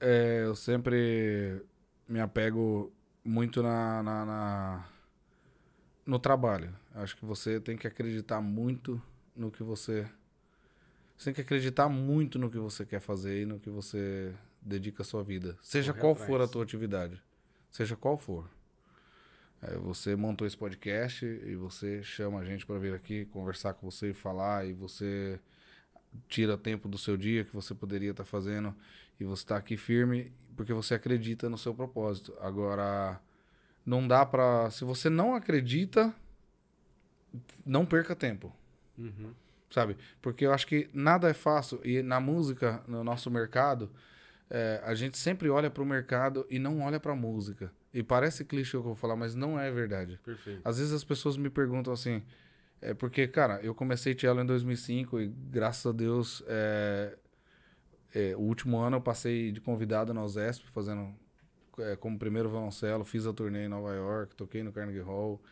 é, eu sempre me apego muito na, na, na, no trabalho. Acho que você tem que acreditar muito no que você. Você tem que acreditar muito no que você quer fazer e no que você dedica a sua vida. Seja qual atrás. for a tua atividade. Seja qual for. É, você montou esse podcast e você chama a gente para vir aqui conversar com você e falar e você tira tempo do seu dia que você poderia estar tá fazendo e você está aqui firme porque você acredita no seu propósito. Agora, não dá para. Se você não acredita, não perca tempo. Uhum. Sabe? Porque eu acho que nada é fácil. E na música, no nosso mercado, é, a gente sempre olha para o mercado e não olha para a música. E parece clichê o que eu vou falar, mas não é verdade. Perfeito. Às vezes as pessoas me perguntam assim é porque, cara, eu comecei Cello em 2005 e, graças a Deus, é, é, o último ano eu passei de convidado na OZESP, fazendo é, como primeiro violoncelo, fiz a turnê em Nova York, toquei no Carnegie Hall.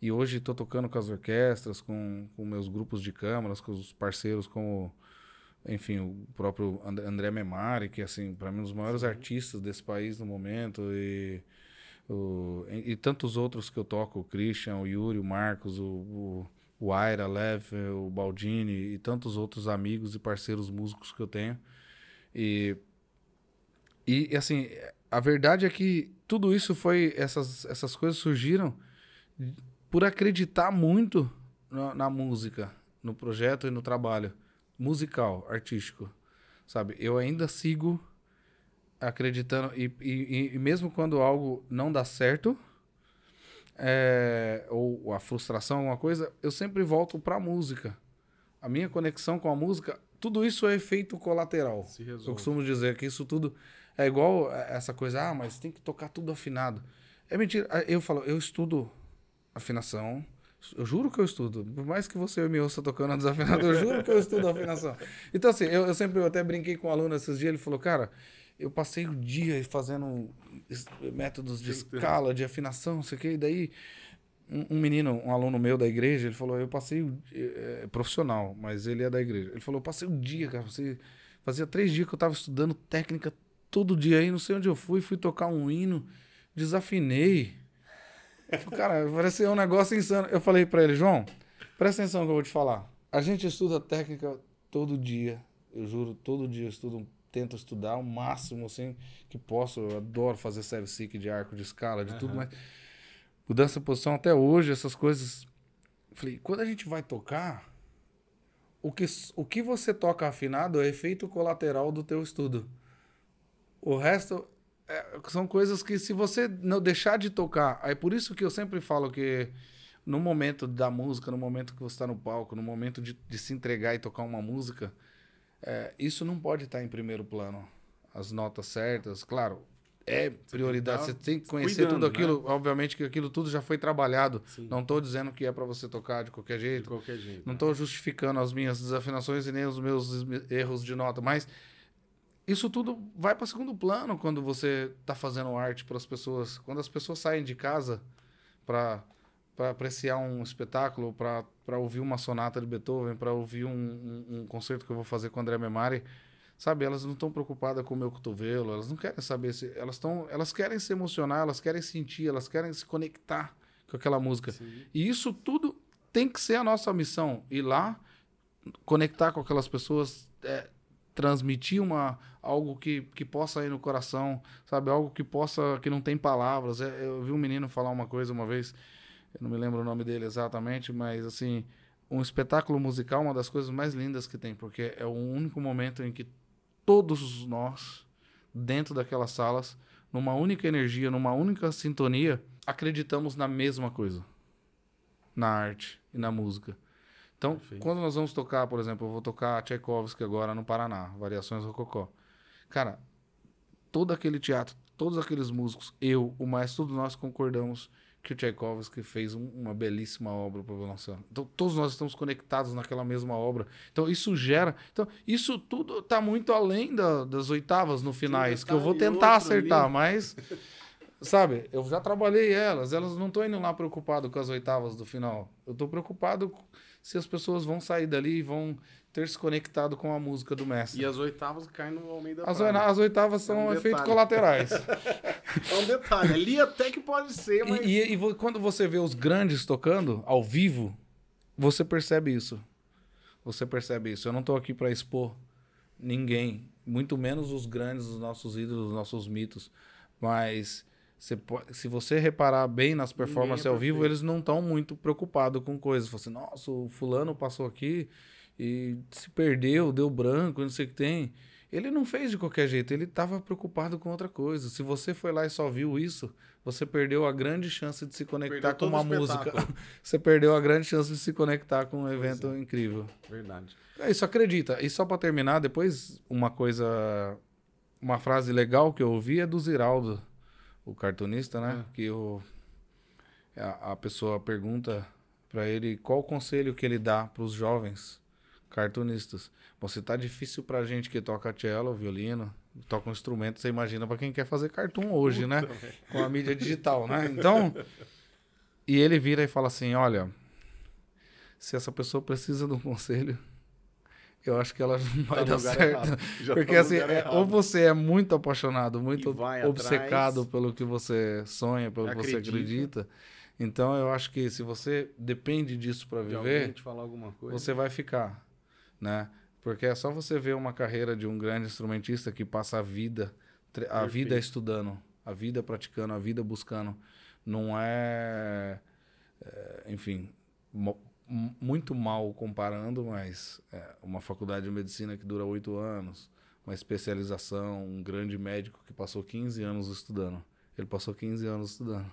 E hoje estou tocando com as orquestras, com, com meus grupos de câmaras, com os parceiros como, enfim, o próprio André Memari, que, assim, para mim, um dos maiores artistas desse país no momento. E... O, e, e, tantos outros que eu toco, o Christian, o Yuri, o Marcos, o, o, o Aira, Lev, o Baldini e tantos outros amigos e parceiros músicos que eu tenho. E, e assim, a verdade é que tudo isso foi. Essas, essas coisas surgiram por acreditar muito na, na música, no projeto e no trabalho musical, artístico. Sabe? Eu ainda sigo acreditando. E, e, e mesmo quando algo não dá certo é, ou a frustração, alguma coisa, eu sempre volto para a música. A minha conexão com a música, tudo isso é efeito colateral. Eu costumo dizer que isso tudo é igual essa coisa, ah, mas tem que tocar tudo afinado. É mentira. Ah, eu falo, eu estudo afinação. Eu juro que eu estudo. Por mais que você me ouça tocando desafinado, eu juro que eu estudo afinação. Então, assim, eu, eu sempre eu até brinquei com um aluno esses dias, ele falou, cara, eu passei o dia fazendo métodos de escala, de afinação, não sei o quê. E daí, um, um, menino, um aluno meu da igreja, ele falou: Eu passei. O, é, profissional, mas ele é da igreja. Ele falou: Eu passei o dia, cara. você fazia três dias que eu tava estudando técnica todo dia aí, não sei onde eu fui. Fui tocar um hino, desafinei. cara, parece um negócio insano. Eu falei para ele: João, presta atenção que eu vou te falar. A gente estuda técnica todo dia. Eu juro, todo dia eu estudo um tento estudar o máximo assim que posso. Eu adoro fazer serve seek de arco de escala, de uhum. tudo, mas mudança de posição até hoje, essas coisas. Falei, quando a gente vai tocar, o que, o que você toca afinado é efeito colateral do teu estudo. O resto é, são coisas que se você não deixar de tocar, é por isso que eu sempre falo que no momento da música, no momento que você está no palco, no momento de, de se entregar e tocar uma música, é, isso não pode estar tá em primeiro plano. As notas certas, claro, é prioridade. Você tem que conhecer Cuidando, tudo aquilo. Né? Obviamente que aquilo tudo já foi trabalhado. Sim. Não estou dizendo que é para você tocar de qualquer jeito. De qualquer jeito. Não estou justificando as minhas desafinações e nem os meus erros de nota, mas isso tudo vai para segundo plano quando você está fazendo arte para as pessoas. Quando as pessoas saem de casa para para apreciar um espetáculo, para ouvir uma sonata de Beethoven, para ouvir um, um, um, concerto que eu vou fazer com o André Memari, sabe? Elas não estão preocupadas com o meu cotovelo, elas não querem saber se elas estão, elas querem se emocionar, elas querem sentir, elas querem se conectar com aquela música. Sim. E isso tudo tem que ser a nossa missão ir lá conectar com aquelas pessoas, é, transmitir uma algo que, que possa ir no coração, sabe? Algo que possa que não tem palavras. É, eu vi um menino falar uma coisa uma vez eu não me lembro o nome dele exatamente, mas assim, um espetáculo musical é uma das coisas mais lindas que tem, porque é o único momento em que todos nós, dentro daquelas salas, numa única energia, numa única sintonia, acreditamos na mesma coisa, na arte e na música. Então, Perfeito. quando nós vamos tocar, por exemplo, eu vou tocar Tchaikovsky agora no Paraná, Variações Rococó. Cara, todo aquele teatro, todos aqueles músicos, eu, o maestro, todos nós concordamos que o Tchaikovsky fez uma belíssima obra para o violoncelo. Então, todos nós estamos conectados naquela mesma obra. Então, isso gera. Então, isso tudo está muito além da, das oitavas no finais, que eu vou tentar acertar, mas. Sabe, eu já trabalhei elas, elas não estão indo lá preocupado com as oitavas do final. Eu estou preocupado se as pessoas vão sair dali e vão ter se conectado com a música do mestre. E as oitavas caem no Almeida as, As oitavas são é um efeitos colaterais. é um detalhe. Ali até que pode ser, mas... E, e, e quando você vê os grandes tocando, ao vivo, você percebe isso. Você percebe isso. Eu não estou aqui para expor ninguém, muito menos os grandes, os nossos ídolos, os nossos mitos. Mas você pode, se você reparar bem nas é performances é ao vivo, eles não estão muito preocupados com coisas. Você, assim, nossa, o fulano passou aqui e se perdeu, deu branco, não sei o que tem. Ele não fez de qualquer jeito, ele estava preocupado com outra coisa. Se você foi lá e só viu isso, você perdeu a grande chance de se conectar com uma música. você perdeu a grande chance de se conectar com um evento é. incrível. Verdade. É isso, acredita. E só para terminar, depois uma coisa, uma frase legal que eu ouvi é do Ziraldo o cartunista, né? Ah. Que o, a, a pessoa pergunta para ele qual o conselho que ele dá para os jovens cartunistas. Você tá difícil pra gente que toca cello, violino, toca um instrumento, você imagina para quem quer fazer cartoon hoje, né? Puta né? Com a mídia digital, né? Então, e ele vira e fala assim: "Olha, se essa pessoa precisa de um conselho, eu acho que ela não tá vai tá dar certo. Porque tá assim, é, ou você é muito apaixonado, muito obcecado atrás, pelo que você sonha, pelo que você acredita. Então eu acho que se você depende disso para viver, você vai ficar, né? Porque é só você ver uma carreira de um grande instrumentista que passa a vida a Perfeito. vida estudando, a vida praticando, a vida buscando. Não é, é enfim, muito mal comparando, mas é, uma faculdade de medicina que dura oito anos, uma especialização, um grande médico que passou 15 anos estudando. Ele passou 15 anos estudando.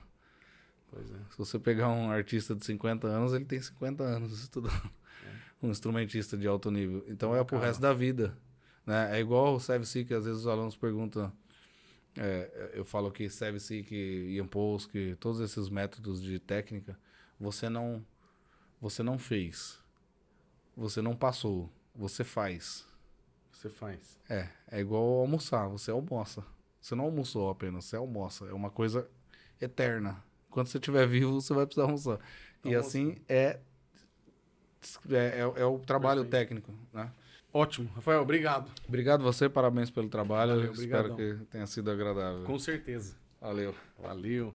Pois é. Se você pegar um artista de 50 anos, ele tem 50 anos estudando. É. Um instrumentista de alto nível. Então é pro resto da vida. Né? É igual o CVC que às vezes os alunos perguntam. É, eu falo que CVC, que Ian que todos esses métodos de técnica, você não você não fez. Você não passou. Você faz. Você faz. É, é igual almoçar. Você almoça. Você não almoçou apenas, você almoça. É uma coisa eterna. Quando você estiver vivo, você vai precisar almoçar. Então, e assim é é, é, é, o trabalho Perfeito. técnico, né? Ótimo, Rafael, obrigado. Obrigado você, parabéns pelo trabalho. Valeu, Espero que tenha sido agradável. Com certeza. Valeu. Valeu.